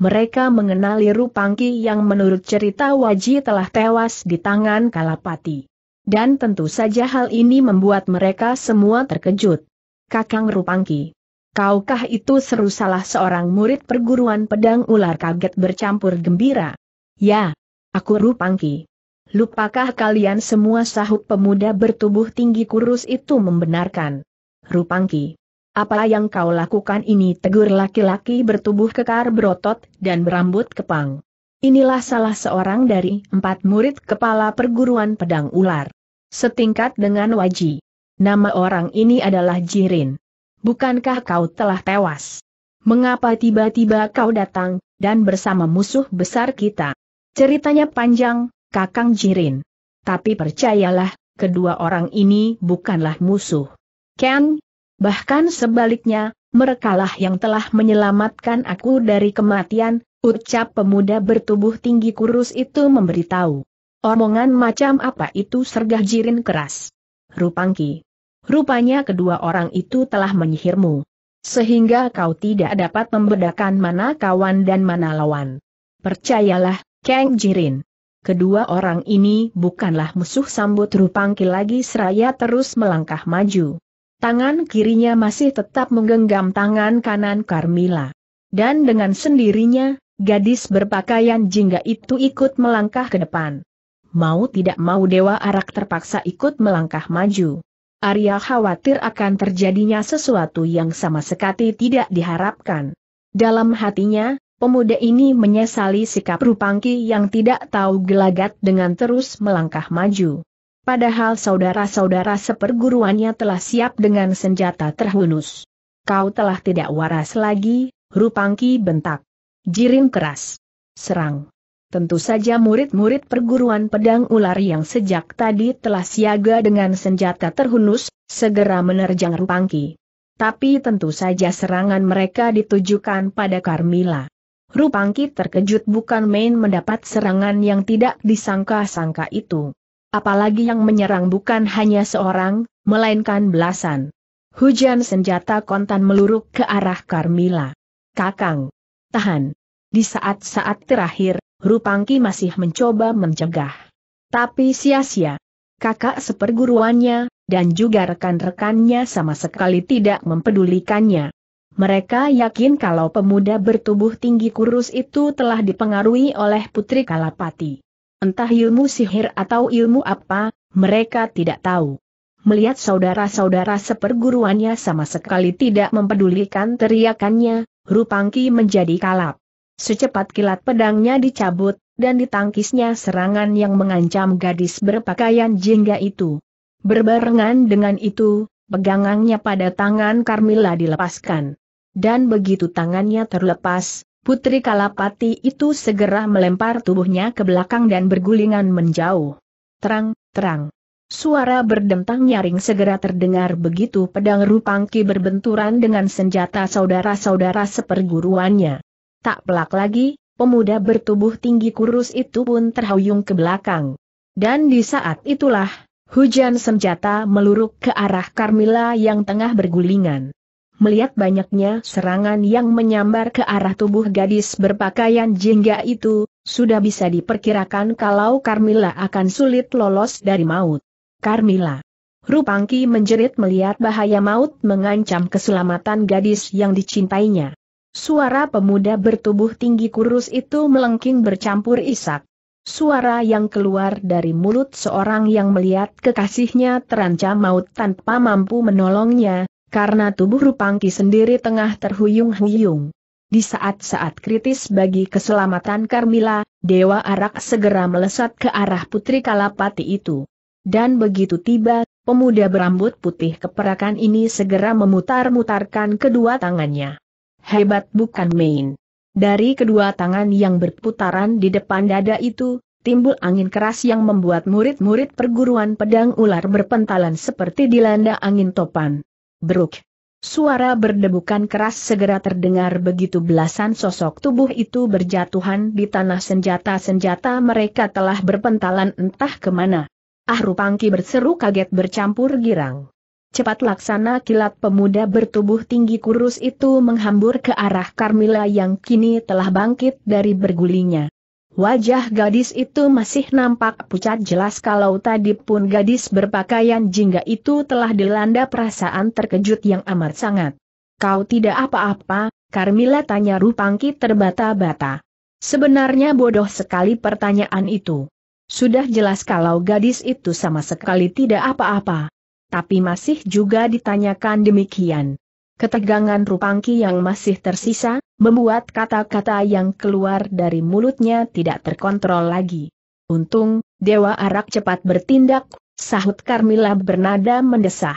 Mereka mengenali Rupangki yang menurut cerita Waji telah tewas di tangan Kalapati. Dan tentu saja hal ini membuat mereka semua terkejut. Kakang Rupangki. Kaukah itu seru salah seorang murid perguruan pedang ular kaget bercampur gembira? Ya, aku Rupangki. Lupakah kalian semua sahut pemuda bertubuh tinggi kurus itu membenarkan? Rupangki. Apa yang kau lakukan ini tegur laki-laki bertubuh kekar berotot dan berambut kepang. Inilah salah seorang dari empat murid kepala perguruan pedang ular. Setingkat dengan Waji. Nama orang ini adalah Jirin. Bukankah kau telah tewas? Mengapa tiba-tiba kau datang, dan bersama musuh besar kita? Ceritanya panjang, Kakang Jirin. Tapi percayalah, kedua orang ini bukanlah musuh. Ken, bahkan sebaliknya, merekalah yang telah menyelamatkan aku dari kematian, ucap pemuda bertubuh tinggi kurus itu memberitahu. Omongan macam apa itu sergah Jirin keras. Rupangki. Rupanya kedua orang itu telah menyihirmu. Sehingga kau tidak dapat membedakan mana kawan dan mana lawan. Percayalah, Kang Jirin. Kedua orang ini bukanlah musuh sambut Rupangki lagi seraya terus melangkah maju. Tangan kirinya masih tetap menggenggam tangan kanan Carmila. Dan dengan sendirinya, gadis berpakaian jingga itu ikut melangkah ke depan. Mau tidak mau Dewa Arak terpaksa ikut melangkah maju. Arya khawatir akan terjadinya sesuatu yang sama sekali tidak diharapkan. Dalam hatinya, Pemuda ini menyesali sikap Rupangki yang tidak tahu gelagat dengan terus melangkah maju. Padahal saudara-saudara seperguruannya telah siap dengan senjata terhunus. Kau telah tidak waras lagi, Rupangki bentak. Jirim keras. Serang. Tentu saja murid-murid perguruan pedang ular yang sejak tadi telah siaga dengan senjata terhunus, segera menerjang Rupangki. Tapi tentu saja serangan mereka ditujukan pada Carmila. Rupangki terkejut bukan main mendapat serangan yang tidak disangka-sangka itu. Apalagi yang menyerang bukan hanya seorang, melainkan belasan. Hujan senjata kontan meluruk ke arah Karmila. Kakang. Tahan. Di saat-saat terakhir, Rupangki masih mencoba mencegah. Tapi sia-sia. Kakak seperguruannya, dan juga rekan-rekannya sama sekali tidak mempedulikannya. Mereka yakin kalau pemuda bertubuh tinggi kurus itu telah dipengaruhi oleh Putri Kalapati. Entah ilmu sihir atau ilmu apa, mereka tidak tahu. Melihat saudara-saudara seperguruannya sama sekali tidak mempedulikan teriakannya, Rupangki menjadi kalap. Secepat kilat pedangnya dicabut, dan ditangkisnya serangan yang mengancam gadis berpakaian jingga itu. Berbarengan dengan itu, pegangannya pada tangan Carmilla dilepaskan dan begitu tangannya terlepas, Putri Kalapati itu segera melempar tubuhnya ke belakang dan bergulingan menjauh. Terang, terang. Suara berdentang nyaring segera terdengar begitu pedang Rupangki berbenturan dengan senjata saudara-saudara seperguruannya. Tak pelak lagi, pemuda bertubuh tinggi kurus itu pun terhuyung ke belakang. Dan di saat itulah, hujan senjata meluruk ke arah Carmila yang tengah bergulingan melihat banyaknya serangan yang menyambar ke arah tubuh gadis berpakaian jingga itu, sudah bisa diperkirakan kalau Carmilla akan sulit lolos dari maut. Carmilla. Rupangki menjerit melihat bahaya maut mengancam keselamatan gadis yang dicintainya. Suara pemuda bertubuh tinggi kurus itu melengking bercampur isak. Suara yang keluar dari mulut seorang yang melihat kekasihnya terancam maut tanpa mampu menolongnya, karena tubuh Rupangki sendiri tengah terhuyung-huyung. Di saat-saat kritis bagi keselamatan Carmila, Dewa Arak segera melesat ke arah Putri Kalapati itu. Dan begitu tiba, pemuda berambut putih keperakan ini segera memutar-mutarkan kedua tangannya. Hebat bukan main. Dari kedua tangan yang berputaran di depan dada itu, timbul angin keras yang membuat murid-murid perguruan pedang ular berpentalan seperti dilanda angin topan. Beruk. Suara berdebukan keras segera terdengar begitu belasan sosok tubuh itu berjatuhan di tanah senjata-senjata mereka telah berpentalan entah kemana. Ah Rupangki berseru kaget bercampur girang. Cepat laksana kilat pemuda bertubuh tinggi kurus itu menghambur ke arah Carmila yang kini telah bangkit dari bergulingnya. Wajah gadis itu masih nampak pucat jelas kalau tadi pun gadis berpakaian jingga itu telah dilanda perasaan terkejut yang amat sangat. Kau tidak apa-apa, Carmila tanya Rupangki terbata-bata. Sebenarnya bodoh sekali pertanyaan itu. Sudah jelas kalau gadis itu sama sekali tidak apa-apa. Tapi masih juga ditanyakan demikian. Ketegangan Rupangki yang masih tersisa, membuat kata-kata yang keluar dari mulutnya tidak terkontrol lagi. Untung, Dewa Arak cepat bertindak, sahut Karmila bernada mendesah.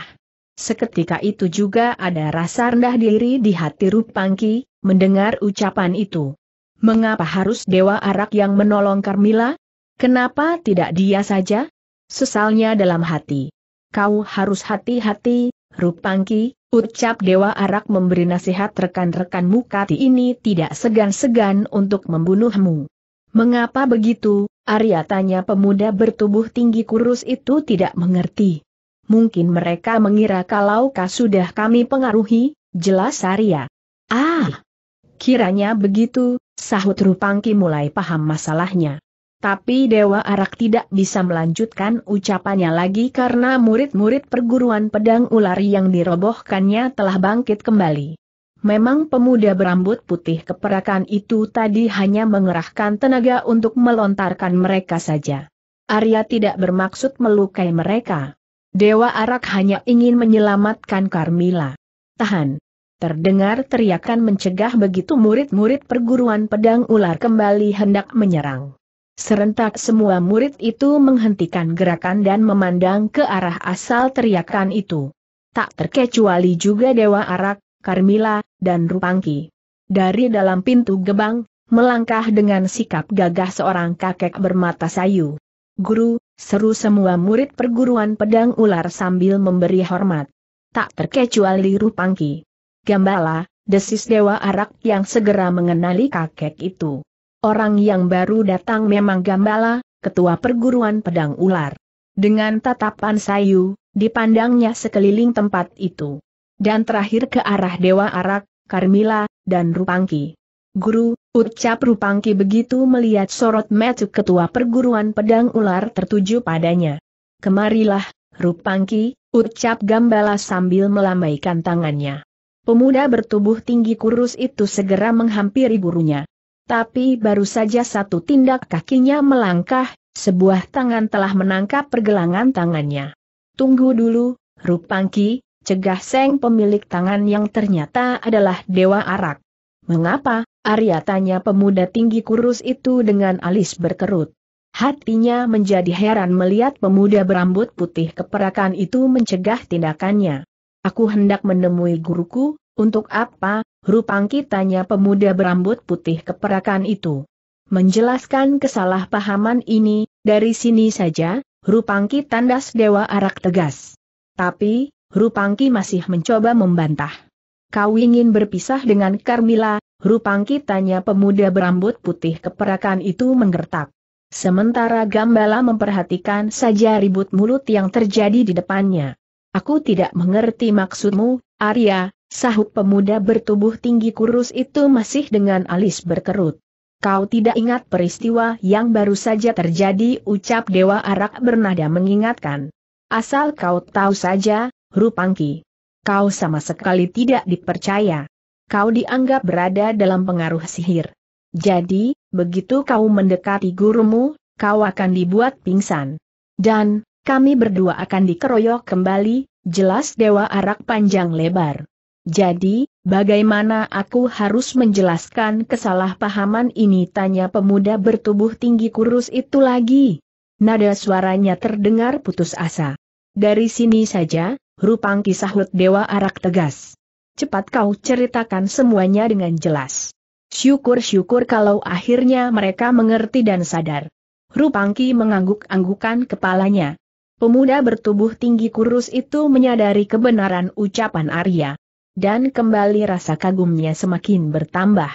Seketika itu juga ada rasa rendah diri di hati Rupangki, mendengar ucapan itu. Mengapa harus Dewa Arak yang menolong Karmila? Kenapa tidak dia saja? Sesalnya dalam hati. Kau harus hati-hati, Rupangki, Ucap Dewa Arak memberi nasihat rekan-rekan Mukati ini tidak segan-segan untuk membunuhmu. Mengapa begitu, Arya tanya pemuda bertubuh tinggi kurus itu tidak mengerti. Mungkin mereka mengira kalau kah sudah kami pengaruhi, jelas Arya. Ah! Kiranya begitu, sahut Rupangki mulai paham masalahnya. Tapi Dewa Arak tidak bisa melanjutkan ucapannya lagi karena murid-murid perguruan pedang Ular yang dirobohkannya telah bangkit kembali. Memang pemuda berambut putih keperakan itu tadi hanya mengerahkan tenaga untuk melontarkan mereka saja. Arya tidak bermaksud melukai mereka. Dewa Arak hanya ingin menyelamatkan Carmila. Tahan. Terdengar teriakan mencegah begitu murid-murid perguruan pedang ular kembali hendak menyerang. Serentak semua murid itu menghentikan gerakan dan memandang ke arah asal teriakan itu. Tak terkecuali juga Dewa Arak, Karmila, dan Rupangki. Dari dalam pintu gebang, melangkah dengan sikap gagah seorang kakek bermata sayu. Guru, seru semua murid perguruan pedang ular sambil memberi hormat. Tak terkecuali Rupangki. Gambala, desis Dewa Arak yang segera mengenali kakek itu. Orang yang baru datang memang Gambala, ketua perguruan pedang ular. Dengan tatapan sayu, dipandangnya sekeliling tempat itu. Dan terakhir ke arah Dewa Arak, Karmila, dan Rupangki. Guru, ucap Rupangki begitu melihat sorot metu ketua perguruan pedang ular tertuju padanya. Kemarilah, Rupangki, ucap Gambala sambil melambaikan tangannya. Pemuda bertubuh tinggi kurus itu segera menghampiri gurunya. Tapi baru saja satu tindak kakinya melangkah, sebuah tangan telah menangkap pergelangan tangannya. Tunggu dulu, Rupangki, cegah Seng pemilik tangan yang ternyata adalah Dewa Arak. Mengapa, Arya tanya pemuda tinggi kurus itu dengan alis berkerut. Hatinya menjadi heran melihat pemuda berambut putih keperakan itu mencegah tindakannya. Aku hendak menemui guruku, untuk apa, Rupangi tanya pemuda berambut putih keperakan itu. Menjelaskan kesalahpahaman ini, dari sini saja, Rupangki tandas Dewa Arak tegas. Tapi, Rupangki masih mencoba membantah. Kau ingin berpisah dengan Carmila, Rupangki tanya pemuda berambut putih keperakan itu menggertak. Sementara Gambala memperhatikan saja ribut mulut yang terjadi di depannya. Aku tidak mengerti maksudmu, Arya, Sahut pemuda bertubuh tinggi kurus itu masih dengan alis berkerut. Kau tidak ingat peristiwa yang baru saja terjadi ucap Dewa Arak bernada mengingatkan. Asal kau tahu saja, Rupangki. Kau sama sekali tidak dipercaya. Kau dianggap berada dalam pengaruh sihir. Jadi, begitu kau mendekati gurumu, kau akan dibuat pingsan. Dan, kami berdua akan dikeroyok kembali, jelas Dewa Arak panjang lebar. Jadi, bagaimana aku harus menjelaskan kesalahpahaman ini? Tanya pemuda bertubuh tinggi kurus itu lagi. Nada suaranya terdengar putus asa. Dari sini saja, rupang kisah Dewa Arak tegas. Cepat kau ceritakan semuanya dengan jelas. Syukur-syukur kalau akhirnya mereka mengerti dan sadar. Rupangki mengangguk-anggukan kepalanya. Pemuda bertubuh tinggi kurus itu menyadari kebenaran ucapan Arya dan kembali rasa kagumnya semakin bertambah.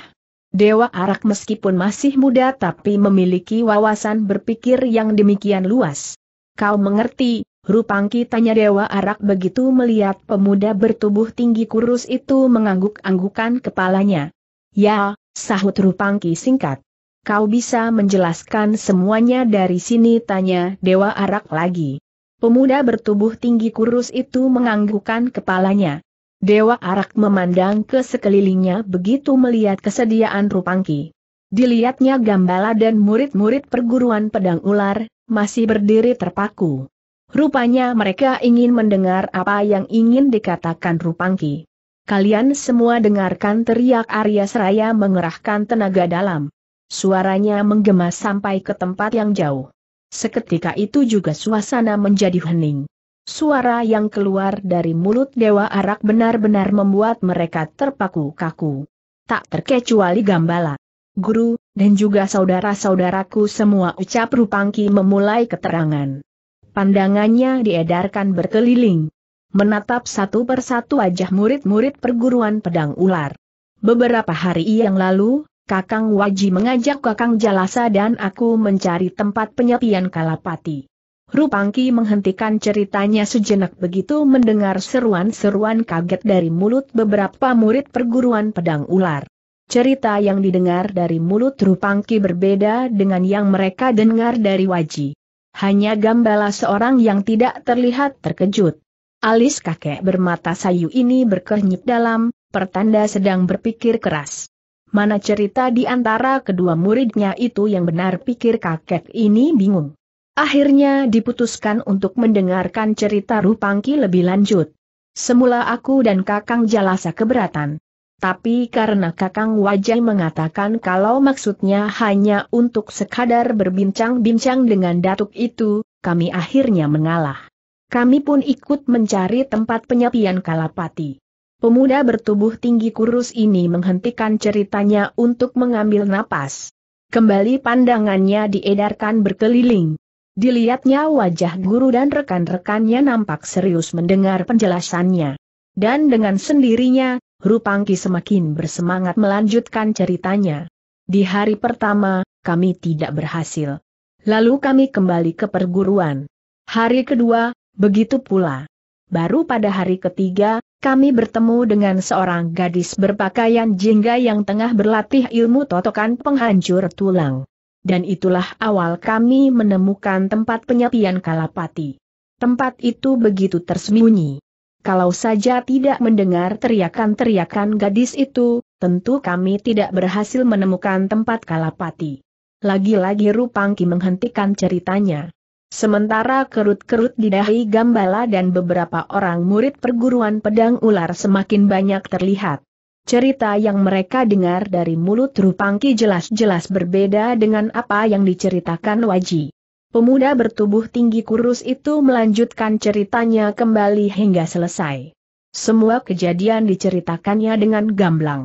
Dewa Arak meskipun masih muda tapi memiliki wawasan berpikir yang demikian luas. Kau mengerti, Rupangki tanya Dewa Arak begitu melihat pemuda bertubuh tinggi kurus itu mengangguk-anggukan kepalanya. Ya, sahut Rupangki singkat. Kau bisa menjelaskan semuanya dari sini tanya Dewa Arak lagi. Pemuda bertubuh tinggi kurus itu menganggukkan kepalanya. Dewa Arak memandang ke sekelilingnya begitu melihat kesediaan Rupangki. Dilihatnya Gambala dan murid-murid perguruan pedang ular, masih berdiri terpaku. Rupanya mereka ingin mendengar apa yang ingin dikatakan Rupangki. Kalian semua dengarkan teriak Arya Seraya mengerahkan tenaga dalam. Suaranya menggema sampai ke tempat yang jauh. Seketika itu juga suasana menjadi hening. Suara yang keluar dari mulut Dewa Arak benar-benar membuat mereka terpaku kaku. Tak terkecuali Gambala. Guru, dan juga saudara-saudaraku semua ucap Rupangki memulai keterangan. Pandangannya diedarkan berkeliling. Menatap satu persatu wajah murid-murid perguruan pedang ular. Beberapa hari yang lalu, Kakang Waji mengajak Kakang Jalasa dan aku mencari tempat penyepian Kalapati. Rupangki menghentikan ceritanya sejenak begitu mendengar seruan-seruan kaget dari mulut beberapa murid perguruan pedang ular. Cerita yang didengar dari mulut Rupangki berbeda dengan yang mereka dengar dari Waji. Hanya Gambala seorang yang tidak terlihat terkejut. Alis kakek bermata sayu ini berkernyit dalam, pertanda sedang berpikir keras. Mana cerita di antara kedua muridnya itu yang benar pikir kakek ini bingung. Akhirnya diputuskan untuk mendengarkan cerita Rupangki lebih lanjut. Semula aku dan Kakang Jalasa keberatan. Tapi karena Kakang Wajah mengatakan kalau maksudnya hanya untuk sekadar berbincang-bincang dengan datuk itu, kami akhirnya mengalah. Kami pun ikut mencari tempat penyepian Kalapati. Pemuda bertubuh tinggi kurus ini menghentikan ceritanya untuk mengambil napas. Kembali pandangannya diedarkan berkeliling. Dilihatnya wajah guru dan rekan-rekannya nampak serius mendengar penjelasannya. Dan dengan sendirinya, Rupangki semakin bersemangat melanjutkan ceritanya. Di hari pertama, kami tidak berhasil. Lalu kami kembali ke perguruan. Hari kedua, begitu pula. Baru pada hari ketiga, kami bertemu dengan seorang gadis berpakaian jingga yang tengah berlatih ilmu totokan penghancur tulang dan itulah awal kami menemukan tempat penyepian Kalapati. Tempat itu begitu tersembunyi. Kalau saja tidak mendengar teriakan-teriakan gadis itu, tentu kami tidak berhasil menemukan tempat Kalapati. Lagi-lagi Rupangki menghentikan ceritanya. Sementara kerut-kerut di dahi Gambala dan beberapa orang murid perguruan pedang ular semakin banyak terlihat. Cerita yang mereka dengar dari mulut Rupangki jelas-jelas berbeda dengan apa yang diceritakan Waji. Pemuda bertubuh tinggi kurus itu melanjutkan ceritanya kembali hingga selesai. Semua kejadian diceritakannya dengan gamblang.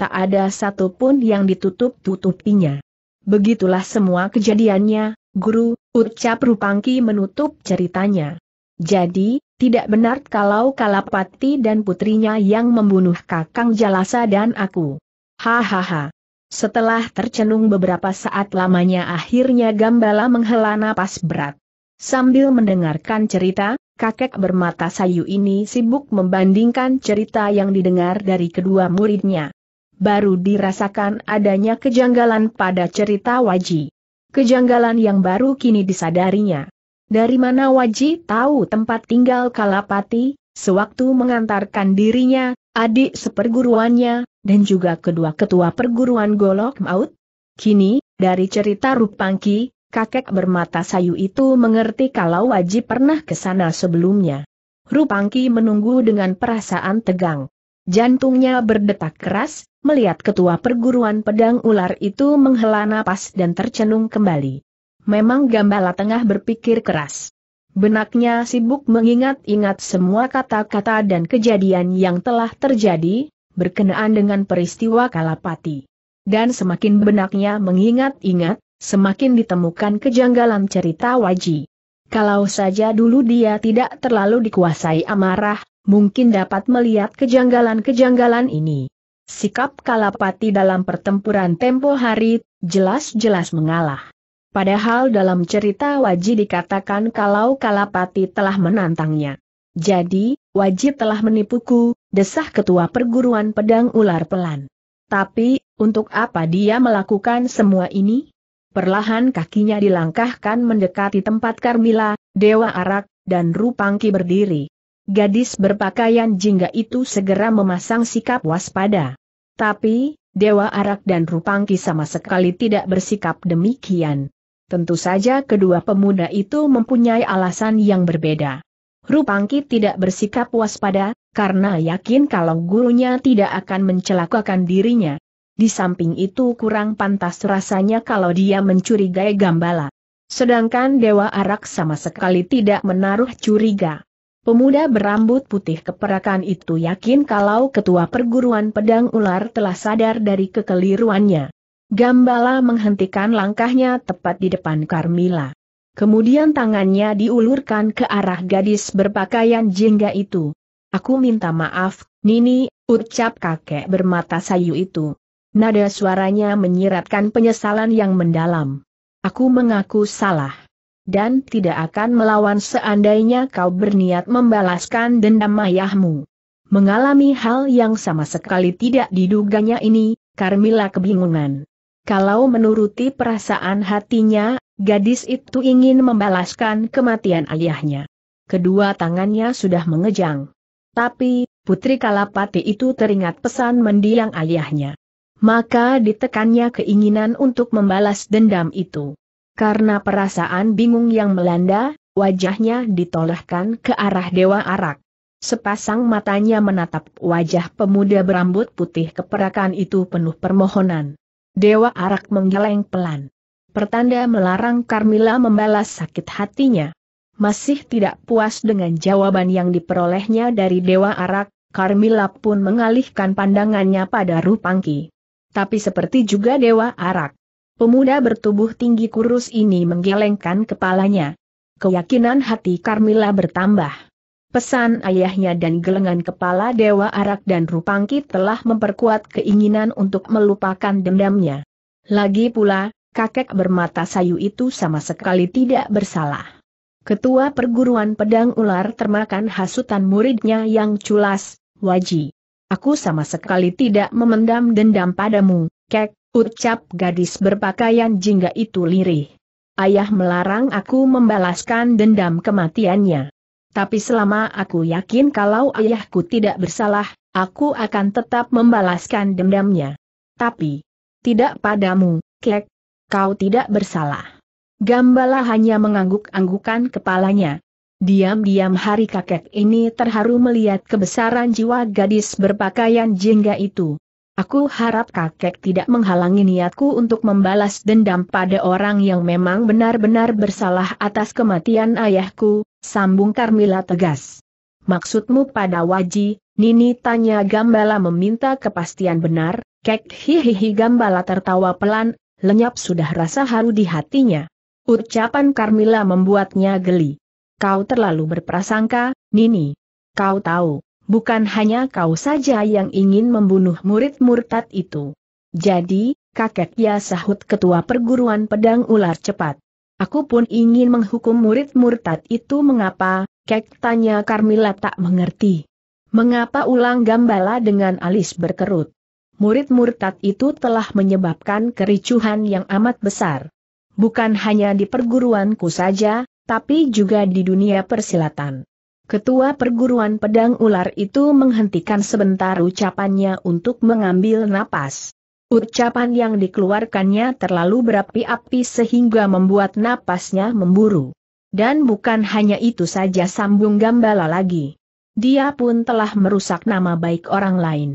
Tak ada satupun yang ditutup-tutupinya. Begitulah semua kejadiannya, guru, ucap Rupangki menutup ceritanya. Jadi, tidak benar kalau Kalapati dan putrinya yang membunuh Kakang Jalasa dan aku. Hahaha. Setelah tercenung beberapa saat lamanya akhirnya Gambala menghela napas berat. Sambil mendengarkan cerita, kakek bermata sayu ini sibuk membandingkan cerita yang didengar dari kedua muridnya. Baru dirasakan adanya kejanggalan pada cerita Waji. Kejanggalan yang baru kini disadarinya. Dari mana Waji tahu tempat tinggal Kalapati, sewaktu mengantarkan dirinya, adik seperguruannya, dan juga kedua ketua perguruan Golok Maut? Kini, dari cerita Rupangki, kakek bermata sayu itu mengerti kalau Waji pernah ke sana sebelumnya. Rupangki menunggu dengan perasaan tegang. Jantungnya berdetak keras, melihat ketua perguruan pedang ular itu menghela napas dan tercenung kembali. Memang Gambala tengah berpikir keras. Benaknya sibuk mengingat-ingat semua kata-kata dan kejadian yang telah terjadi, berkenaan dengan peristiwa Kalapati. Dan semakin benaknya mengingat-ingat, semakin ditemukan kejanggalan cerita Waji. Kalau saja dulu dia tidak terlalu dikuasai amarah, mungkin dapat melihat kejanggalan-kejanggalan ini. Sikap Kalapati dalam pertempuran tempo hari, jelas-jelas mengalah. Padahal dalam cerita Waji dikatakan kalau Kalapati telah menantangnya. Jadi, Waji telah menipuku, desah ketua perguruan pedang ular pelan. Tapi, untuk apa dia melakukan semua ini? Perlahan kakinya dilangkahkan mendekati tempat Karmila, Dewa Arak, dan Rupangki berdiri. Gadis berpakaian jingga itu segera memasang sikap waspada. Tapi, Dewa Arak dan Rupangki sama sekali tidak bersikap demikian. Tentu saja kedua pemuda itu mempunyai alasan yang berbeda. Rupangki tidak bersikap waspada, karena yakin kalau gurunya tidak akan mencelakakan dirinya. Di samping itu kurang pantas rasanya kalau dia mencurigai Gambala. Sedangkan Dewa Arak sama sekali tidak menaruh curiga. Pemuda berambut putih keperakan itu yakin kalau ketua perguruan pedang ular telah sadar dari kekeliruannya. Gambala menghentikan langkahnya tepat di depan Carmila. Kemudian tangannya diulurkan ke arah gadis berpakaian jingga itu. Aku minta maaf, Nini, ucap kakek bermata sayu itu. Nada suaranya menyiratkan penyesalan yang mendalam. Aku mengaku salah. Dan tidak akan melawan seandainya kau berniat membalaskan dendam ayahmu. Mengalami hal yang sama sekali tidak diduganya ini, Carmila kebingungan. Kalau menuruti perasaan hatinya, gadis itu ingin membalaskan kematian ayahnya. Kedua tangannya sudah mengejang. Tapi, putri Kalapati itu teringat pesan mendiang ayahnya. Maka ditekannya keinginan untuk membalas dendam itu. Karena perasaan bingung yang melanda, wajahnya ditolehkan ke arah Dewa Arak. Sepasang matanya menatap wajah pemuda berambut putih keperakan itu penuh permohonan. Dewa Arak menggeleng pelan. Pertanda melarang Carmila membalas sakit hatinya. Masih tidak puas dengan jawaban yang diperolehnya dari Dewa Arak, Carmila pun mengalihkan pandangannya pada Rupangki. Tapi seperti juga Dewa Arak, pemuda bertubuh tinggi kurus ini menggelengkan kepalanya. Keyakinan hati Carmila bertambah. Pesan ayahnya dan gelengan kepala Dewa Arak dan Rupangki telah memperkuat keinginan untuk melupakan dendamnya. Lagi pula, kakek bermata sayu itu sama sekali tidak bersalah. Ketua perguruan pedang ular termakan hasutan muridnya yang culas, waji. Aku sama sekali tidak memendam dendam padamu, kek, ucap gadis berpakaian jingga itu lirih. Ayah melarang aku membalaskan dendam kematiannya. Tapi selama aku yakin kalau ayahku tidak bersalah, aku akan tetap membalaskan dendamnya. Tapi, tidak padamu, Kek, kau tidak bersalah. Gambala hanya mengangguk-anggukan kepalanya. Diam-diam hari kakek ini terharu melihat kebesaran jiwa gadis berpakaian jingga itu. Aku harap kakek tidak menghalangi niatku untuk membalas dendam pada orang yang memang benar-benar bersalah atas kematian ayahku, sambung Carmila tegas. Maksudmu pada Waji, Nini tanya Gambala meminta kepastian benar, kek hihihi Gambala tertawa pelan, lenyap sudah rasa haru di hatinya. Ucapan Carmila membuatnya geli. Kau terlalu berprasangka, Nini. Kau tahu, Bukan hanya kau saja yang ingin membunuh murid murtad itu. Jadi, kakek ya sahut ketua perguruan pedang ular cepat. Aku pun ingin menghukum murid murtad itu mengapa, kek tanya Carmilla tak mengerti. Mengapa ulang gambala dengan alis berkerut? Murid murtad itu telah menyebabkan kericuhan yang amat besar. Bukan hanya di perguruanku saja, tapi juga di dunia persilatan. Ketua perguruan pedang ular itu menghentikan sebentar ucapannya untuk mengambil napas. Ucapan yang dikeluarkannya terlalu berapi-api sehingga membuat napasnya memburu. Dan bukan hanya itu saja sambung gambala lagi. Dia pun telah merusak nama baik orang lain.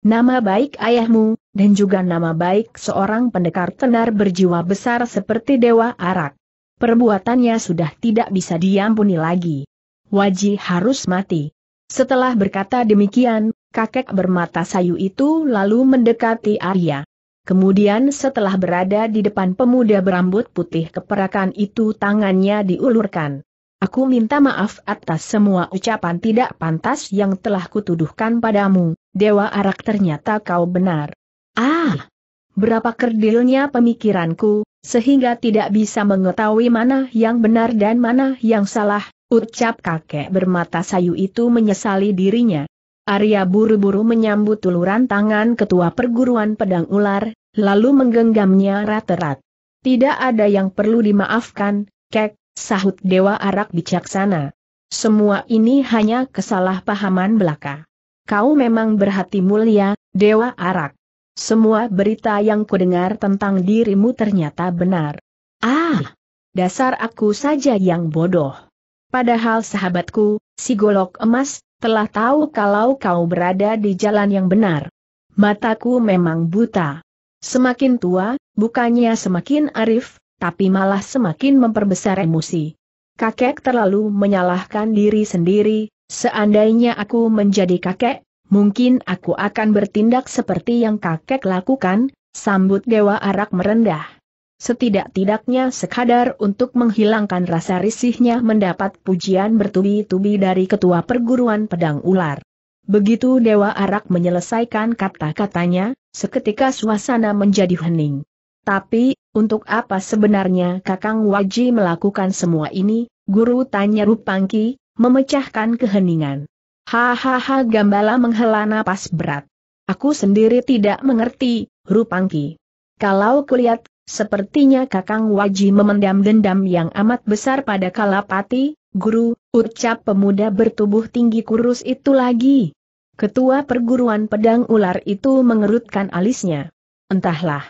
Nama baik ayahmu, dan juga nama baik seorang pendekar tenar berjiwa besar seperti Dewa Arak. Perbuatannya sudah tidak bisa diampuni lagi. Waji harus mati. Setelah berkata demikian, kakek bermata sayu itu lalu mendekati Arya. Kemudian setelah berada di depan pemuda berambut putih keperakan itu tangannya diulurkan. Aku minta maaf atas semua ucapan tidak pantas yang telah kutuduhkan padamu, Dewa Arak ternyata kau benar. Ah! Berapa kerdilnya pemikiranku, sehingga tidak bisa mengetahui mana yang benar dan mana yang salah, Ucap kakek bermata sayu itu menyesali dirinya. Arya buru-buru menyambut tuluran tangan ketua perguruan pedang ular, lalu menggenggamnya rat-rat. Tidak ada yang perlu dimaafkan, kek, sahut Dewa Arak bijaksana. Semua ini hanya kesalahpahaman belaka. Kau memang berhati mulia, Dewa Arak. Semua berita yang kudengar tentang dirimu ternyata benar. Ah, dasar aku saja yang bodoh. Padahal sahabatku, si golok emas, telah tahu kalau kau berada di jalan yang benar. Mataku memang buta. Semakin tua, bukannya semakin arif, tapi malah semakin memperbesar emosi. Kakek terlalu menyalahkan diri sendiri, seandainya aku menjadi kakek, mungkin aku akan bertindak seperti yang kakek lakukan, sambut Dewa Arak merendah setidak-tidaknya sekadar untuk menghilangkan rasa risihnya mendapat pujian bertubi-tubi dari ketua perguruan pedang ular. Begitu Dewa Arak menyelesaikan kata-katanya, seketika suasana menjadi hening. Tapi, untuk apa sebenarnya Kakang Waji melakukan semua ini, guru tanya Rupangki, memecahkan keheningan. Hahaha Gambala menghela napas berat. Aku sendiri tidak mengerti, Rupangki. Kalau kulihat Sepertinya Kakang Waji memendam dendam yang amat besar pada Kalapati, guru, ucap pemuda bertubuh tinggi kurus itu lagi. Ketua perguruan pedang ular itu mengerutkan alisnya. Entahlah.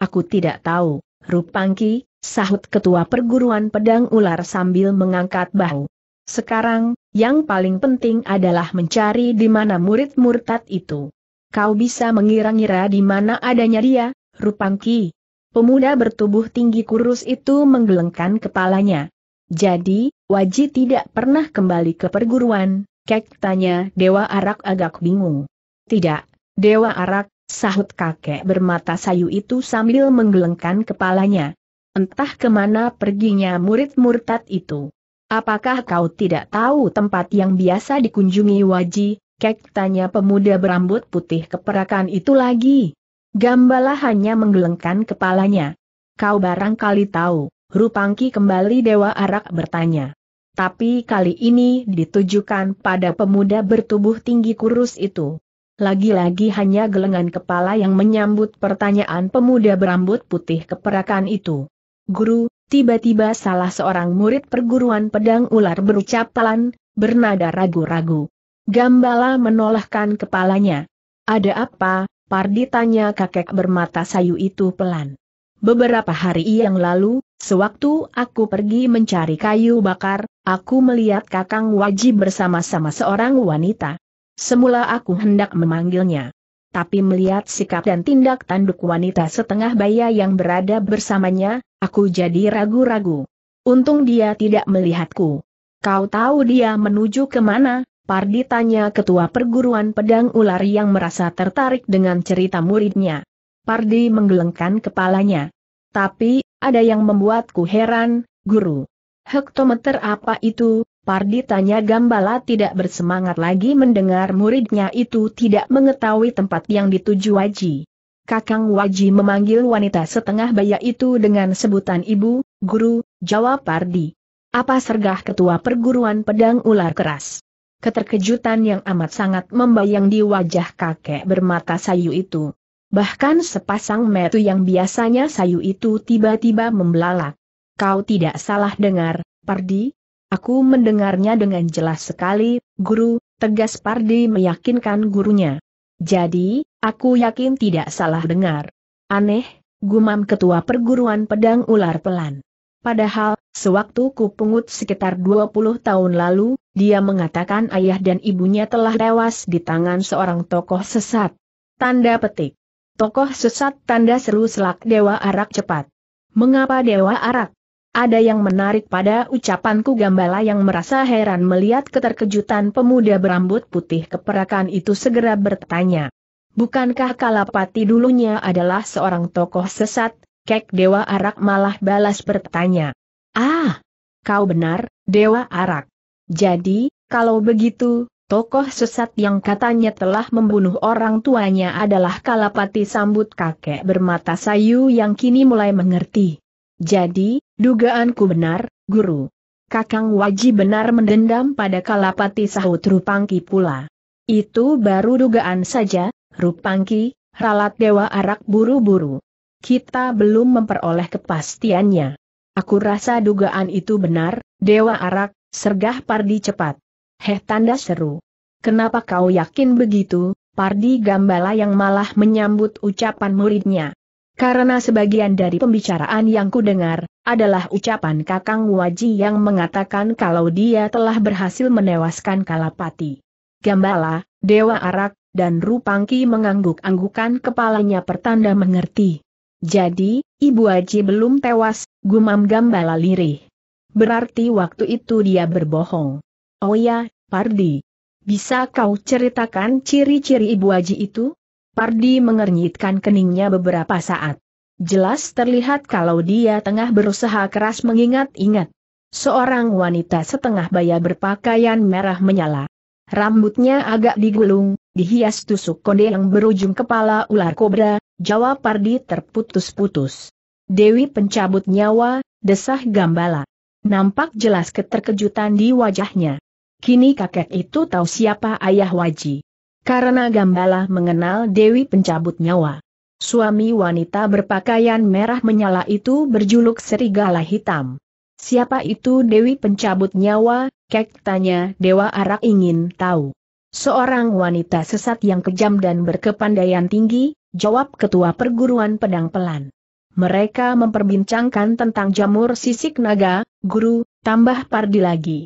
Aku tidak tahu, Rupangki, sahut ketua perguruan pedang ular sambil mengangkat bahu. Sekarang, yang paling penting adalah mencari di mana murid murtad itu. Kau bisa mengira-ngira di mana adanya dia, Rupangki, Pemuda bertubuh tinggi kurus itu menggelengkan kepalanya. Jadi, Waji tidak pernah kembali ke perguruan, kek tanya Dewa Arak agak bingung. Tidak, Dewa Arak, sahut kakek bermata sayu itu sambil menggelengkan kepalanya. Entah kemana perginya murid murtad itu. Apakah kau tidak tahu tempat yang biasa dikunjungi Waji? Kek tanya pemuda berambut putih keperakan itu lagi. Gambala hanya menggelengkan kepalanya. Kau barangkali tahu, Rupangki kembali Dewa Arak bertanya. Tapi kali ini ditujukan pada pemuda bertubuh tinggi kurus itu. Lagi-lagi hanya gelengan kepala yang menyambut pertanyaan pemuda berambut putih keperakan itu. Guru, tiba-tiba salah seorang murid perguruan pedang ular berucap pelan, bernada ragu-ragu. Gambala menolakkan kepalanya. Ada apa, Pardi tanya kakek bermata sayu itu pelan. Beberapa hari yang lalu, sewaktu aku pergi mencari kayu bakar, aku melihat kakang wajib bersama-sama seorang wanita. Semula aku hendak memanggilnya. Tapi melihat sikap dan tindak tanduk wanita setengah baya yang berada bersamanya, aku jadi ragu-ragu. Untung dia tidak melihatku. Kau tahu dia menuju kemana? Pardi tanya ketua perguruan pedang ular yang merasa tertarik dengan cerita muridnya. Pardi menggelengkan kepalanya. Tapi, ada yang membuatku heran, guru. Hektometer apa itu? Pardi tanya Gambala tidak bersemangat lagi mendengar muridnya itu tidak mengetahui tempat yang dituju Waji. Kakang Waji memanggil wanita setengah baya itu dengan sebutan ibu, guru, jawab Pardi. Apa sergah ketua perguruan pedang ular keras? keterkejutan yang amat sangat membayang di wajah kakek bermata sayu itu. Bahkan sepasang metu yang biasanya sayu itu tiba-tiba membelalak. Kau tidak salah dengar, Pardi? Aku mendengarnya dengan jelas sekali, guru, tegas Pardi meyakinkan gurunya. Jadi, aku yakin tidak salah dengar. Aneh, gumam ketua perguruan pedang ular pelan. Padahal, sewaktu kupungut pungut sekitar 20 tahun lalu, dia mengatakan ayah dan ibunya telah tewas di tangan seorang tokoh sesat. Tanda petik. Tokoh sesat tanda seru selak Dewa Arak cepat. Mengapa Dewa Arak? Ada yang menarik pada ucapanku Gambala yang merasa heran melihat keterkejutan pemuda berambut putih keperakan itu segera bertanya. Bukankah Kalapati dulunya adalah seorang tokoh sesat, Kek Dewa Arak malah balas bertanya. Ah, kau benar, Dewa Arak. Jadi, kalau begitu, tokoh sesat yang katanya telah membunuh orang tuanya adalah Kalapati sambut kakek bermata sayu yang kini mulai mengerti. Jadi, dugaanku benar, guru. Kakang Waji benar mendendam pada Kalapati sahut Rupangki pula. Itu baru dugaan saja, Rupangki, ralat Dewa Arak buru-buru kita belum memperoleh kepastiannya. Aku rasa dugaan itu benar, Dewa Arak, sergah Pardi cepat. Heh tanda seru. Kenapa kau yakin begitu, Pardi Gambala yang malah menyambut ucapan muridnya. Karena sebagian dari pembicaraan yang kudengar, adalah ucapan Kakang Waji yang mengatakan kalau dia telah berhasil menewaskan Kalapati. Gambala, Dewa Arak, dan Rupangki mengangguk-anggukan kepalanya pertanda mengerti. Jadi, Ibu Aji belum tewas, gumam Gambala lirih. Berarti waktu itu dia berbohong. Oh ya, Pardi. Bisa kau ceritakan ciri-ciri Ibu Aji itu? Pardi mengernyitkan keningnya beberapa saat. Jelas terlihat kalau dia tengah berusaha keras mengingat-ingat. Seorang wanita setengah baya berpakaian merah menyala rambutnya agak digulung, dihias tusuk konde yang berujung kepala ular kobra, jawab Pardi terputus-putus. Dewi pencabut nyawa, desah gambala. Nampak jelas keterkejutan di wajahnya. Kini kakek itu tahu siapa ayah Waji. Karena Gambala mengenal Dewi pencabut nyawa. Suami wanita berpakaian merah menyala itu berjuluk serigala hitam. Siapa itu Dewi pencabut nyawa? Kek tanya Dewa Arak ingin tahu. Seorang wanita sesat yang kejam dan berkepandaian tinggi, jawab ketua perguruan pedang pelan. Mereka memperbincangkan tentang jamur sisik naga, guru, tambah pardi lagi.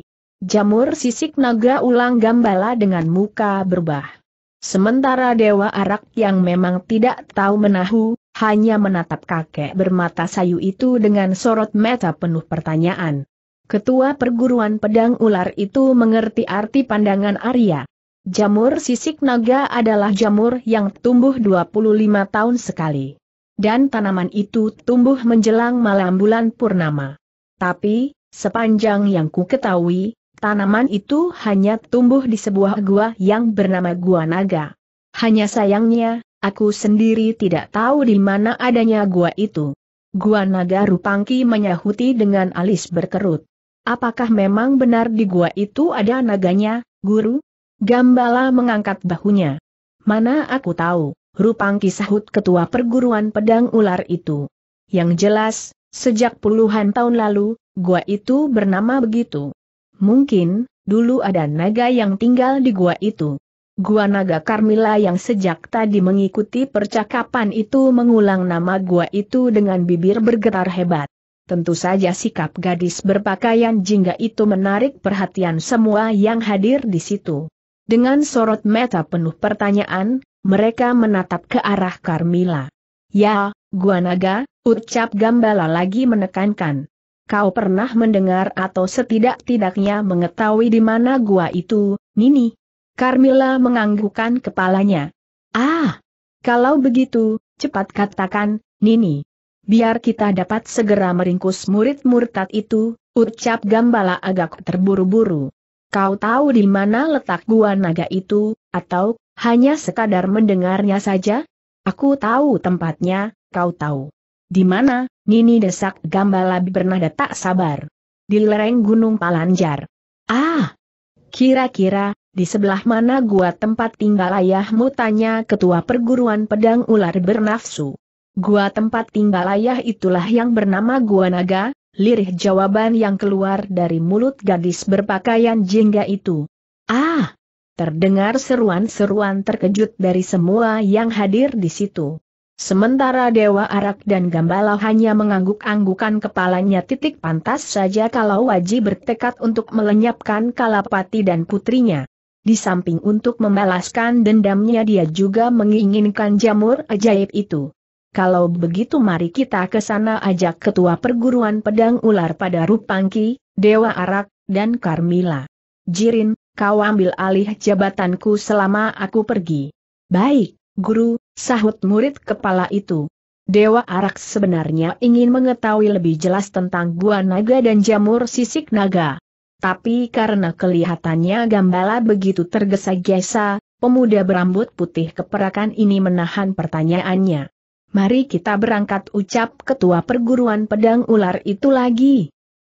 Jamur sisik naga ulang gambala dengan muka berbah. Sementara Dewa Arak yang memang tidak tahu menahu, hanya menatap kakek bermata sayu itu dengan sorot mata penuh pertanyaan. Ketua perguruan pedang ular itu mengerti arti pandangan Arya. Jamur sisik naga adalah jamur yang tumbuh 25 tahun sekali. Dan tanaman itu tumbuh menjelang malam bulan purnama. Tapi, sepanjang yang ku ketahui, tanaman itu hanya tumbuh di sebuah gua yang bernama Gua Naga. Hanya sayangnya, Aku sendiri tidak tahu di mana adanya gua itu. Gua naga Rupangki menyahuti dengan alis berkerut. Apakah memang benar di gua itu ada naganya, guru? Gambala mengangkat bahunya. Mana aku tahu, Rupangki sahut ketua perguruan pedang ular itu. Yang jelas, sejak puluhan tahun lalu, gua itu bernama begitu. Mungkin, dulu ada naga yang tinggal di gua itu. Gua Naga Karmila yang sejak tadi mengikuti percakapan itu mengulang nama gua itu dengan bibir bergetar hebat. Tentu saja sikap gadis berpakaian jingga itu menarik perhatian semua yang hadir di situ. Dengan sorot mata penuh pertanyaan, mereka menatap ke arah Karmila. Ya, gua naga, ucap Gambala lagi menekankan. Kau pernah mendengar atau setidak-tidaknya mengetahui di mana gua itu, Nini? Carmilla menganggukkan kepalanya. Ah, kalau begitu, cepat katakan, Nini. Biar kita dapat segera meringkus murid murtad itu, ucap Gambala agak terburu-buru. Kau tahu di mana letak gua naga itu, atau hanya sekadar mendengarnya saja? Aku tahu tempatnya, kau tahu. Di mana, Nini desak Gambala bernada tak sabar. Di lereng Gunung Palanjar. Ah! Kira-kira, di sebelah mana gua tempat tinggal ayahmu tanya ketua perguruan pedang ular bernafsu. Gua tempat tinggal ayah itulah yang bernama Gua Naga, lirih jawaban yang keluar dari mulut gadis berpakaian jingga itu. Ah! Terdengar seruan-seruan terkejut dari semua yang hadir di situ. Sementara Dewa Arak dan Gambala hanya mengangguk-anggukan kepalanya titik pantas saja kalau wajib bertekad untuk melenyapkan Kalapati dan putrinya. Di samping untuk membalaskan dendamnya dia juga menginginkan jamur ajaib itu. Kalau begitu mari kita ke sana ajak ketua perguruan pedang ular pada Rupangki, Dewa Arak, dan Karmila. Jirin, kau ambil alih jabatanku selama aku pergi. Baik, guru, sahut murid kepala itu. Dewa Arak sebenarnya ingin mengetahui lebih jelas tentang gua naga dan jamur sisik naga tapi karena kelihatannya Gambala begitu tergesa-gesa, pemuda berambut putih keperakan ini menahan pertanyaannya. Mari kita berangkat ucap ketua perguruan pedang ular itu lagi.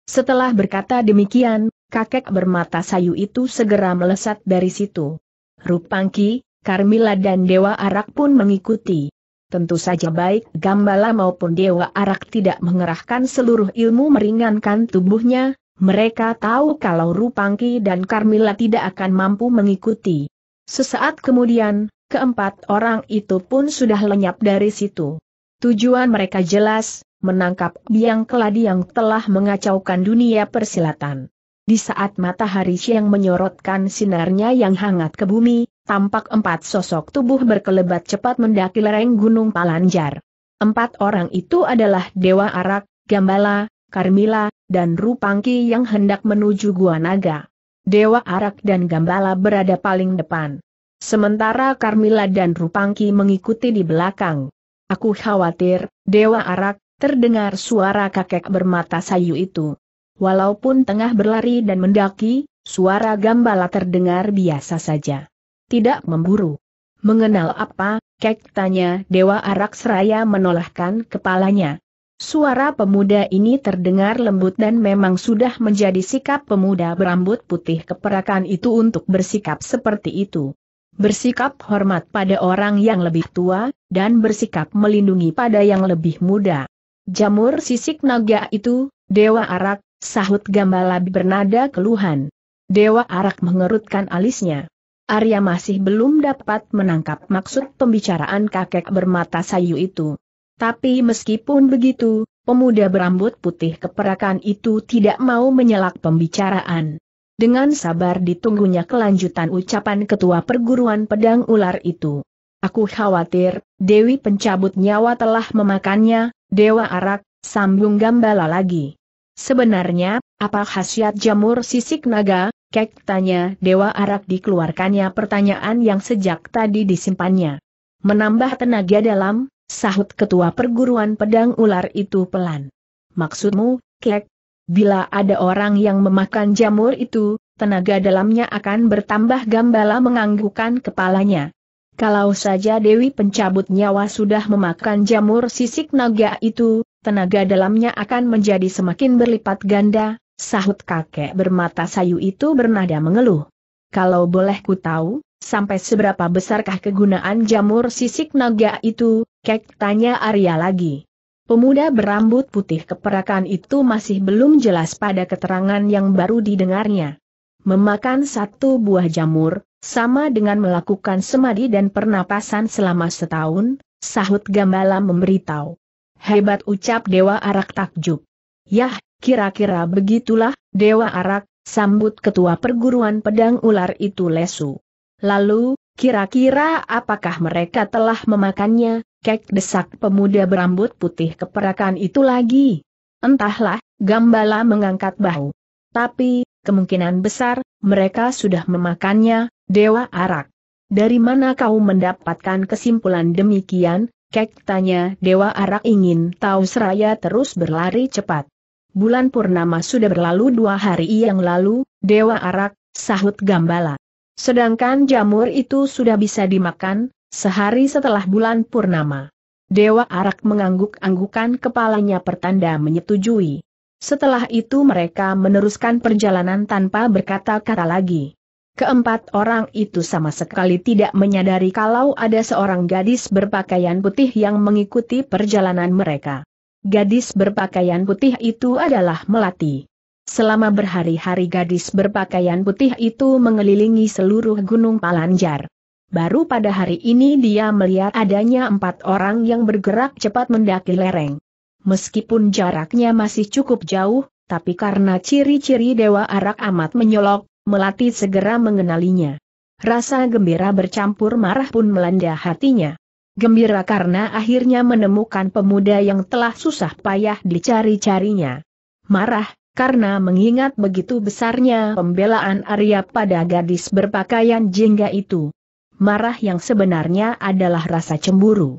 Setelah berkata demikian, kakek bermata sayu itu segera melesat dari situ. Rupangki, Karmila dan Dewa Arak pun mengikuti. Tentu saja baik Gambala maupun Dewa Arak tidak mengerahkan seluruh ilmu meringankan tubuhnya, mereka tahu kalau Rupangki dan Carmila tidak akan mampu mengikuti. Sesaat kemudian, keempat orang itu pun sudah lenyap dari situ. Tujuan mereka jelas, menangkap biang keladi yang telah mengacaukan dunia persilatan. Di saat matahari siang menyorotkan sinarnya yang hangat ke bumi, tampak empat sosok tubuh berkelebat cepat mendaki lereng Gunung Palanjar. Empat orang itu adalah Dewa Arak, Gambala, Karmila dan Rupangki yang hendak menuju Gua Naga. Dewa Arak dan Gambala berada paling depan. Sementara Karmila dan Rupangki mengikuti di belakang. Aku khawatir, Dewa Arak, terdengar suara kakek bermata sayu itu. Walaupun tengah berlari dan mendaki, suara Gambala terdengar biasa saja. Tidak memburu. Mengenal apa, Kek tanya Dewa Arak seraya menolakkan kepalanya. Suara pemuda ini terdengar lembut dan memang sudah menjadi sikap pemuda berambut putih keperakan itu untuk bersikap seperti itu. Bersikap hormat pada orang yang lebih tua, dan bersikap melindungi pada yang lebih muda. Jamur sisik naga itu, Dewa Arak, sahut Gambala bernada keluhan. Dewa Arak mengerutkan alisnya. Arya masih belum dapat menangkap maksud pembicaraan kakek bermata sayu itu. Tapi meskipun begitu, pemuda berambut putih keperakan itu tidak mau menyelak pembicaraan. Dengan sabar ditunggunya kelanjutan ucapan ketua perguruan pedang ular itu. Aku khawatir, Dewi pencabut nyawa telah memakannya, Dewa Arak, sambung gambala lagi. Sebenarnya, apa khasiat jamur sisik naga, kek tanya Dewa Arak dikeluarkannya pertanyaan yang sejak tadi disimpannya. Menambah tenaga dalam, Sahut ketua perguruan pedang ular itu pelan. Maksudmu, kek? Bila ada orang yang memakan jamur itu, tenaga dalamnya akan bertambah gambala menganggukkan kepalanya. Kalau saja Dewi pencabut nyawa sudah memakan jamur sisik naga itu, tenaga dalamnya akan menjadi semakin berlipat ganda, sahut kakek bermata sayu itu bernada mengeluh. Kalau boleh ku tahu, sampai seberapa besarkah kegunaan jamur sisik naga itu, Kek tanya Arya lagi. Pemuda berambut putih keperakan itu masih belum jelas pada keterangan yang baru didengarnya. Memakan satu buah jamur, sama dengan melakukan semadi dan pernapasan selama setahun, sahut Gambala memberitahu. Hebat ucap Dewa Arak takjub. Yah, kira-kira begitulah, Dewa Arak, sambut ketua perguruan pedang ular itu lesu. Lalu, kira-kira apakah mereka telah memakannya, Kek desak pemuda berambut putih keperakan itu lagi. Entahlah, Gambala mengangkat bahu. Tapi, kemungkinan besar, mereka sudah memakannya, Dewa Arak. Dari mana kau mendapatkan kesimpulan demikian? Kek tanya Dewa Arak ingin tahu seraya terus berlari cepat. Bulan purnama sudah berlalu dua hari yang lalu, Dewa Arak, sahut Gambala. Sedangkan jamur itu sudah bisa dimakan, Sehari setelah bulan purnama, Dewa Arak mengangguk-anggukan kepalanya pertanda menyetujui. Setelah itu mereka meneruskan perjalanan tanpa berkata-kata lagi. Keempat orang itu sama sekali tidak menyadari kalau ada seorang gadis berpakaian putih yang mengikuti perjalanan mereka. Gadis berpakaian putih itu adalah Melati. Selama berhari-hari gadis berpakaian putih itu mengelilingi seluruh Gunung Palanjar baru pada hari ini dia melihat adanya empat orang yang bergerak cepat mendaki lereng. Meskipun jaraknya masih cukup jauh, tapi karena ciri-ciri Dewa Arak amat menyolok, Melati segera mengenalinya. Rasa gembira bercampur marah pun melanda hatinya. Gembira karena akhirnya menemukan pemuda yang telah susah payah dicari-carinya. Marah, karena mengingat begitu besarnya pembelaan Arya pada gadis berpakaian jingga itu marah yang sebenarnya adalah rasa cemburu.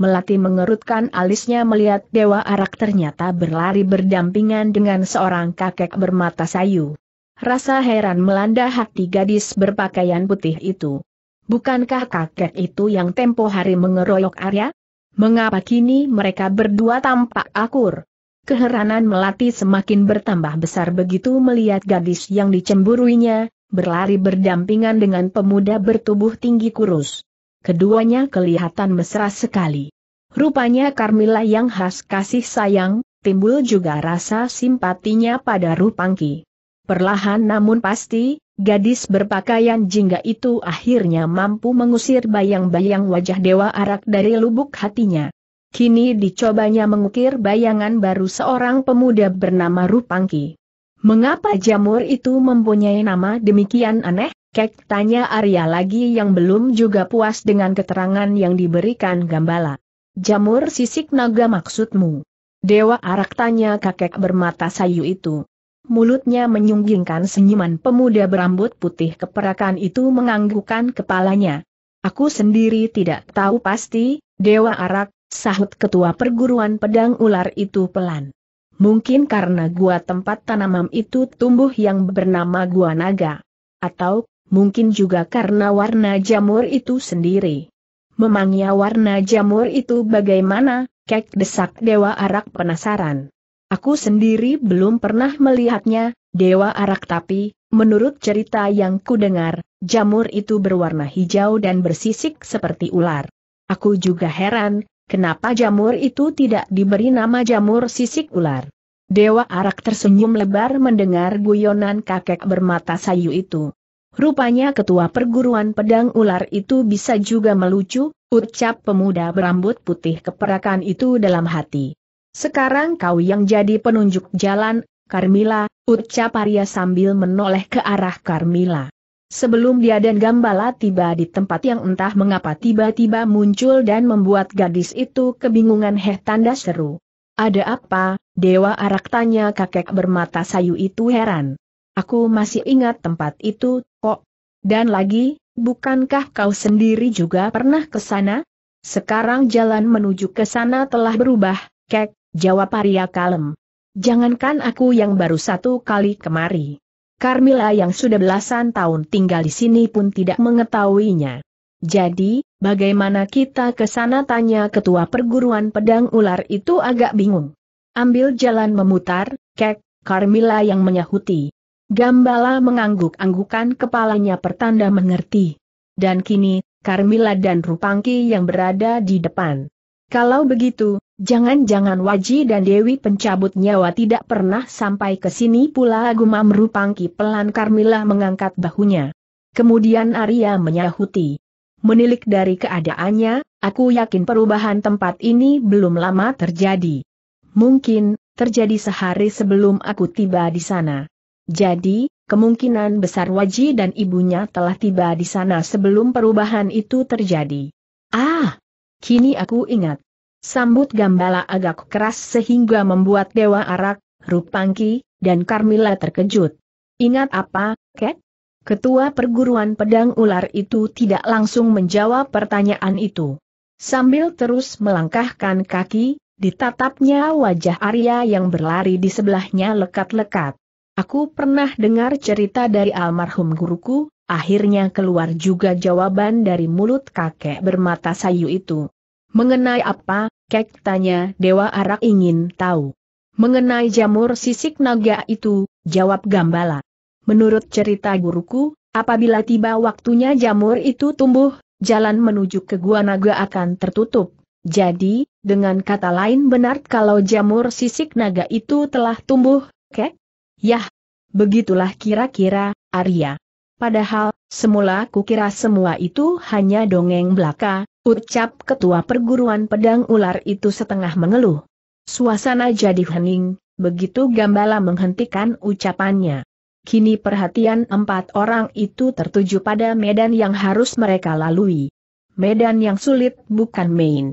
Melati mengerutkan alisnya melihat Dewa Arak ternyata berlari berdampingan dengan seorang kakek bermata sayu. Rasa heran melanda hati gadis berpakaian putih itu. Bukankah kakek itu yang tempo hari mengeroyok Arya? Mengapa kini mereka berdua tampak akur? Keheranan Melati semakin bertambah besar begitu melihat gadis yang dicemburuinya, berlari berdampingan dengan pemuda bertubuh tinggi kurus. Keduanya kelihatan mesra sekali. Rupanya Carmila yang khas kasih sayang, timbul juga rasa simpatinya pada Rupangki. Perlahan namun pasti, gadis berpakaian jingga itu akhirnya mampu mengusir bayang-bayang wajah Dewa Arak dari lubuk hatinya. Kini dicobanya mengukir bayangan baru seorang pemuda bernama Rupangki. Mengapa jamur itu mempunyai nama demikian aneh? Kek tanya Arya lagi yang belum juga puas dengan keterangan yang diberikan Gambala. Jamur sisik naga maksudmu? Dewa arak tanya kakek bermata sayu itu. Mulutnya menyunggingkan senyuman pemuda berambut putih keperakan itu menganggukkan kepalanya. Aku sendiri tidak tahu pasti, Dewa arak, sahut ketua perguruan pedang ular itu pelan mungkin karena gua tempat tanaman itu tumbuh yang bernama gua naga. Atau, mungkin juga karena warna jamur itu sendiri. Memangnya warna jamur itu bagaimana, kek desak Dewa Arak penasaran. Aku sendiri belum pernah melihatnya, Dewa Arak tapi, menurut cerita yang kudengar, jamur itu berwarna hijau dan bersisik seperti ular. Aku juga heran, Kenapa jamur itu tidak diberi nama jamur sisik ular? Dewa Arak tersenyum lebar mendengar guyonan kakek bermata sayu itu. Rupanya ketua perguruan pedang ular itu bisa juga melucu, ucap pemuda berambut putih keperakan itu dalam hati. Sekarang kau yang jadi penunjuk jalan, Carmila, ucap Arya sambil menoleh ke arah Carmila. Sebelum dia dan Gambala tiba di tempat yang entah mengapa tiba-tiba muncul dan membuat gadis itu kebingungan heh tanda seru. Ada apa, Dewa Arak tanya kakek bermata sayu itu heran. Aku masih ingat tempat itu, kok. Dan lagi, bukankah kau sendiri juga pernah ke sana? Sekarang jalan menuju ke sana telah berubah, kek, jawab Arya Kalem. Jangankan aku yang baru satu kali kemari. Carmila yang sudah belasan tahun tinggal di sini pun tidak mengetahuinya. Jadi, bagaimana kita ke sana tanya ketua perguruan pedang ular itu agak bingung. Ambil jalan memutar, kek, Carmila yang menyahuti. Gambala mengangguk-anggukan kepalanya pertanda mengerti. Dan kini, Carmila dan Rupangki yang berada di depan. Kalau begitu, Jangan-jangan Waji dan Dewi pencabut nyawa tidak pernah sampai ke sini pula gumam Rupangki pelan Karmila mengangkat bahunya. Kemudian Arya menyahuti. Menilik dari keadaannya, aku yakin perubahan tempat ini belum lama terjadi. Mungkin, terjadi sehari sebelum aku tiba di sana. Jadi, kemungkinan besar Waji dan ibunya telah tiba di sana sebelum perubahan itu terjadi. Ah! Kini aku ingat. Sambut Gambala agak keras sehingga membuat Dewa Arak, Rupangki, dan Carmila terkejut. Ingat apa, Kek? Ketua perguruan pedang ular itu tidak langsung menjawab pertanyaan itu. Sambil terus melangkahkan kaki, ditatapnya wajah Arya yang berlari di sebelahnya lekat-lekat. Aku pernah dengar cerita dari almarhum guruku, akhirnya keluar juga jawaban dari mulut kakek bermata sayu itu. Mengenai apa, Kek tanya Dewa Arak ingin tahu. Mengenai jamur sisik naga itu, jawab Gambala. Menurut cerita guruku, apabila tiba waktunya jamur itu tumbuh, jalan menuju ke gua naga akan tertutup. Jadi, dengan kata lain benar kalau jamur sisik naga itu telah tumbuh, Kek? Yah, begitulah kira-kira, Arya. Padahal, semula kukira semua itu hanya dongeng belaka, Ucap ketua perguruan pedang ular itu setengah mengeluh. Suasana jadi hening, begitu Gambala menghentikan ucapannya. Kini perhatian empat orang itu tertuju pada medan yang harus mereka lalui. Medan yang sulit bukan main.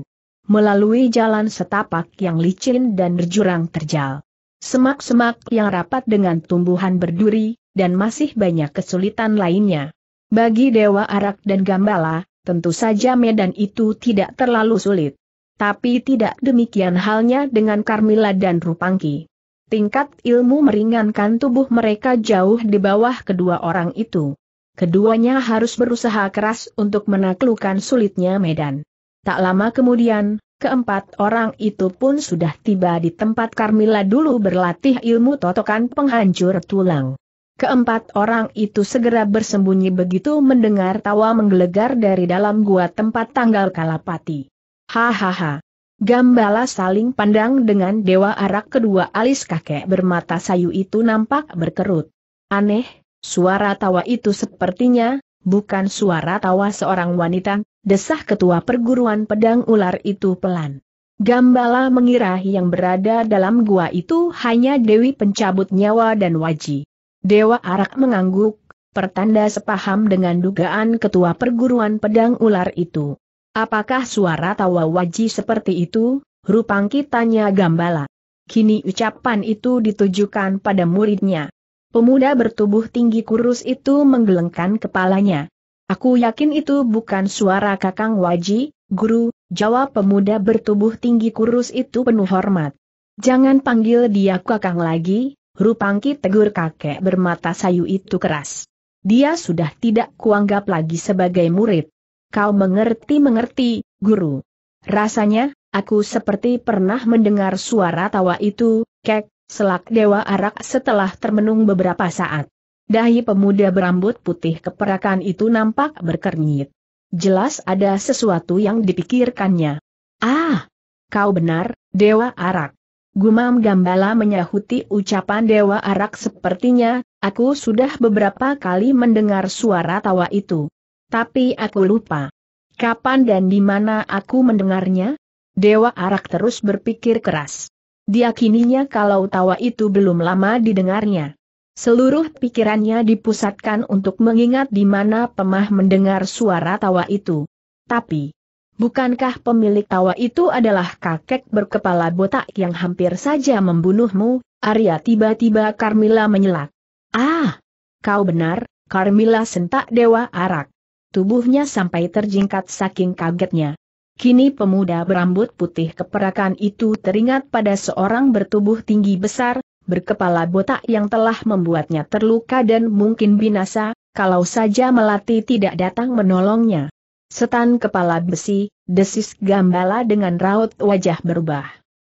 Melalui jalan setapak yang licin dan berjurang terjal. Semak-semak yang rapat dengan tumbuhan berduri, dan masih banyak kesulitan lainnya. Bagi Dewa Arak dan Gambala, Tentu saja medan itu tidak terlalu sulit. Tapi tidak demikian halnya dengan Carmila dan Rupangki. Tingkat ilmu meringankan tubuh mereka jauh di bawah kedua orang itu. Keduanya harus berusaha keras untuk menaklukkan sulitnya medan. Tak lama kemudian, keempat orang itu pun sudah tiba di tempat Carmila dulu berlatih ilmu totokan penghancur tulang. Keempat orang itu segera bersembunyi begitu mendengar tawa menggelegar dari dalam gua tempat tanggal kalapati. Hahaha. Gambala saling pandang dengan dewa arak kedua alis kakek bermata sayu itu nampak berkerut. Aneh, suara tawa itu sepertinya, bukan suara tawa seorang wanita, desah ketua perguruan pedang ular itu pelan. Gambala mengira yang berada dalam gua itu hanya Dewi pencabut nyawa dan wajib. Dewa Arak mengangguk, pertanda sepaham dengan dugaan ketua perguruan pedang ular itu. Apakah suara tawa waji seperti itu? Rupangki tanya Gambala. Kini ucapan itu ditujukan pada muridnya. Pemuda bertubuh tinggi kurus itu menggelengkan kepalanya. Aku yakin itu bukan suara kakang waji, guru, jawab pemuda bertubuh tinggi kurus itu penuh hormat. Jangan panggil dia kakang lagi, Rupangki tegur kakek bermata sayu itu keras. Dia sudah tidak kuanggap lagi sebagai murid. Kau mengerti-mengerti, guru. Rasanya, aku seperti pernah mendengar suara tawa itu, kek, selak dewa arak setelah termenung beberapa saat. Dahi pemuda berambut putih keperakan itu nampak berkernyit. Jelas ada sesuatu yang dipikirkannya. Ah, kau benar, Dewa Arak. Gumam Gambala menyahuti ucapan Dewa Arak sepertinya, aku sudah beberapa kali mendengar suara tawa itu. Tapi aku lupa. Kapan dan di mana aku mendengarnya? Dewa Arak terus berpikir keras. Diakininya kalau tawa itu belum lama didengarnya. Seluruh pikirannya dipusatkan untuk mengingat di mana Pemah mendengar suara tawa itu. Tapi, Bukankah pemilik tawa itu adalah kakek berkepala botak yang hampir saja membunuhmu? Arya tiba-tiba Carmilla menyelak. Ah, kau benar, Carmilla sentak dewa arak. Tubuhnya sampai terjingkat saking kagetnya. Kini pemuda berambut putih keperakan itu teringat pada seorang bertubuh tinggi besar, berkepala botak yang telah membuatnya terluka dan mungkin binasa, kalau saja Melati tidak datang menolongnya. Setan kepala besi, desis gambala dengan raut wajah berubah.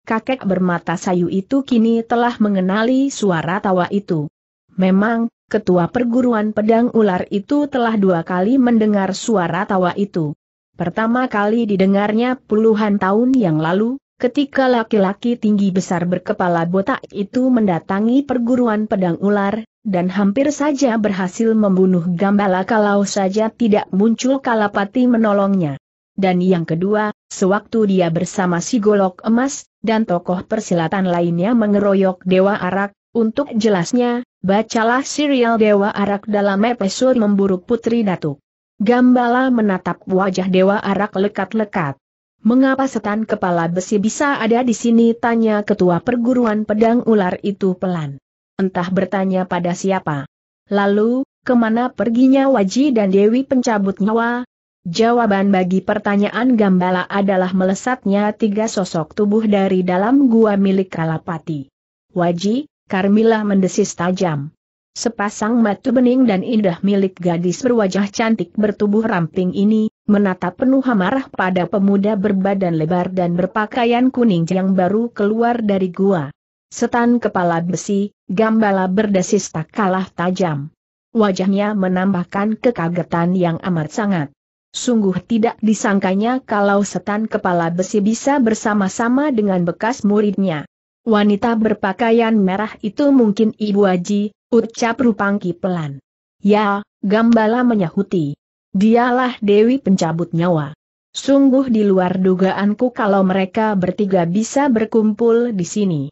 Kakek bermata sayu itu kini telah mengenali suara tawa itu. Memang, ketua perguruan pedang ular itu telah dua kali mendengar suara tawa itu. Pertama kali didengarnya puluhan tahun yang lalu, ketika laki-laki tinggi besar berkepala botak itu mendatangi perguruan pedang ular, dan hampir saja berhasil membunuh Gambala kalau saja tidak muncul Kalapati menolongnya. Dan yang kedua, sewaktu dia bersama si Golok Emas, dan tokoh persilatan lainnya mengeroyok Dewa Arak, untuk jelasnya, bacalah serial Dewa Arak dalam episode memburu Putri Datuk. Gambala menatap wajah Dewa Arak lekat-lekat. Mengapa setan kepala besi bisa ada di sini? Tanya ketua perguruan pedang ular itu pelan entah bertanya pada siapa. Lalu, kemana perginya Waji dan Dewi pencabut nyawa? Jawaban bagi pertanyaan Gambala adalah melesatnya tiga sosok tubuh dari dalam gua milik Kalapati. Waji, Karmila mendesis tajam. Sepasang mata bening dan indah milik gadis berwajah cantik bertubuh ramping ini, menatap penuh amarah pada pemuda berbadan lebar dan berpakaian kuning yang baru keluar dari gua. Setan kepala besi, gambala berdesis tak kalah tajam. Wajahnya menambahkan kekagetan yang amat sangat. Sungguh tidak disangkanya kalau setan kepala besi bisa bersama-sama dengan bekas muridnya. Wanita berpakaian merah itu mungkin Ibu Aji, ucap Rupangki pelan. Ya, Gambala menyahuti. Dialah Dewi pencabut nyawa. Sungguh di luar dugaanku kalau mereka bertiga bisa berkumpul di sini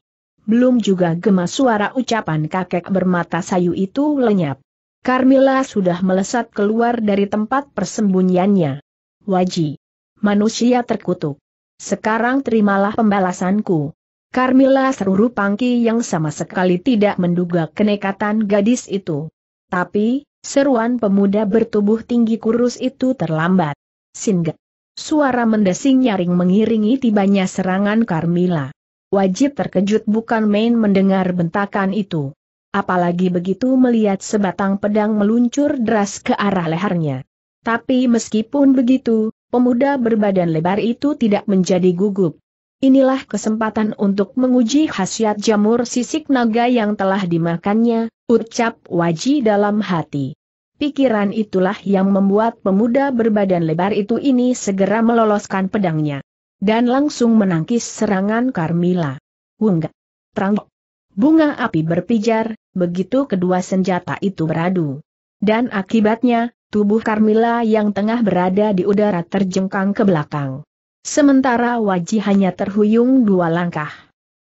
belum juga gemas suara ucapan kakek bermata sayu itu lenyap. Carmilla sudah melesat keluar dari tempat persembunyiannya. Waji. Manusia terkutuk. Sekarang terimalah pembalasanku. Carmilla seru pangki yang sama sekali tidak menduga kenekatan gadis itu. Tapi, seruan pemuda bertubuh tinggi kurus itu terlambat. Singgah. Suara mendesing nyaring mengiringi tibanya serangan Carmilla wajib terkejut bukan main mendengar bentakan itu. Apalagi begitu melihat sebatang pedang meluncur deras ke arah lehernya. Tapi meskipun begitu, pemuda berbadan lebar itu tidak menjadi gugup. Inilah kesempatan untuk menguji khasiat jamur sisik naga yang telah dimakannya, ucap Waji dalam hati. Pikiran itulah yang membuat pemuda berbadan lebar itu ini segera meloloskan pedangnya. Dan langsung menangkis serangan Carmila. Wungga. terang. Bunga api berpijar, begitu kedua senjata itu beradu. Dan akibatnya, tubuh Carmila yang tengah berada di udara terjengkang ke belakang. Sementara hanya terhuyung dua langkah.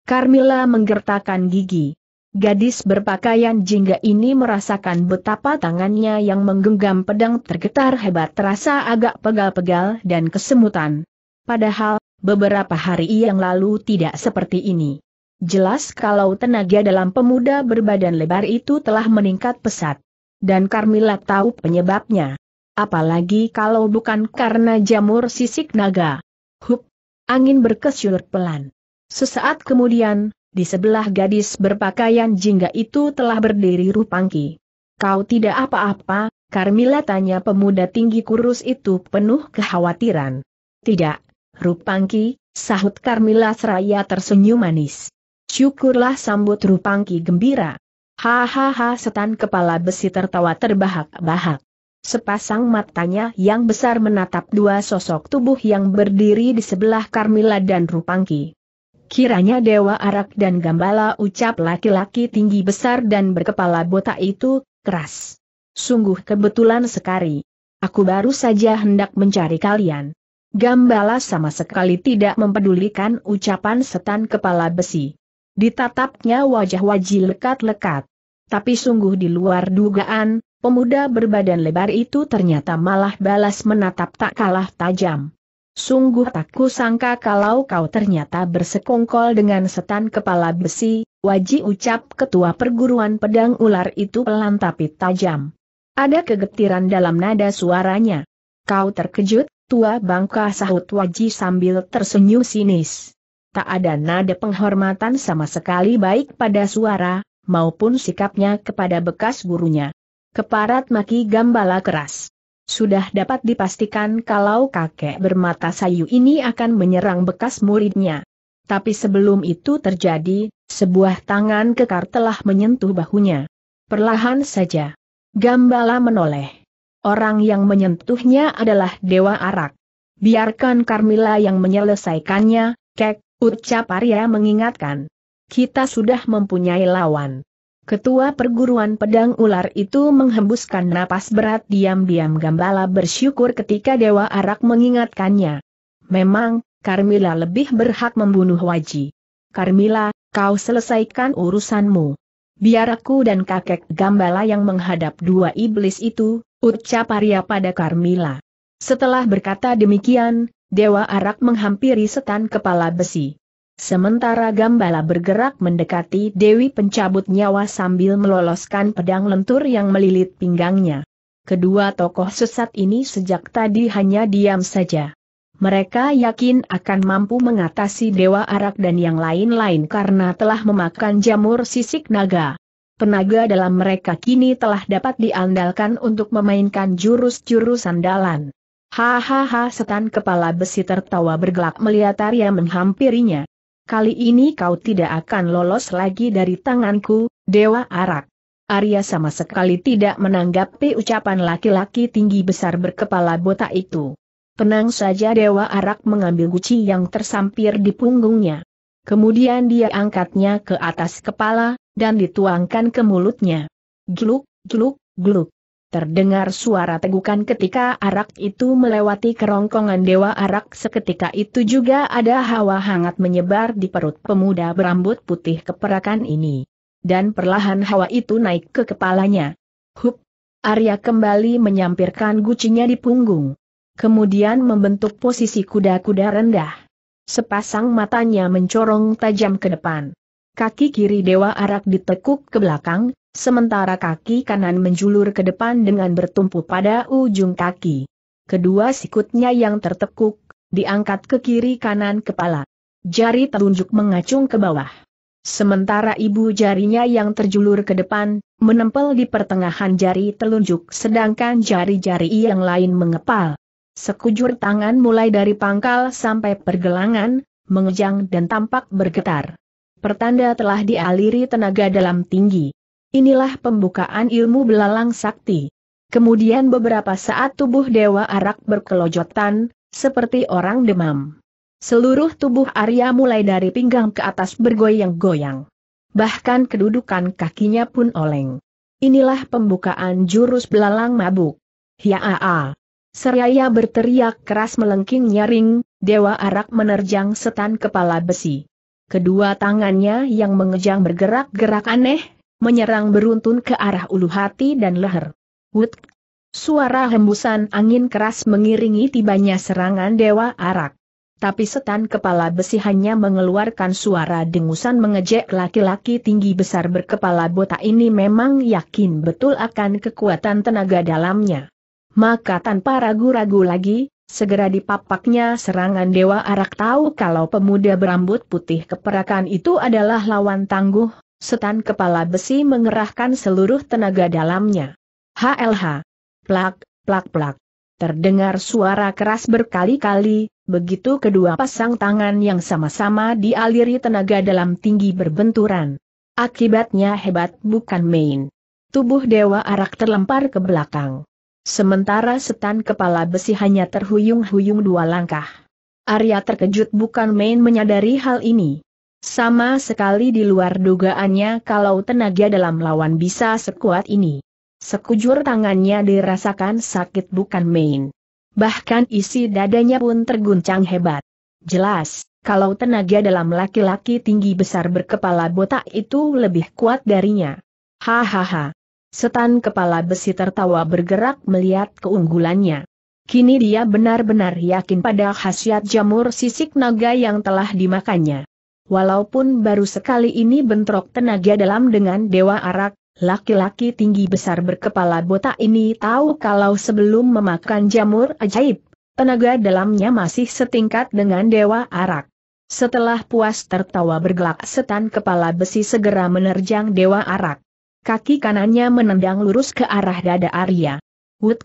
Carmila menggertakkan gigi. Gadis berpakaian jingga ini merasakan betapa tangannya yang menggenggam pedang tergetar hebat terasa agak pegal-pegal dan kesemutan. Padahal, beberapa hari yang lalu tidak seperti ini. Jelas kalau tenaga dalam pemuda berbadan lebar itu telah meningkat pesat. Dan Carmilla tahu penyebabnya. Apalagi kalau bukan karena jamur sisik naga. Hup! Angin berkesyur pelan. Sesaat kemudian, di sebelah gadis berpakaian jingga itu telah berdiri Rupangki. Kau tidak apa-apa, Carmilla tanya pemuda tinggi kurus itu penuh kekhawatiran. Tidak, Rupangki, sahut Karmila seraya tersenyum manis. Syukurlah sambut Rupangki gembira. Hahaha setan kepala besi tertawa terbahak-bahak. Sepasang matanya yang besar menatap dua sosok tubuh yang berdiri di sebelah Karmila dan Rupangki. Kiranya Dewa Arak dan Gambala ucap laki-laki tinggi besar dan berkepala botak itu, keras. Sungguh kebetulan sekali. Aku baru saja hendak mencari kalian. Gambala sama sekali tidak mempedulikan ucapan setan kepala besi. Ditatapnya wajah Waji lekat-lekat. Tapi sungguh di luar dugaan, pemuda berbadan lebar itu ternyata malah balas menatap tak kalah tajam. Sungguh tak kusangka kalau kau ternyata bersekongkol dengan setan kepala besi, Waji ucap ketua perguruan pedang ular itu pelan tapi tajam. Ada kegetiran dalam nada suaranya. Kau terkejut, tua bangka sahut Waji sambil tersenyum sinis. Tak ada nada penghormatan sama sekali baik pada suara, maupun sikapnya kepada bekas gurunya. Keparat maki gambala keras. Sudah dapat dipastikan kalau kakek bermata sayu ini akan menyerang bekas muridnya. Tapi sebelum itu terjadi, sebuah tangan kekar telah menyentuh bahunya. Perlahan saja. Gambala menoleh. Orang yang menyentuhnya adalah Dewa Arak. Biarkan Carmila yang menyelesaikannya, Kek, ucap Arya mengingatkan. Kita sudah mempunyai lawan. Ketua perguruan pedang ular itu menghembuskan napas berat diam-diam Gambala bersyukur ketika Dewa Arak mengingatkannya. Memang, Carmila lebih berhak membunuh Waji. Carmila, kau selesaikan urusanmu. Biar aku dan kakek Gambala yang menghadap dua iblis itu, Ucap Arya pada Karmila. Setelah berkata demikian, Dewa Arak menghampiri setan kepala besi. Sementara Gambala bergerak mendekati Dewi pencabut nyawa sambil meloloskan pedang lentur yang melilit pinggangnya. Kedua tokoh sesat ini sejak tadi hanya diam saja. Mereka yakin akan mampu mengatasi Dewa Arak dan yang lain-lain karena telah memakan jamur sisik naga. Tenaga dalam mereka kini telah dapat diandalkan untuk memainkan jurus-jurus andalan. Hahaha setan kepala besi tertawa bergelak melihat Arya menghampirinya. Kali ini kau tidak akan lolos lagi dari tanganku, Dewa Arak. Arya sama sekali tidak menanggapi ucapan laki-laki tinggi besar berkepala botak itu. Tenang saja Dewa Arak mengambil guci yang tersampir di punggungnya. Kemudian dia angkatnya ke atas kepala, dan dituangkan ke mulutnya. Gluk, gluk, gluk. Terdengar suara tegukan ketika arak itu melewati kerongkongan dewa arak seketika itu juga ada hawa hangat menyebar di perut pemuda berambut putih keperakan ini. Dan perlahan hawa itu naik ke kepalanya. Hup! Arya kembali menyampirkan gucinya di punggung. Kemudian membentuk posisi kuda-kuda rendah sepasang matanya mencorong tajam ke depan. Kaki kiri Dewa Arak ditekuk ke belakang, sementara kaki kanan menjulur ke depan dengan bertumpu pada ujung kaki. Kedua sikutnya yang tertekuk, diangkat ke kiri kanan kepala. Jari telunjuk mengacung ke bawah. Sementara ibu jarinya yang terjulur ke depan, menempel di pertengahan jari telunjuk sedangkan jari-jari yang lain mengepal. Sekujur tangan mulai dari pangkal sampai pergelangan, mengejang dan tampak bergetar. Pertanda telah dialiri tenaga dalam tinggi. Inilah pembukaan ilmu belalang sakti. Kemudian beberapa saat tubuh Dewa Arak berkelojotan, seperti orang demam. Seluruh tubuh Arya mulai dari pinggang ke atas bergoyang-goyang. Bahkan kedudukan kakinya pun oleng. Inilah pembukaan jurus belalang mabuk. Hiaaah! Seraya berteriak keras melengking nyaring, Dewa Arak menerjang setan kepala besi. Kedua tangannya yang mengejang bergerak-gerak aneh, menyerang beruntun ke arah ulu hati dan leher. Wut! Suara hembusan angin keras mengiringi tibanya serangan Dewa Arak. Tapi setan kepala besi hanya mengeluarkan suara dengusan mengejek laki-laki tinggi besar berkepala botak ini memang yakin betul akan kekuatan tenaga dalamnya maka tanpa ragu-ragu lagi, segera dipapaknya serangan Dewa Arak tahu kalau pemuda berambut putih keperakan itu adalah lawan tangguh, setan kepala besi mengerahkan seluruh tenaga dalamnya. HLH. Plak, plak, plak. Terdengar suara keras berkali-kali, begitu kedua pasang tangan yang sama-sama dialiri tenaga dalam tinggi berbenturan. Akibatnya hebat bukan main. Tubuh Dewa Arak terlempar ke belakang. Sementara setan kepala besi hanya terhuyung-huyung dua langkah. Arya terkejut bukan main menyadari hal ini. Sama sekali di luar dugaannya kalau tenaga dalam lawan bisa sekuat ini. Sekujur tangannya dirasakan sakit bukan main. Bahkan isi dadanya pun terguncang hebat. Jelas, kalau tenaga dalam laki-laki tinggi besar berkepala botak itu lebih kuat darinya. Hahaha. Setan kepala besi tertawa bergerak melihat keunggulannya. Kini dia benar-benar yakin pada khasiat jamur sisik naga yang telah dimakannya. Walaupun baru sekali ini bentrok tenaga dalam dengan Dewa Arak, laki-laki tinggi besar berkepala botak ini tahu kalau sebelum memakan jamur ajaib, tenaga dalamnya masih setingkat dengan Dewa Arak. Setelah puas tertawa bergelak setan kepala besi segera menerjang Dewa Arak. Kaki kanannya menendang lurus ke arah dada Arya. Wut!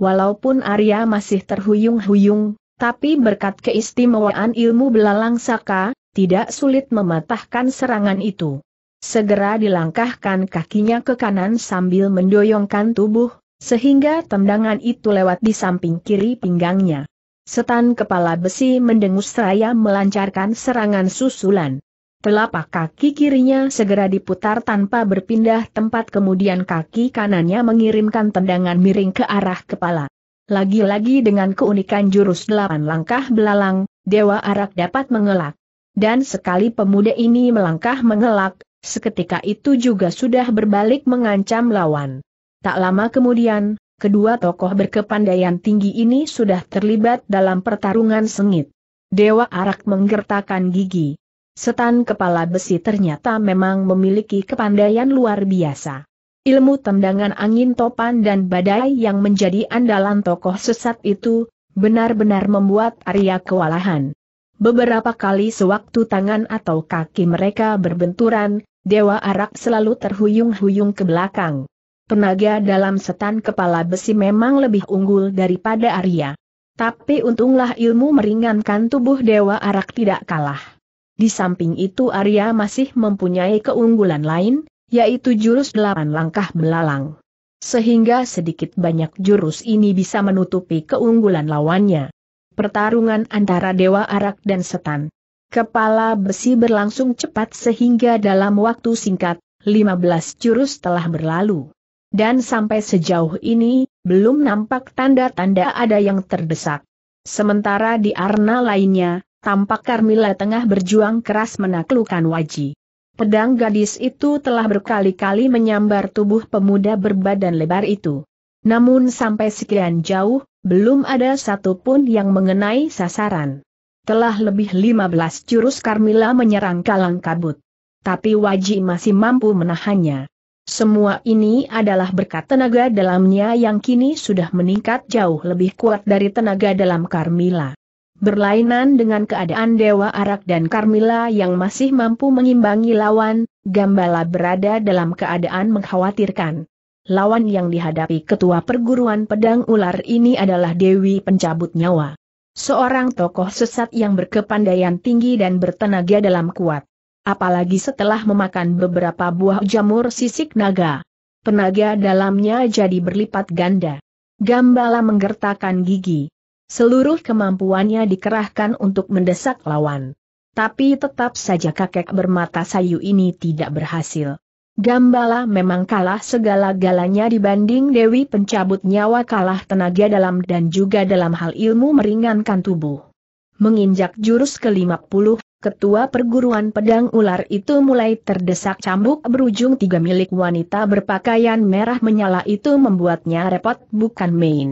Walaupun Arya masih terhuyung-huyung, tapi berkat keistimewaan ilmu belalang saka, tidak sulit mematahkan serangan itu. Segera dilangkahkan kakinya ke kanan sambil mendoyongkan tubuh, sehingga tendangan itu lewat di samping kiri pinggangnya. Setan kepala besi mendengus seraya melancarkan serangan susulan. Telapak kaki kirinya segera diputar tanpa berpindah tempat kemudian kaki kanannya mengirimkan tendangan miring ke arah kepala. Lagi-lagi dengan keunikan jurus delapan langkah belalang, Dewa Arak dapat mengelak. Dan sekali pemuda ini melangkah mengelak, seketika itu juga sudah berbalik mengancam lawan. Tak lama kemudian, kedua tokoh berkepandaian tinggi ini sudah terlibat dalam pertarungan sengit. Dewa Arak menggertakkan gigi. Setan kepala besi ternyata memang memiliki kepandaian luar biasa. Ilmu tendangan angin topan dan badai yang menjadi andalan tokoh sesat itu, benar-benar membuat Arya kewalahan. Beberapa kali sewaktu tangan atau kaki mereka berbenturan, Dewa Arak selalu terhuyung-huyung ke belakang. Tenaga dalam setan kepala besi memang lebih unggul daripada Arya. Tapi untunglah ilmu meringankan tubuh Dewa Arak tidak kalah. Di samping itu Arya masih mempunyai keunggulan lain, yaitu jurus delapan langkah belalang. Sehingga sedikit banyak jurus ini bisa menutupi keunggulan lawannya. Pertarungan antara Dewa Arak dan Setan. Kepala besi berlangsung cepat sehingga dalam waktu singkat, 15 jurus telah berlalu. Dan sampai sejauh ini, belum nampak tanda-tanda ada yang terdesak. Sementara di arna lainnya, tampak Carmila tengah berjuang keras menaklukkan Waji. Pedang gadis itu telah berkali-kali menyambar tubuh pemuda berbadan lebar itu. Namun sampai sekian jauh, belum ada satupun yang mengenai sasaran. Telah lebih 15 jurus Carmila menyerang kalang kabut. Tapi Waji masih mampu menahannya. Semua ini adalah berkat tenaga dalamnya yang kini sudah meningkat jauh lebih kuat dari tenaga dalam Carmila. Berlainan dengan keadaan Dewa Arak dan Carmilla yang masih mampu mengimbangi lawan, Gambala berada dalam keadaan mengkhawatirkan. Lawan yang dihadapi ketua perguruan pedang ular ini adalah Dewi Pencabut Nyawa. Seorang tokoh sesat yang berkepandaian tinggi dan bertenaga dalam kuat. Apalagi setelah memakan beberapa buah jamur sisik naga. Tenaga dalamnya jadi berlipat ganda. Gambala menggertakkan gigi. Seluruh kemampuannya dikerahkan untuk mendesak lawan. Tapi tetap saja kakek bermata sayu ini tidak berhasil. Gambala memang kalah segala-galanya dibanding Dewi pencabut nyawa kalah tenaga dalam dan juga dalam hal ilmu meringankan tubuh. Menginjak jurus ke-50, ketua perguruan pedang ular itu mulai terdesak cambuk berujung tiga milik wanita berpakaian merah menyala itu membuatnya repot bukan main.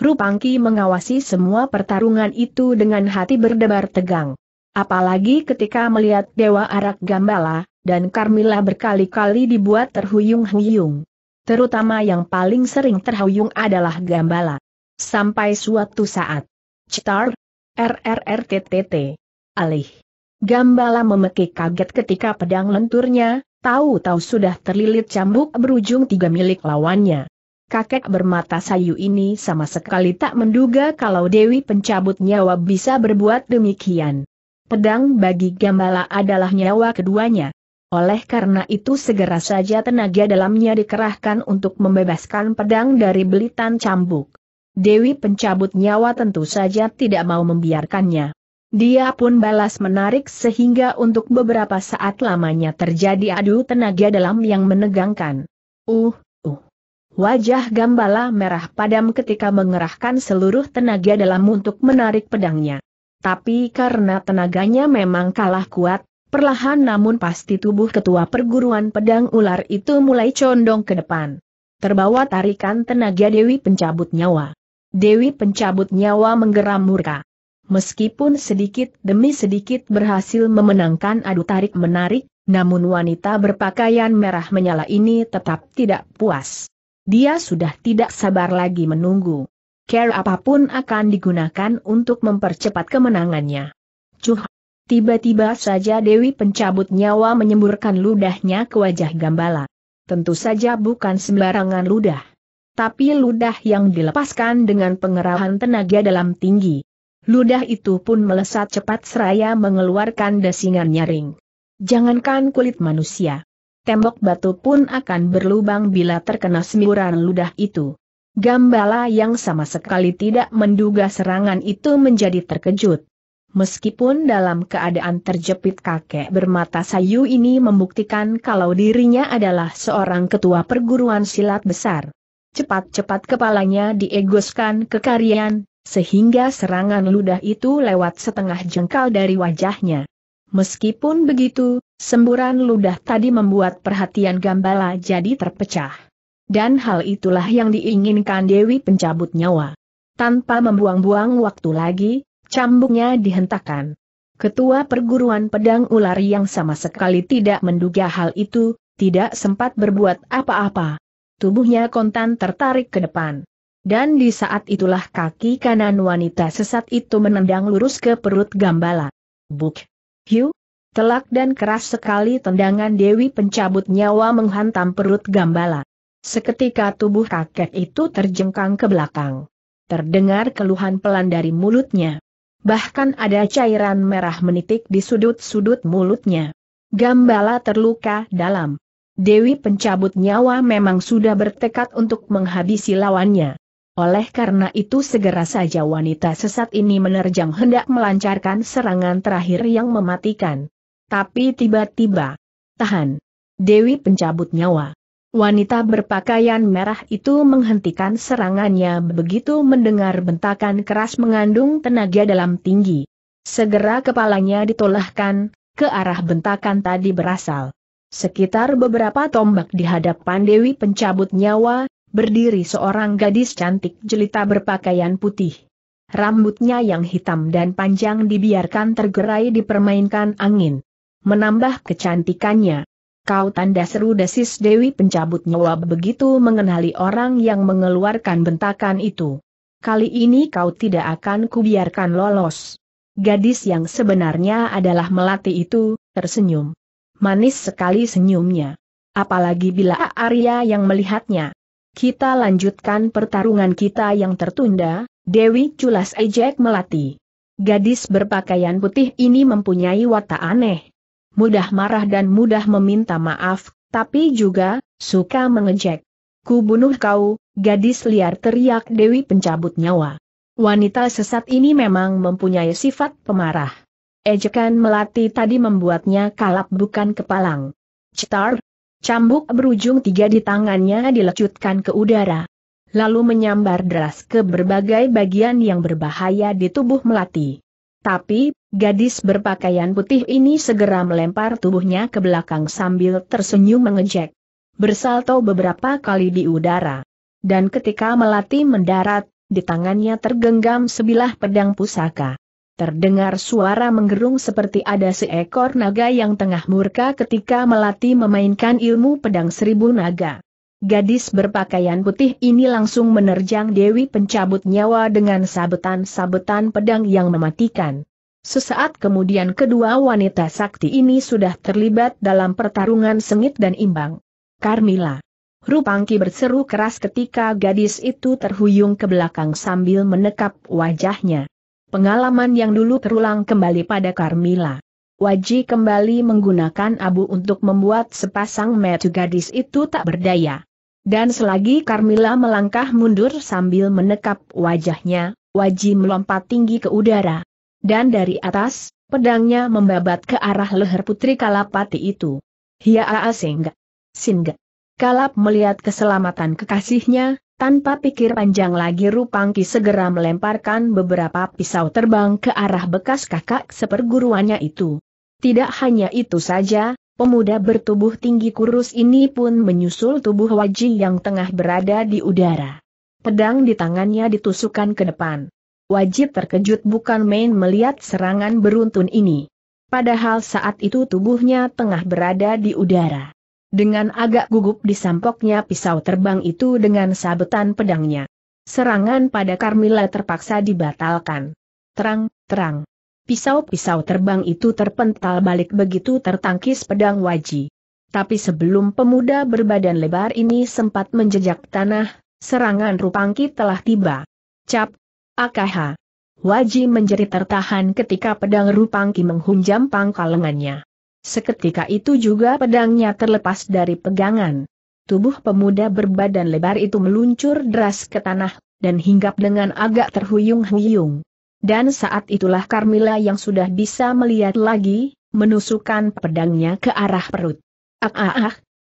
Rupangki mengawasi semua pertarungan itu dengan hati berdebar tegang. Apalagi ketika melihat Dewa Arak Gambala, dan Carmilla berkali-kali dibuat terhuyung-huyung. Terutama yang paling sering terhuyung adalah Gambala. Sampai suatu saat. Citar. RRRTTT. Alih. Gambala memekik kaget ketika pedang lenturnya, tahu-tahu sudah terlilit cambuk berujung tiga milik lawannya kakek bermata sayu ini sama sekali tak menduga kalau Dewi pencabut nyawa bisa berbuat demikian. Pedang bagi Gambala adalah nyawa keduanya. Oleh karena itu segera saja tenaga dalamnya dikerahkan untuk membebaskan pedang dari belitan cambuk. Dewi pencabut nyawa tentu saja tidak mau membiarkannya. Dia pun balas menarik sehingga untuk beberapa saat lamanya terjadi adu tenaga dalam yang menegangkan. Uh, Wajah Gambala merah padam ketika mengerahkan seluruh tenaga dalam untuk menarik pedangnya. Tapi karena tenaganya memang kalah kuat, perlahan namun pasti tubuh ketua perguruan pedang ular itu mulai condong ke depan. Terbawa tarikan tenaga Dewi pencabut nyawa. Dewi pencabut nyawa menggeram murka. Meskipun sedikit demi sedikit berhasil memenangkan adu tarik menarik, namun wanita berpakaian merah menyala ini tetap tidak puas. Dia sudah tidak sabar lagi menunggu. Care apapun akan digunakan untuk mempercepat kemenangannya. Cuh! Tiba-tiba saja Dewi pencabut nyawa menyemburkan ludahnya ke wajah Gambala. Tentu saja bukan sembarangan ludah. Tapi ludah yang dilepaskan dengan pengerahan tenaga dalam tinggi. Ludah itu pun melesat cepat seraya mengeluarkan desingan nyaring. Jangankan kulit manusia tembok batu pun akan berlubang bila terkena semburan ludah itu. Gambala yang sama sekali tidak menduga serangan itu menjadi terkejut. Meskipun dalam keadaan terjepit kakek bermata sayu ini membuktikan kalau dirinya adalah seorang ketua perguruan silat besar. Cepat-cepat kepalanya diegoskan ke karian, sehingga serangan ludah itu lewat setengah jengkal dari wajahnya. Meskipun begitu, semburan ludah tadi membuat perhatian Gambala jadi terpecah. Dan hal itulah yang diinginkan Dewi pencabut nyawa. Tanpa membuang-buang waktu lagi, cambuknya dihentakkan. Ketua perguruan pedang ular yang sama sekali tidak menduga hal itu, tidak sempat berbuat apa-apa. Tubuhnya kontan tertarik ke depan. Dan di saat itulah kaki kanan wanita sesat itu menendang lurus ke perut Gambala. Buk! Hiu, telak dan keras sekali tendangan Dewi pencabut nyawa menghantam perut Gambala. Seketika tubuh kakek itu terjengkang ke belakang. Terdengar keluhan pelan dari mulutnya. Bahkan ada cairan merah menitik di sudut-sudut mulutnya. Gambala terluka dalam. Dewi pencabut nyawa memang sudah bertekad untuk menghabisi lawannya. Oleh karena itu segera saja wanita sesat ini menerjang hendak melancarkan serangan terakhir yang mematikan. Tapi tiba-tiba, tahan. Dewi pencabut nyawa. Wanita berpakaian merah itu menghentikan serangannya begitu mendengar bentakan keras mengandung tenaga dalam tinggi. Segera kepalanya ditolahkan, ke arah bentakan tadi berasal. Sekitar beberapa tombak di hadapan Dewi pencabut nyawa, berdiri seorang gadis cantik jelita berpakaian putih. Rambutnya yang hitam dan panjang dibiarkan tergerai dipermainkan angin. Menambah kecantikannya. Kau tanda seru desis Dewi pencabut nyawa begitu mengenali orang yang mengeluarkan bentakan itu. Kali ini kau tidak akan kubiarkan lolos. Gadis yang sebenarnya adalah melati itu, tersenyum. Manis sekali senyumnya. Apalagi bila Arya yang melihatnya. Kita lanjutkan pertarungan kita yang tertunda, Dewi Culas Ejek Melati. Gadis berpakaian putih ini mempunyai watak aneh. Mudah marah dan mudah meminta maaf, tapi juga, suka mengejek. Ku bunuh kau, gadis liar teriak Dewi pencabut nyawa. Wanita sesat ini memang mempunyai sifat pemarah. Ejekan melati tadi membuatnya kalap bukan kepalang. Cetar, Cambuk berujung tiga di tangannya dilecutkan ke udara. Lalu menyambar deras ke berbagai bagian yang berbahaya di tubuh Melati. Tapi, gadis berpakaian putih ini segera melempar tubuhnya ke belakang sambil tersenyum mengejek. Bersalto beberapa kali di udara. Dan ketika Melati mendarat, di tangannya tergenggam sebilah pedang pusaka. Terdengar suara menggerung seperti ada seekor naga yang tengah murka ketika Melati memainkan ilmu pedang seribu naga. Gadis berpakaian putih ini langsung menerjang Dewi pencabut nyawa dengan sabetan-sabetan pedang yang mematikan. Sesaat kemudian kedua wanita sakti ini sudah terlibat dalam pertarungan sengit dan imbang. Carmila. Rupangki berseru keras ketika gadis itu terhuyung ke belakang sambil menekap wajahnya. Pengalaman yang dulu terulang kembali pada Carmila. Waji kembali menggunakan abu untuk membuat sepasang metu gadis itu tak berdaya. Dan selagi Carmila melangkah mundur sambil menekap wajahnya, Waji melompat tinggi ke udara. Dan dari atas, pedangnya membabat ke arah leher putri Kalapati itu. Hiaa asing, singgah. Kalap melihat keselamatan kekasihnya, tanpa pikir panjang lagi Rupangki segera melemparkan beberapa pisau terbang ke arah bekas kakak seperguruannya itu. Tidak hanya itu saja, pemuda bertubuh tinggi kurus ini pun menyusul tubuh Waji yang tengah berada di udara. Pedang di tangannya ditusukkan ke depan. Wajib terkejut bukan main melihat serangan beruntun ini. Padahal saat itu tubuhnya tengah berada di udara. Dengan agak gugup disampoknya pisau terbang itu dengan sabetan pedangnya. Serangan pada Carmilla terpaksa dibatalkan. Terang, terang. Pisau-pisau terbang itu terpental balik begitu tertangkis pedang waji. Tapi sebelum pemuda berbadan lebar ini sempat menjejak tanah, serangan rupangki telah tiba. Cap, akaha. Waji menjerit tertahan ketika pedang rupangki menghunjam pangkal lengannya. Seketika itu juga pedangnya terlepas dari pegangan. Tubuh pemuda berbadan lebar itu meluncur deras ke tanah, dan hinggap dengan agak terhuyung-huyung. Dan saat itulah Carmilla yang sudah bisa melihat lagi, menusukkan pedangnya ke arah perut. Ah ah ah!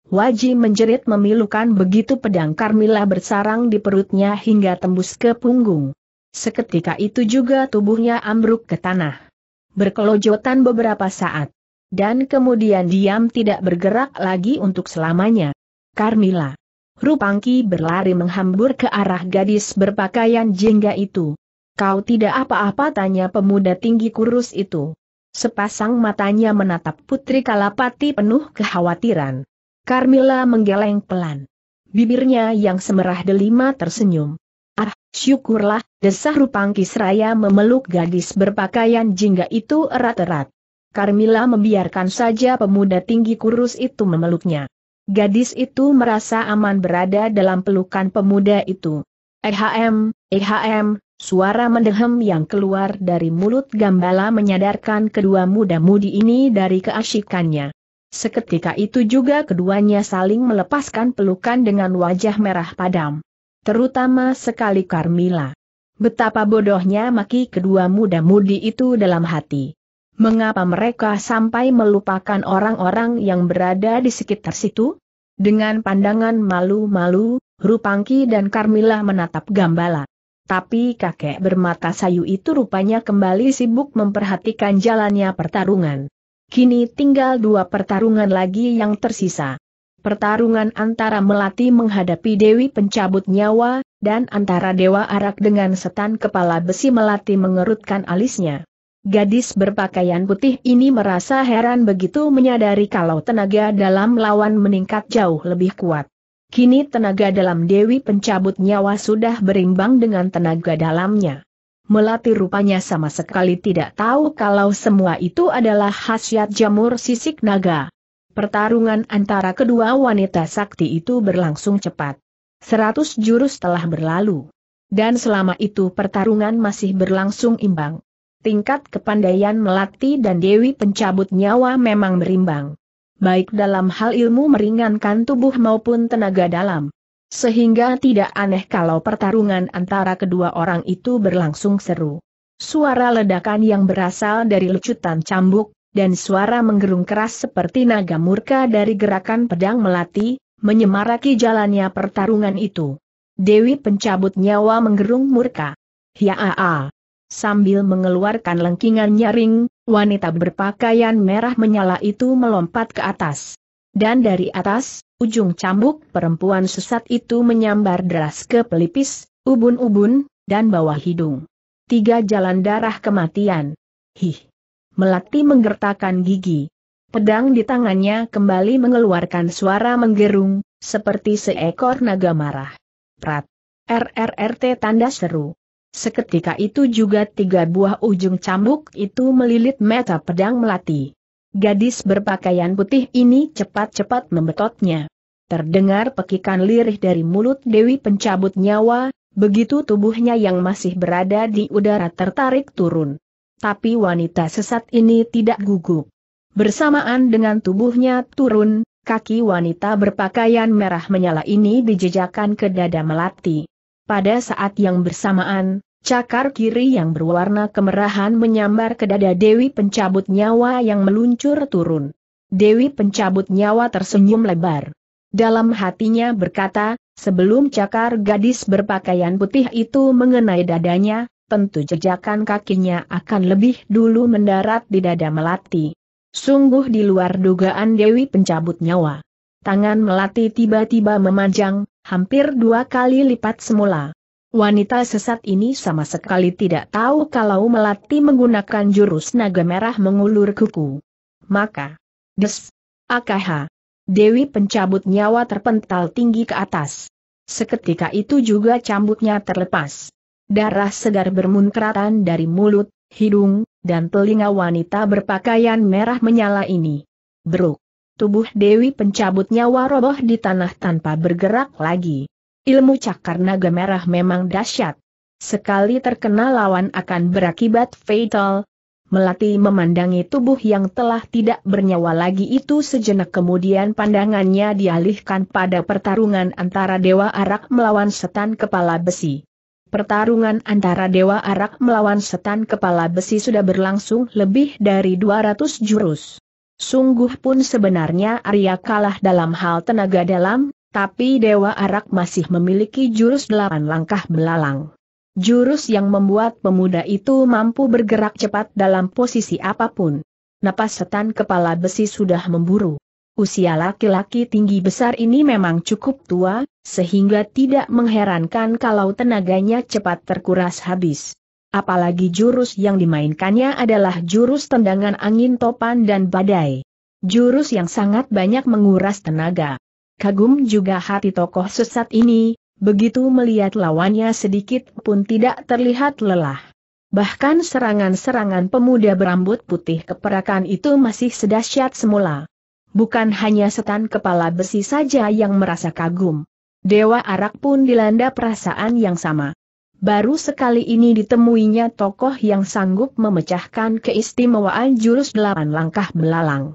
Waji menjerit memilukan begitu pedang Carmilla bersarang di perutnya hingga tembus ke punggung. Seketika itu juga tubuhnya ambruk ke tanah. Berkelojotan beberapa saat dan kemudian diam tidak bergerak lagi untuk selamanya. Karmila. Rupangki berlari menghambur ke arah gadis berpakaian jingga itu. Kau tidak apa-apa tanya pemuda tinggi kurus itu. Sepasang matanya menatap Putri Kalapati penuh kekhawatiran. Karmila menggeleng pelan. Bibirnya yang semerah delima tersenyum. Ah, syukurlah, desah Rupangki seraya memeluk gadis berpakaian jingga itu erat-erat. Carmilla membiarkan saja pemuda tinggi kurus itu memeluknya. Gadis itu merasa aman berada dalam pelukan pemuda itu. Ehm, ehm, suara mendehem yang keluar dari mulut Gambala menyadarkan kedua muda-mudi ini dari keasyikannya. Seketika itu juga keduanya saling melepaskan pelukan dengan wajah merah padam. Terutama sekali Carmilla. Betapa bodohnya maki kedua muda-mudi itu dalam hati. Mengapa mereka sampai melupakan orang-orang yang berada di sekitar situ? Dengan pandangan malu-malu, Rupangki dan Karmila menatap Gambala. Tapi kakek bermata sayu itu rupanya kembali sibuk memperhatikan jalannya pertarungan. Kini tinggal dua pertarungan lagi yang tersisa. Pertarungan antara Melati menghadapi Dewi pencabut nyawa, dan antara Dewa Arak dengan setan kepala besi Melati mengerutkan alisnya. Gadis berpakaian putih ini merasa heran begitu menyadari kalau tenaga dalam lawan meningkat jauh lebih kuat. Kini tenaga dalam Dewi pencabut nyawa sudah berimbang dengan tenaga dalamnya. Melati rupanya sama sekali tidak tahu kalau semua itu adalah khasiat jamur sisik naga. Pertarungan antara kedua wanita sakti itu berlangsung cepat. Seratus jurus telah berlalu. Dan selama itu pertarungan masih berlangsung imbang tingkat kepandaian melati dan dewi pencabut nyawa memang berimbang. Baik dalam hal ilmu meringankan tubuh maupun tenaga dalam. Sehingga tidak aneh kalau pertarungan antara kedua orang itu berlangsung seru. Suara ledakan yang berasal dari lecutan cambuk, dan suara menggerung keras seperti naga murka dari gerakan pedang melati, menyemaraki jalannya pertarungan itu. Dewi pencabut nyawa menggerung murka. -a. Sambil mengeluarkan lengkingan nyaring, wanita berpakaian merah menyala itu melompat ke atas. Dan dari atas, ujung cambuk perempuan sesat itu menyambar deras ke pelipis, ubun-ubun, dan bawah hidung. Tiga jalan darah kematian. Hih! Melati menggertakkan gigi. Pedang di tangannya kembali mengeluarkan suara menggerung, seperti seekor naga marah. Prat! RRRT tanda seru. Seketika itu juga tiga buah ujung cambuk itu melilit mata pedang melati. Gadis berpakaian putih ini cepat-cepat membetotnya. Terdengar pekikan lirih dari mulut Dewi pencabut nyawa, begitu tubuhnya yang masih berada di udara tertarik turun. Tapi wanita sesat ini tidak gugup. Bersamaan dengan tubuhnya turun, kaki wanita berpakaian merah menyala ini dijejakan ke dada melati. Pada saat yang bersamaan, cakar kiri yang berwarna kemerahan menyambar ke dada Dewi pencabut nyawa yang meluncur turun. Dewi pencabut nyawa tersenyum lebar. Dalam hatinya berkata, sebelum cakar gadis berpakaian putih itu mengenai dadanya, tentu jejakan kakinya akan lebih dulu mendarat di dada Melati. Sungguh di luar dugaan Dewi pencabut nyawa. Tangan Melati tiba-tiba memanjang, hampir dua kali lipat semula. Wanita sesat ini sama sekali tidak tahu kalau Melati menggunakan jurus naga merah mengulur kuku. Maka, des, akaha, Dewi pencabut nyawa terpental tinggi ke atas. Seketika itu juga cambuknya terlepas. Darah segar bermunkratan dari mulut, hidung, dan telinga wanita berpakaian merah menyala ini. Beruk tubuh Dewi pencabut nyawa roboh di tanah tanpa bergerak lagi. Ilmu cakar naga merah memang dahsyat. Sekali terkena lawan akan berakibat fatal. Melati memandangi tubuh yang telah tidak bernyawa lagi itu sejenak kemudian pandangannya dialihkan pada pertarungan antara Dewa Arak melawan setan kepala besi. Pertarungan antara Dewa Arak melawan setan kepala besi sudah berlangsung lebih dari 200 jurus. Sungguh pun sebenarnya Arya kalah dalam hal tenaga dalam, tapi Dewa Arak masih memiliki jurus delapan langkah belalang. Jurus yang membuat pemuda itu mampu bergerak cepat dalam posisi apapun. Napas setan kepala besi sudah memburu. Usia laki-laki tinggi besar ini memang cukup tua, sehingga tidak mengherankan kalau tenaganya cepat terkuras habis apalagi jurus yang dimainkannya adalah jurus tendangan angin topan dan badai. Jurus yang sangat banyak menguras tenaga. Kagum juga hati tokoh sesat ini, begitu melihat lawannya sedikit pun tidak terlihat lelah. Bahkan serangan-serangan pemuda berambut putih keperakan itu masih sedahsyat semula. Bukan hanya setan kepala besi saja yang merasa kagum. Dewa Arak pun dilanda perasaan yang sama baru sekali ini ditemuinya tokoh yang sanggup memecahkan keistimewaan jurus delapan langkah belalang.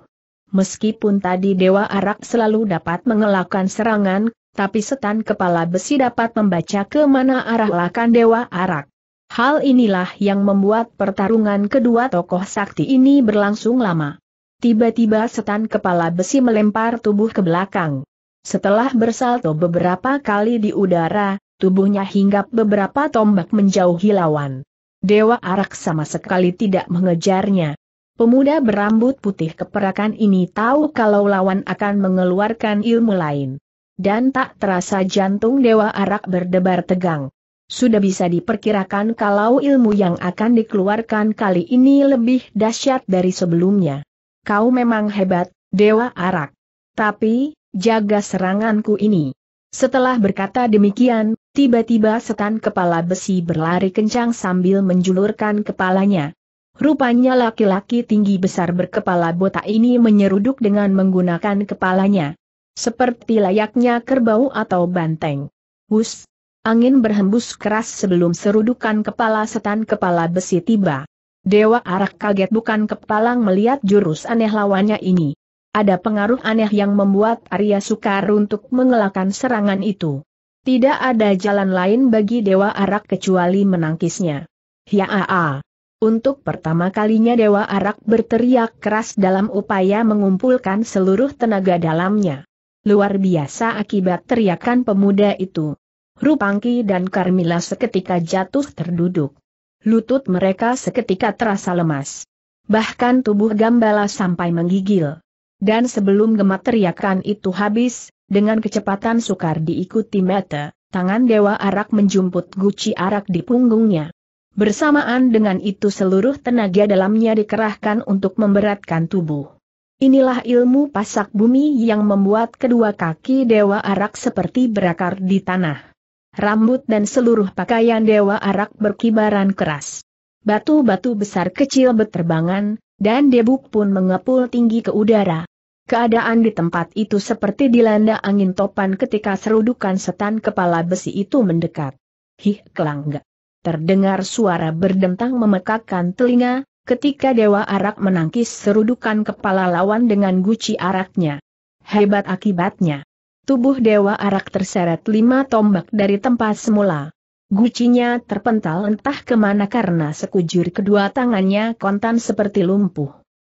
Meskipun tadi Dewa Arak selalu dapat mengelakkan serangan, tapi setan kepala besi dapat membaca ke mana arah lakan Dewa Arak. Hal inilah yang membuat pertarungan kedua tokoh sakti ini berlangsung lama. Tiba-tiba setan kepala besi melempar tubuh ke belakang. Setelah bersalto beberapa kali di udara, tubuhnya hinggap beberapa tombak menjauhi lawan. Dewa Arak sama sekali tidak mengejarnya. Pemuda berambut putih keperakan ini tahu kalau lawan akan mengeluarkan ilmu lain. Dan tak terasa jantung Dewa Arak berdebar tegang. Sudah bisa diperkirakan kalau ilmu yang akan dikeluarkan kali ini lebih dahsyat dari sebelumnya. Kau memang hebat, Dewa Arak. Tapi, jaga seranganku ini. Setelah berkata demikian, Tiba-tiba setan kepala besi berlari kencang sambil menjulurkan kepalanya. Rupanya laki-laki tinggi besar berkepala botak ini menyeruduk dengan menggunakan kepalanya. Seperti layaknya kerbau atau banteng. Hus! Angin berhembus keras sebelum serudukan kepala setan kepala besi tiba. Dewa Arak kaget bukan kepalang melihat jurus aneh lawannya ini. Ada pengaruh aneh yang membuat Arya sukar untuk mengelakkan serangan itu. Tidak ada jalan lain bagi Dewa Arak kecuali menangkisnya. Hiaa. Untuk pertama kalinya Dewa Arak berteriak keras dalam upaya mengumpulkan seluruh tenaga dalamnya. Luar biasa akibat teriakan pemuda itu. Rupangki dan Karmila seketika jatuh terduduk. Lutut mereka seketika terasa lemas. Bahkan tubuh Gambala sampai menggigil. Dan sebelum gemat teriakan itu habis, dengan kecepatan sukar diikuti mata, tangan Dewa Arak menjumput guci arak di punggungnya. Bersamaan dengan itu seluruh tenaga dalamnya dikerahkan untuk memberatkan tubuh. Inilah ilmu pasak bumi yang membuat kedua kaki Dewa Arak seperti berakar di tanah. Rambut dan seluruh pakaian Dewa Arak berkibaran keras. Batu-batu besar kecil berterbangan, dan debuk pun mengepul tinggi ke udara, Keadaan di tempat itu seperti dilanda angin topan ketika serudukan setan kepala besi itu mendekat. Hih kelangga. Terdengar suara berdentang memekakkan telinga, ketika Dewa Arak menangkis serudukan kepala lawan dengan guci araknya. Hebat akibatnya. Tubuh Dewa Arak terseret lima tombak dari tempat semula. Gucinya terpental entah kemana karena sekujur kedua tangannya kontan seperti lumpuh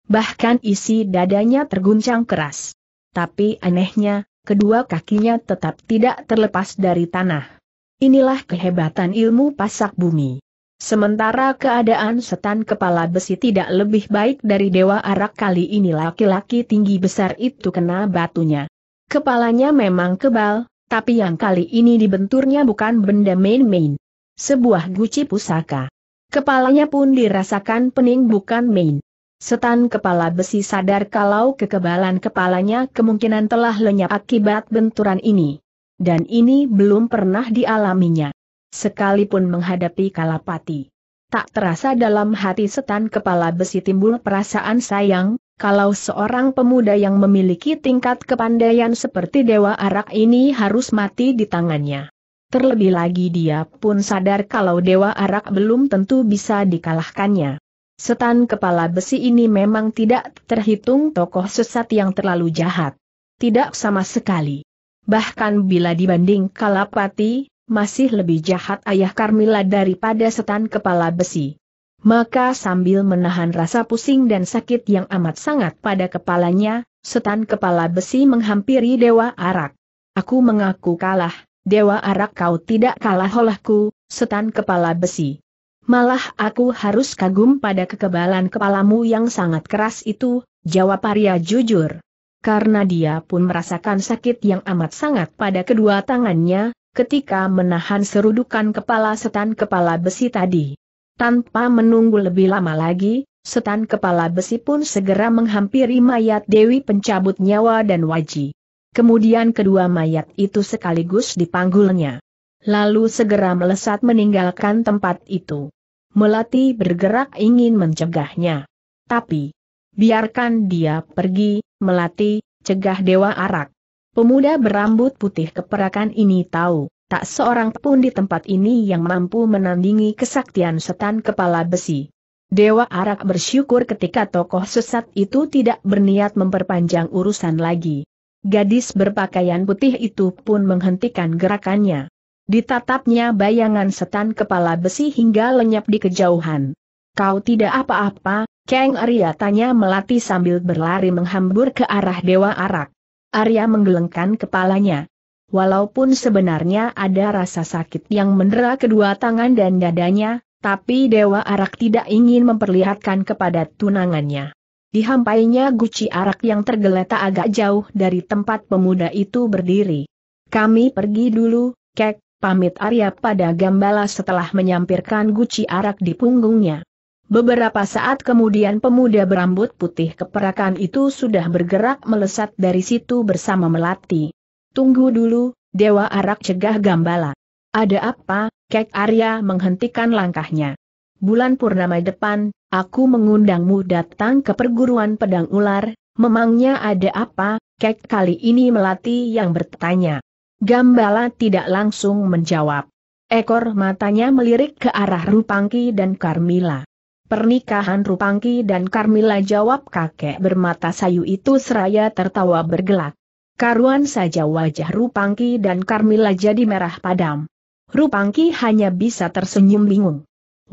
bahkan isi dadanya terguncang keras. Tapi anehnya, kedua kakinya tetap tidak terlepas dari tanah. Inilah kehebatan ilmu pasak bumi. Sementara keadaan setan kepala besi tidak lebih baik dari dewa arak kali ini laki-laki tinggi besar itu kena batunya. Kepalanya memang kebal, tapi yang kali ini dibenturnya bukan benda main-main. Sebuah guci pusaka. Kepalanya pun dirasakan pening bukan main. Setan kepala besi sadar kalau kekebalan kepalanya kemungkinan telah lenyap akibat benturan ini. Dan ini belum pernah dialaminya. Sekalipun menghadapi kalapati. Tak terasa dalam hati setan kepala besi timbul perasaan sayang, kalau seorang pemuda yang memiliki tingkat kepandaian seperti Dewa Arak ini harus mati di tangannya. Terlebih lagi dia pun sadar kalau Dewa Arak belum tentu bisa dikalahkannya. Setan kepala besi ini memang tidak terhitung tokoh sesat yang terlalu jahat. Tidak sama sekali. Bahkan bila dibanding Kalapati, masih lebih jahat ayah Karmila daripada setan kepala besi. Maka sambil menahan rasa pusing dan sakit yang amat sangat pada kepalanya, setan kepala besi menghampiri Dewa Arak. Aku mengaku kalah, Dewa Arak kau tidak kalah olehku, setan kepala besi. Malah aku harus kagum pada kekebalan kepalamu yang sangat keras itu, jawab Arya jujur. Karena dia pun merasakan sakit yang amat sangat pada kedua tangannya, ketika menahan serudukan kepala setan kepala besi tadi. Tanpa menunggu lebih lama lagi, setan kepala besi pun segera menghampiri mayat Dewi pencabut nyawa dan waji. Kemudian kedua mayat itu sekaligus dipanggulnya. Lalu segera melesat meninggalkan tempat itu. Melati bergerak ingin mencegahnya. Tapi, biarkan dia pergi, Melati, cegah Dewa Arak. Pemuda berambut putih keperakan ini tahu, tak seorang pun di tempat ini yang mampu menandingi kesaktian setan kepala besi. Dewa Arak bersyukur ketika tokoh sesat itu tidak berniat memperpanjang urusan lagi. Gadis berpakaian putih itu pun menghentikan gerakannya. Ditatapnya bayangan setan kepala besi hingga lenyap di kejauhan. Kau tidak apa-apa, Kang Arya tanya Melati sambil berlari menghambur ke arah Dewa Arak. Arya menggelengkan kepalanya. Walaupun sebenarnya ada rasa sakit yang mendera kedua tangan dan dadanya, tapi Dewa Arak tidak ingin memperlihatkan kepada tunangannya. Dihampainya guci arak yang tergeletak agak jauh dari tempat pemuda itu berdiri. Kami pergi dulu, Kek, pamit Arya pada Gambala setelah menyampirkan guci arak di punggungnya. Beberapa saat kemudian pemuda berambut putih keperakan itu sudah bergerak melesat dari situ bersama Melati. Tunggu dulu, Dewa Arak cegah Gambala. Ada apa, Kek Arya menghentikan langkahnya. Bulan purnama depan, aku mengundangmu datang ke perguruan pedang ular, memangnya ada apa, Kek kali ini Melati yang bertanya. Gambala tidak langsung menjawab. Ekor matanya melirik ke arah Rupangki dan Carmila. Pernikahan Rupangki dan Carmila jawab kakek bermata sayu itu seraya tertawa bergelak. Karuan saja wajah Rupangki dan Carmila jadi merah padam. Rupangki hanya bisa tersenyum bingung.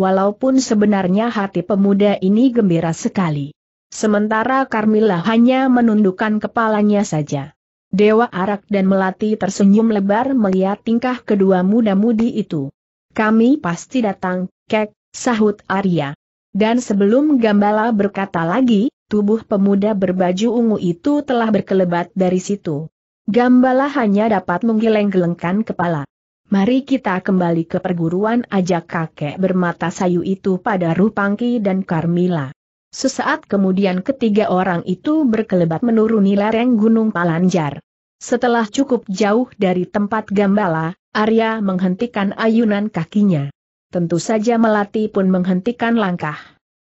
Walaupun sebenarnya hati pemuda ini gembira sekali. Sementara Carmila hanya menundukkan kepalanya saja. Dewa Arak dan Melati tersenyum lebar melihat tingkah kedua muda-mudi itu. Kami pasti datang, kek, sahut Arya. Dan sebelum Gambala berkata lagi, tubuh pemuda berbaju ungu itu telah berkelebat dari situ. Gambala hanya dapat menggeleng-gelengkan kepala. Mari kita kembali ke perguruan ajak kakek bermata sayu itu pada Rupangki dan Carmila. Sesaat kemudian ketiga orang itu berkelebat menuruni lereng Gunung Palanjar. Setelah cukup jauh dari tempat gambala, Arya menghentikan ayunan kakinya. Tentu saja Melati pun menghentikan langkah.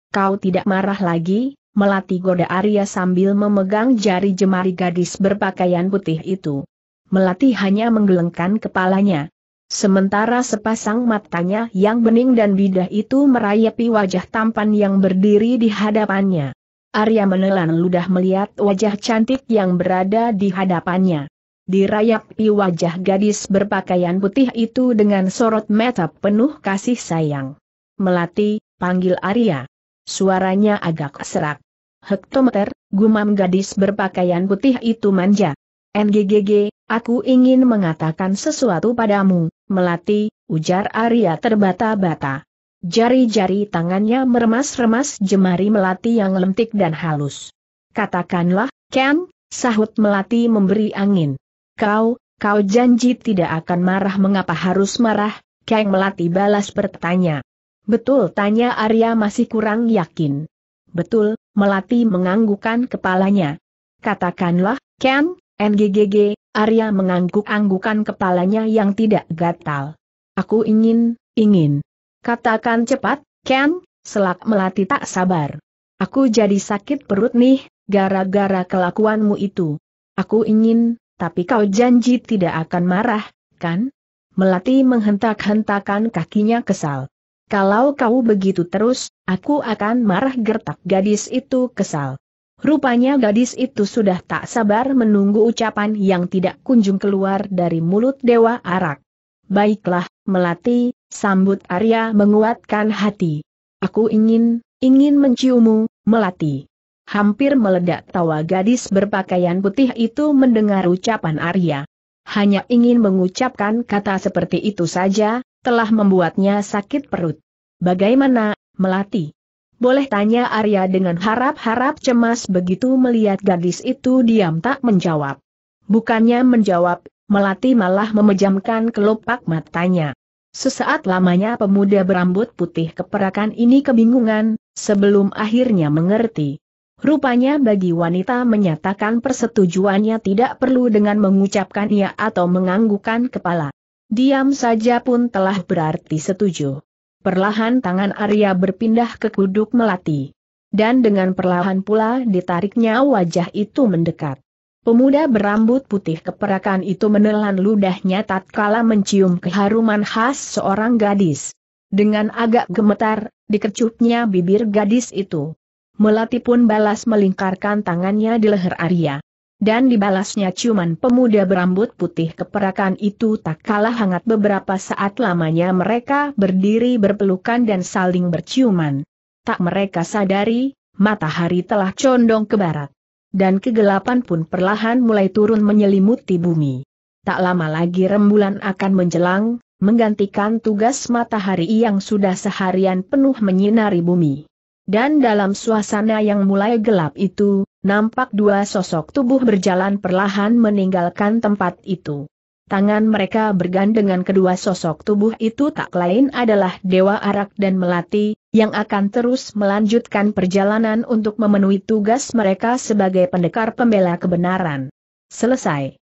Kau tidak marah lagi, Melati goda Arya sambil memegang jari jemari gadis berpakaian putih itu. Melati hanya menggelengkan kepalanya. Sementara sepasang matanya yang bening dan bidah itu merayapi wajah tampan yang berdiri di hadapannya. Arya menelan ludah melihat wajah cantik yang berada di hadapannya. Dirayapi wajah gadis berpakaian putih itu dengan sorot mata penuh kasih sayang. Melati, panggil Arya. Suaranya agak serak. Hektometer, gumam gadis berpakaian putih itu manja. NGGG, aku ingin mengatakan sesuatu padamu. Melati, ujar Arya terbata-bata. Jari-jari tangannya meremas-remas jemari Melati yang lentik dan halus. Katakanlah, Ken, sahut Melati memberi angin. Kau, kau janji tidak akan marah mengapa harus marah, Ken Melati balas bertanya. Betul tanya Arya masih kurang yakin. Betul, Melati menganggukan kepalanya. Katakanlah, Ken, NGGG, Arya mengangguk-anggukan kepalanya yang tidak gatal. Aku ingin, ingin. Katakan cepat, Ken, selak melati tak sabar. Aku jadi sakit perut nih, gara-gara kelakuanmu itu. Aku ingin, tapi kau janji tidak akan marah, kan? Melati menghentak-hentakan kakinya kesal. Kalau kau begitu terus, aku akan marah gertak gadis itu kesal. Rupanya gadis itu sudah tak sabar menunggu ucapan yang tidak kunjung keluar dari mulut Dewa Arak. Baiklah, Melati, sambut Arya menguatkan hati. Aku ingin, ingin menciummu, Melati. Hampir meledak tawa gadis berpakaian putih itu mendengar ucapan Arya. Hanya ingin mengucapkan kata seperti itu saja, telah membuatnya sakit perut. Bagaimana, Melati? Boleh tanya Arya dengan harap-harap cemas begitu melihat gadis itu diam tak menjawab. Bukannya menjawab, Melati malah memejamkan kelopak matanya. Sesaat lamanya pemuda berambut putih keperakan ini kebingungan, sebelum akhirnya mengerti. Rupanya bagi wanita menyatakan persetujuannya tidak perlu dengan mengucapkan ya atau menganggukkan kepala. Diam saja pun telah berarti setuju. Perlahan tangan Arya berpindah ke kuduk melati. Dan dengan perlahan pula ditariknya wajah itu mendekat. Pemuda berambut putih keperakan itu menelan ludahnya tatkala mencium keharuman khas seorang gadis. Dengan agak gemetar, dikecupnya bibir gadis itu. Melati pun balas melingkarkan tangannya di leher Arya. Dan dibalasnya ciuman pemuda berambut putih keperakan itu tak kalah hangat beberapa saat lamanya mereka berdiri berpelukan dan saling berciuman. Tak mereka sadari, matahari telah condong ke barat. Dan kegelapan pun perlahan mulai turun menyelimuti bumi. Tak lama lagi rembulan akan menjelang, menggantikan tugas matahari yang sudah seharian penuh menyinari bumi. Dan dalam suasana yang mulai gelap itu, nampak dua sosok tubuh berjalan perlahan meninggalkan tempat itu. Tangan mereka bergandengan kedua sosok tubuh itu tak lain adalah Dewa Arak dan Melati, yang akan terus melanjutkan perjalanan untuk memenuhi tugas mereka sebagai pendekar pembela kebenaran. Selesai.